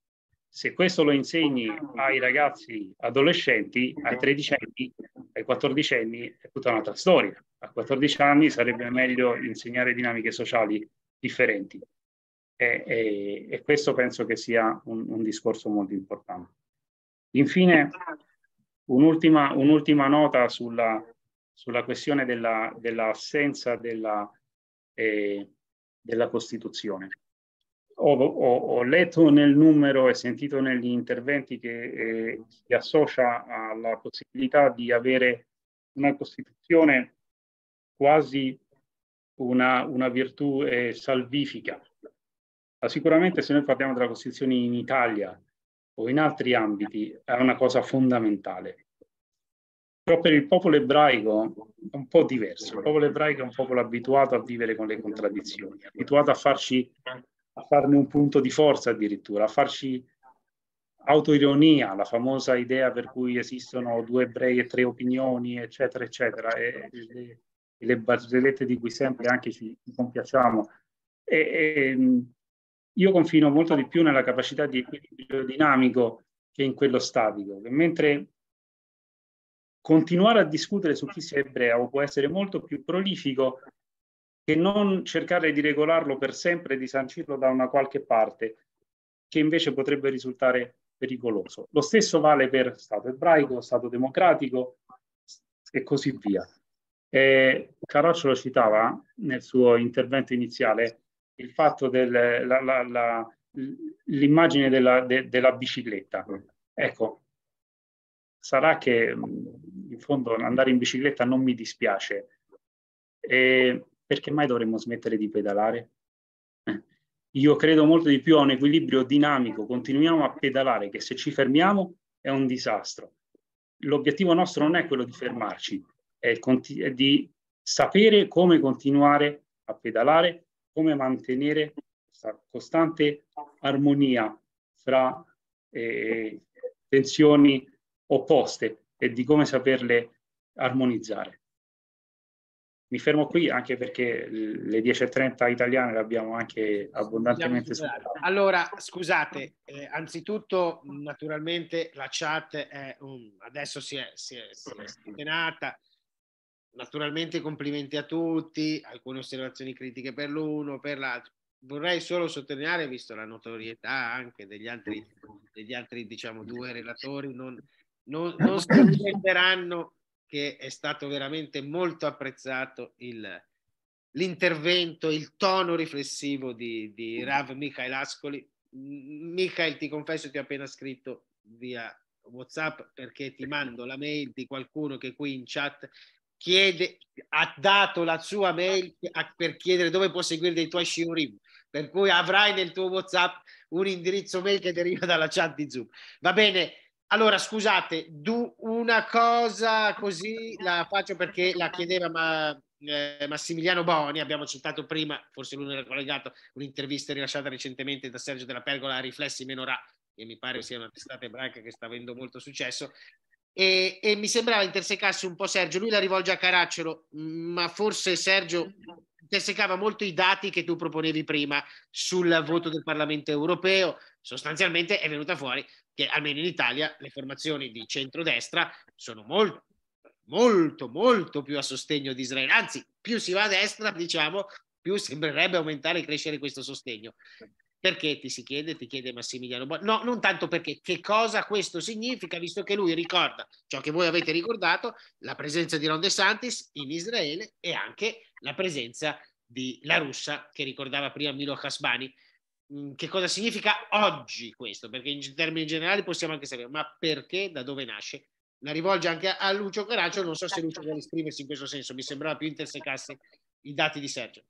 Se questo lo insegni ai ragazzi adolescenti, ai tredicenni, ai quattordicenni, è tutta un'altra storia. A 14 anni sarebbe meglio insegnare dinamiche sociali differenti. E, e, e questo penso che sia un, un discorso molto importante. Infine, un'ultima, un'ultima nota sulla, sulla questione dell'assenza della, eh, della, Costituzione ho, ho, ho, letto nel numero e sentito negli interventi che eh, si associa alla possibilità di avere una Costituzione quasi una, una virtù eh, salvifica. Ma sicuramente se noi parliamo della Costituzione in Italia o in altri ambiti è una cosa fondamentale. Però per il popolo ebraico è un po' diverso. Il popolo ebraico è un popolo abituato a vivere con le contraddizioni, abituato a farci a farne un punto di forza addirittura, a farci autoironia, la famosa idea per cui esistono due ebrei e tre opinioni, eccetera, eccetera, e le, le barzellette di cui sempre anche ci, compiacciamo. E, e, mm, io confino molto di più nella capacità di equilibrio dinamico che in quello statico, mentre continuare a discutere su chi sia ebreo può essere molto più prolifico che non cercare di regolarlo per sempre e di sancirlo da una qualche parte, che invece potrebbe risultare pericoloso. Lo stesso vale per Stato ebraico, Stato democratico e così via. Eh, Caroccio lo citava nel suo intervento iniziale, il fatto dell'immagine della, de, della bicicletta. Ecco, sarà che in fondo andare in bicicletta non mi dispiace. E perché mai dovremmo smettere di pedalare? Eh. Io credo molto di più a un equilibrio dinamico, continuiamo a pedalare, che se ci fermiamo è un disastro. L'obiettivo nostro non è quello di fermarci, è, è di sapere come continuare a pedalare, come mantenere questa costante armonia fra eh, tensioni opposte e di come saperle armonizzare mi fermo qui anche perché le 10.30 italiane le abbiamo anche abbondantemente superato. Allora, scusate, eh, anzitutto naturalmente la chat è, um, adesso si è, si è, si è scatenata. Naturalmente complimenti a tutti, alcune osservazioni critiche per l'uno, per l'altro. Vorrei solo sottolineare, visto la notorietà anche degli altri, degli altri diciamo, due relatori, non, non, non si offenderanno che è stato veramente molto apprezzato il, l'intervento, il tono riflessivo di, di mm. Rav Michael Ascoli. Michael, ti confesso, ti ho appena scritto via WhatsApp perché ti mando la mail di qualcuno che qui in chat chiede, ha dato la sua mail per chiedere dove può seguire dei tuoi shiurim. Per cui avrai nel tuo WhatsApp un indirizzo mail che deriva dalla chat di Zoom. Va bene, allora, scusate, du, una cosa così la faccio perché la chiedeva ma, eh, Massimiliano Boni, abbiamo citato prima, forse lui non era collegato, un'intervista rilasciata recentemente da Sergio della Pergola a Riflessi Menorà, che mi pare sia una testata ebraica che sta avendo molto successo, e, e, mi sembrava intersecasse un po' Sergio, lui la rivolge a Caracciolo, mm, ma forse Sergio intersecava molto i dati che tu proponevi prima sul voto del Parlamento europeo, sostanzialmente è venuta fuori che almeno in Italia le formazioni di centrodestra sono molto, molto, molto più a sostegno di Israele. Anzi, più si va a destra, diciamo, più sembrerebbe aumentare e crescere questo sostegno. Perché ti si chiede, ti chiede Massimiliano Bono. No, non tanto perché, che cosa questo significa, visto che lui ricorda ciò che voi avete ricordato, la presenza di Ron DeSantis in Israele e anche la presenza di la russa che ricordava prima Milo Casbani. Mm, che cosa significa oggi questo, perché in termini generali possiamo anche sapere, ma perché, da dove nasce? La rivolge anche a Lucio Caraccio, non so se Lucio vuole esprimersi in questo senso, mi sembrava più intersecasse i dati di Sergio.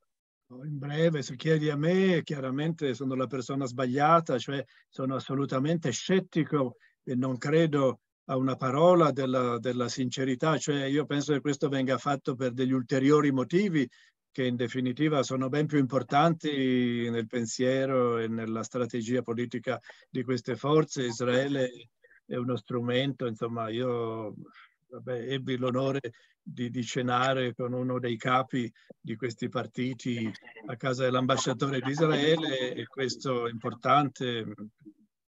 In breve, se chiedi a me, chiaramente sono la persona sbagliata, cioè sono assolutamente scettico e non credo a una parola della, della sincerità, cioè io penso che questo venga fatto per degli ulteriori motivi, che in definitiva sono ben più importanti nel pensiero e nella strategia politica di queste forze. Israele è uno strumento, insomma, io vabbè, ebbi l'onore di, di, cenare con uno dei capi di questi partiti a casa dell'ambasciatore di Israele e questo importante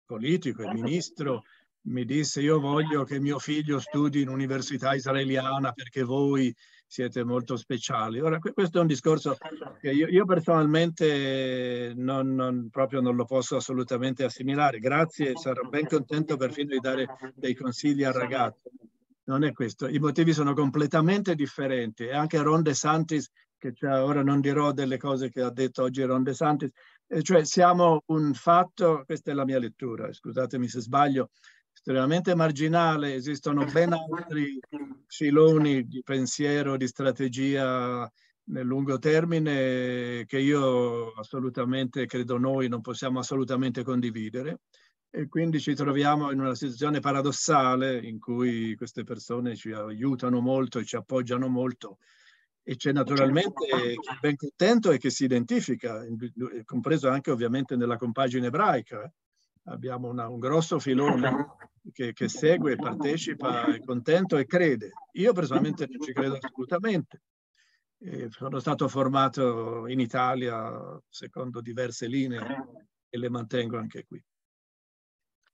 politico e ministro mi disse io voglio che mio figlio studi in università israeliana perché voi siete molto speciali. Ora, questo è un discorso che io, io personalmente non, non, proprio non lo posso assolutamente assimilare. Grazie, sarò ben contento perfino di dare dei consigli al ragazzo. Non è questo, i motivi sono completamente differenti e anche Ron De Santis, che ora non dirò delle cose che ha detto oggi Ron De Santis, eh, cioè siamo un fatto, questa è la mia lettura, scusatemi se sbaglio, estremamente marginale, esistono ben altri filoni di pensiero, di strategia nel lungo termine che io assolutamente, credo noi, non possiamo assolutamente condividere e quindi ci troviamo in una situazione paradossale in cui queste persone ci aiutano molto e ci appoggiano molto e c'è naturalmente certo. chi è ben contento e che si identifica, compreso anche ovviamente nella compagine ebraica, eh abbiamo una, un grosso filone che, che, segue, partecipa, è contento e crede. Io personalmente non ci credo assolutamente. E sono stato formato in Italia secondo diverse linee e le mantengo anche qui.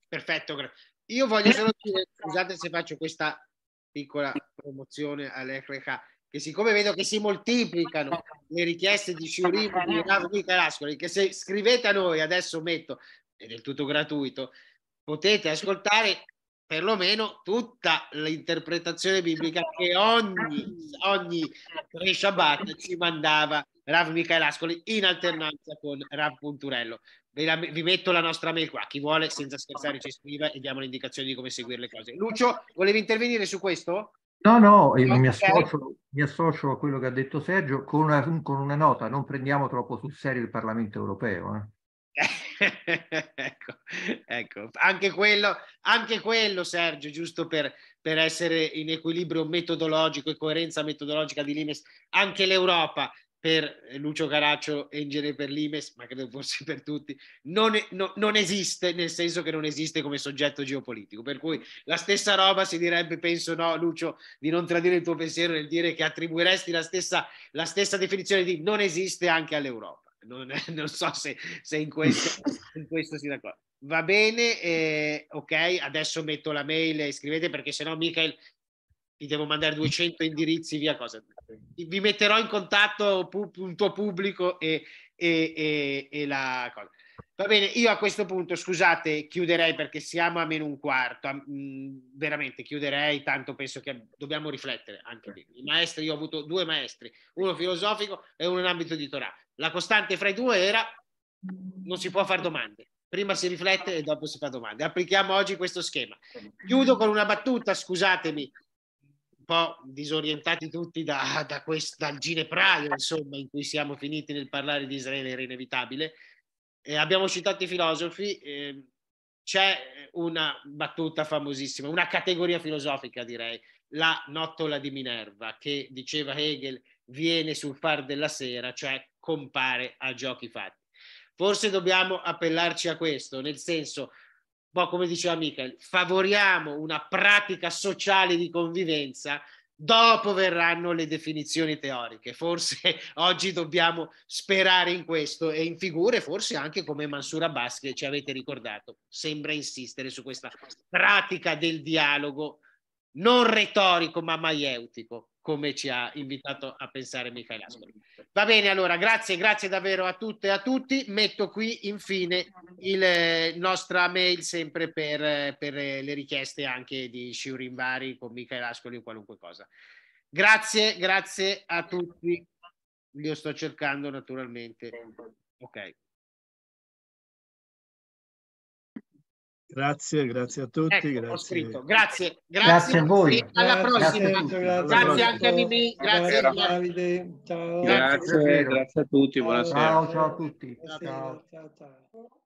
Perfetto, io voglio solo dire, scusate se faccio questa piccola promozione all'RK, che siccome vedo che si moltiplicano le richieste di Sciurino di Carascoli, che se scrivete a noi, adesso metto è del tutto gratuito, potete ascoltare perlomeno tutta l'interpretazione biblica che ogni, ogni tre Shabbat ci mandava Rav Ascoli in alternanza con Rav Punturello. Vi, metto la nostra mail qua, chi vuole senza scherzare ci scriva e diamo le indicazioni di come seguire le cose. Lucio, volevi intervenire su questo? No, no, no mi, associo, mi, associo, a quello che ha detto Sergio con una, con una, nota, non prendiamo troppo sul serio il Parlamento europeo. Eh. ecco, ecco. Anche, quello, anche quello, Sergio, giusto per, per, essere in equilibrio metodologico e coerenza metodologica di Limes, anche l'Europa per Lucio Caraccio e in genere per Limes, ma credo forse per tutti, non, no, non esiste, nel senso che non esiste come soggetto geopolitico. Per cui la stessa roba si direbbe, penso no, Lucio, di non tradire il tuo pensiero nel dire che attribuiresti la stessa, la stessa definizione di non esiste anche all'Europa non, non so se, se, in, questo, in questo si d'accordo. Va bene, eh, ok, adesso metto la mail e scrivete perché sennò Michael ti devo mandare 200 indirizzi via cosa. Vi metterò in contatto un tuo pubblico e, e, e, e la cosa. Va bene, io a questo punto, scusate, chiuderei perché siamo a meno un quarto, mh, mm, veramente chiuderei, tanto penso che dobbiamo riflettere anche lì. I maestri, io ho avuto due maestri, uno filosofico e uno in ambito di Torah. La costante fra i due era non si può fare domande. Prima si riflette e dopo si fa domande. Applichiamo oggi questo schema. Chiudo con una battuta, scusatemi, un po' disorientati tutti da, da quest, dal ginepraio, insomma, in cui siamo finiti nel parlare di Israele era inevitabile. Eh, abbiamo citato i filosofi, eh, c'è una battuta famosissima, una categoria filosofica direi, la nottola di Minerva, che diceva Hegel viene sul far della sera, cioè compare a giochi fatti. Forse dobbiamo appellarci a questo, nel senso, un boh, po' come diceva Michael, favoriamo una pratica sociale di convivenza, dopo verranno le definizioni teoriche. Forse oggi dobbiamo sperare in questo e in figure, forse anche come Mansura Abbas che ci avete ricordato, sembra insistere su questa pratica del dialogo non retorico ma maieutico come ci ha invitato a pensare Michele Ascoli. Va bene, allora, grazie, grazie davvero a tutte e a tutti. Metto qui infine il eh, nostra mail sempre per, eh, per eh, le richieste anche di Sciurin Vari con Michele Ascoli o qualunque cosa. Grazie, grazie a tutti. Io sto cercando naturalmente. Ok. Grazie, grazie a tutti. Ecco, grazie. Grazie, grazie. grazie. a voi. Alla prossima. Grazie, anche a Mimì. Grazie, Davide. Ciao. Grazie, grazie a tutti. Buonasera. Ciao, ciao a tutti. Ciao. Ciao, ciao.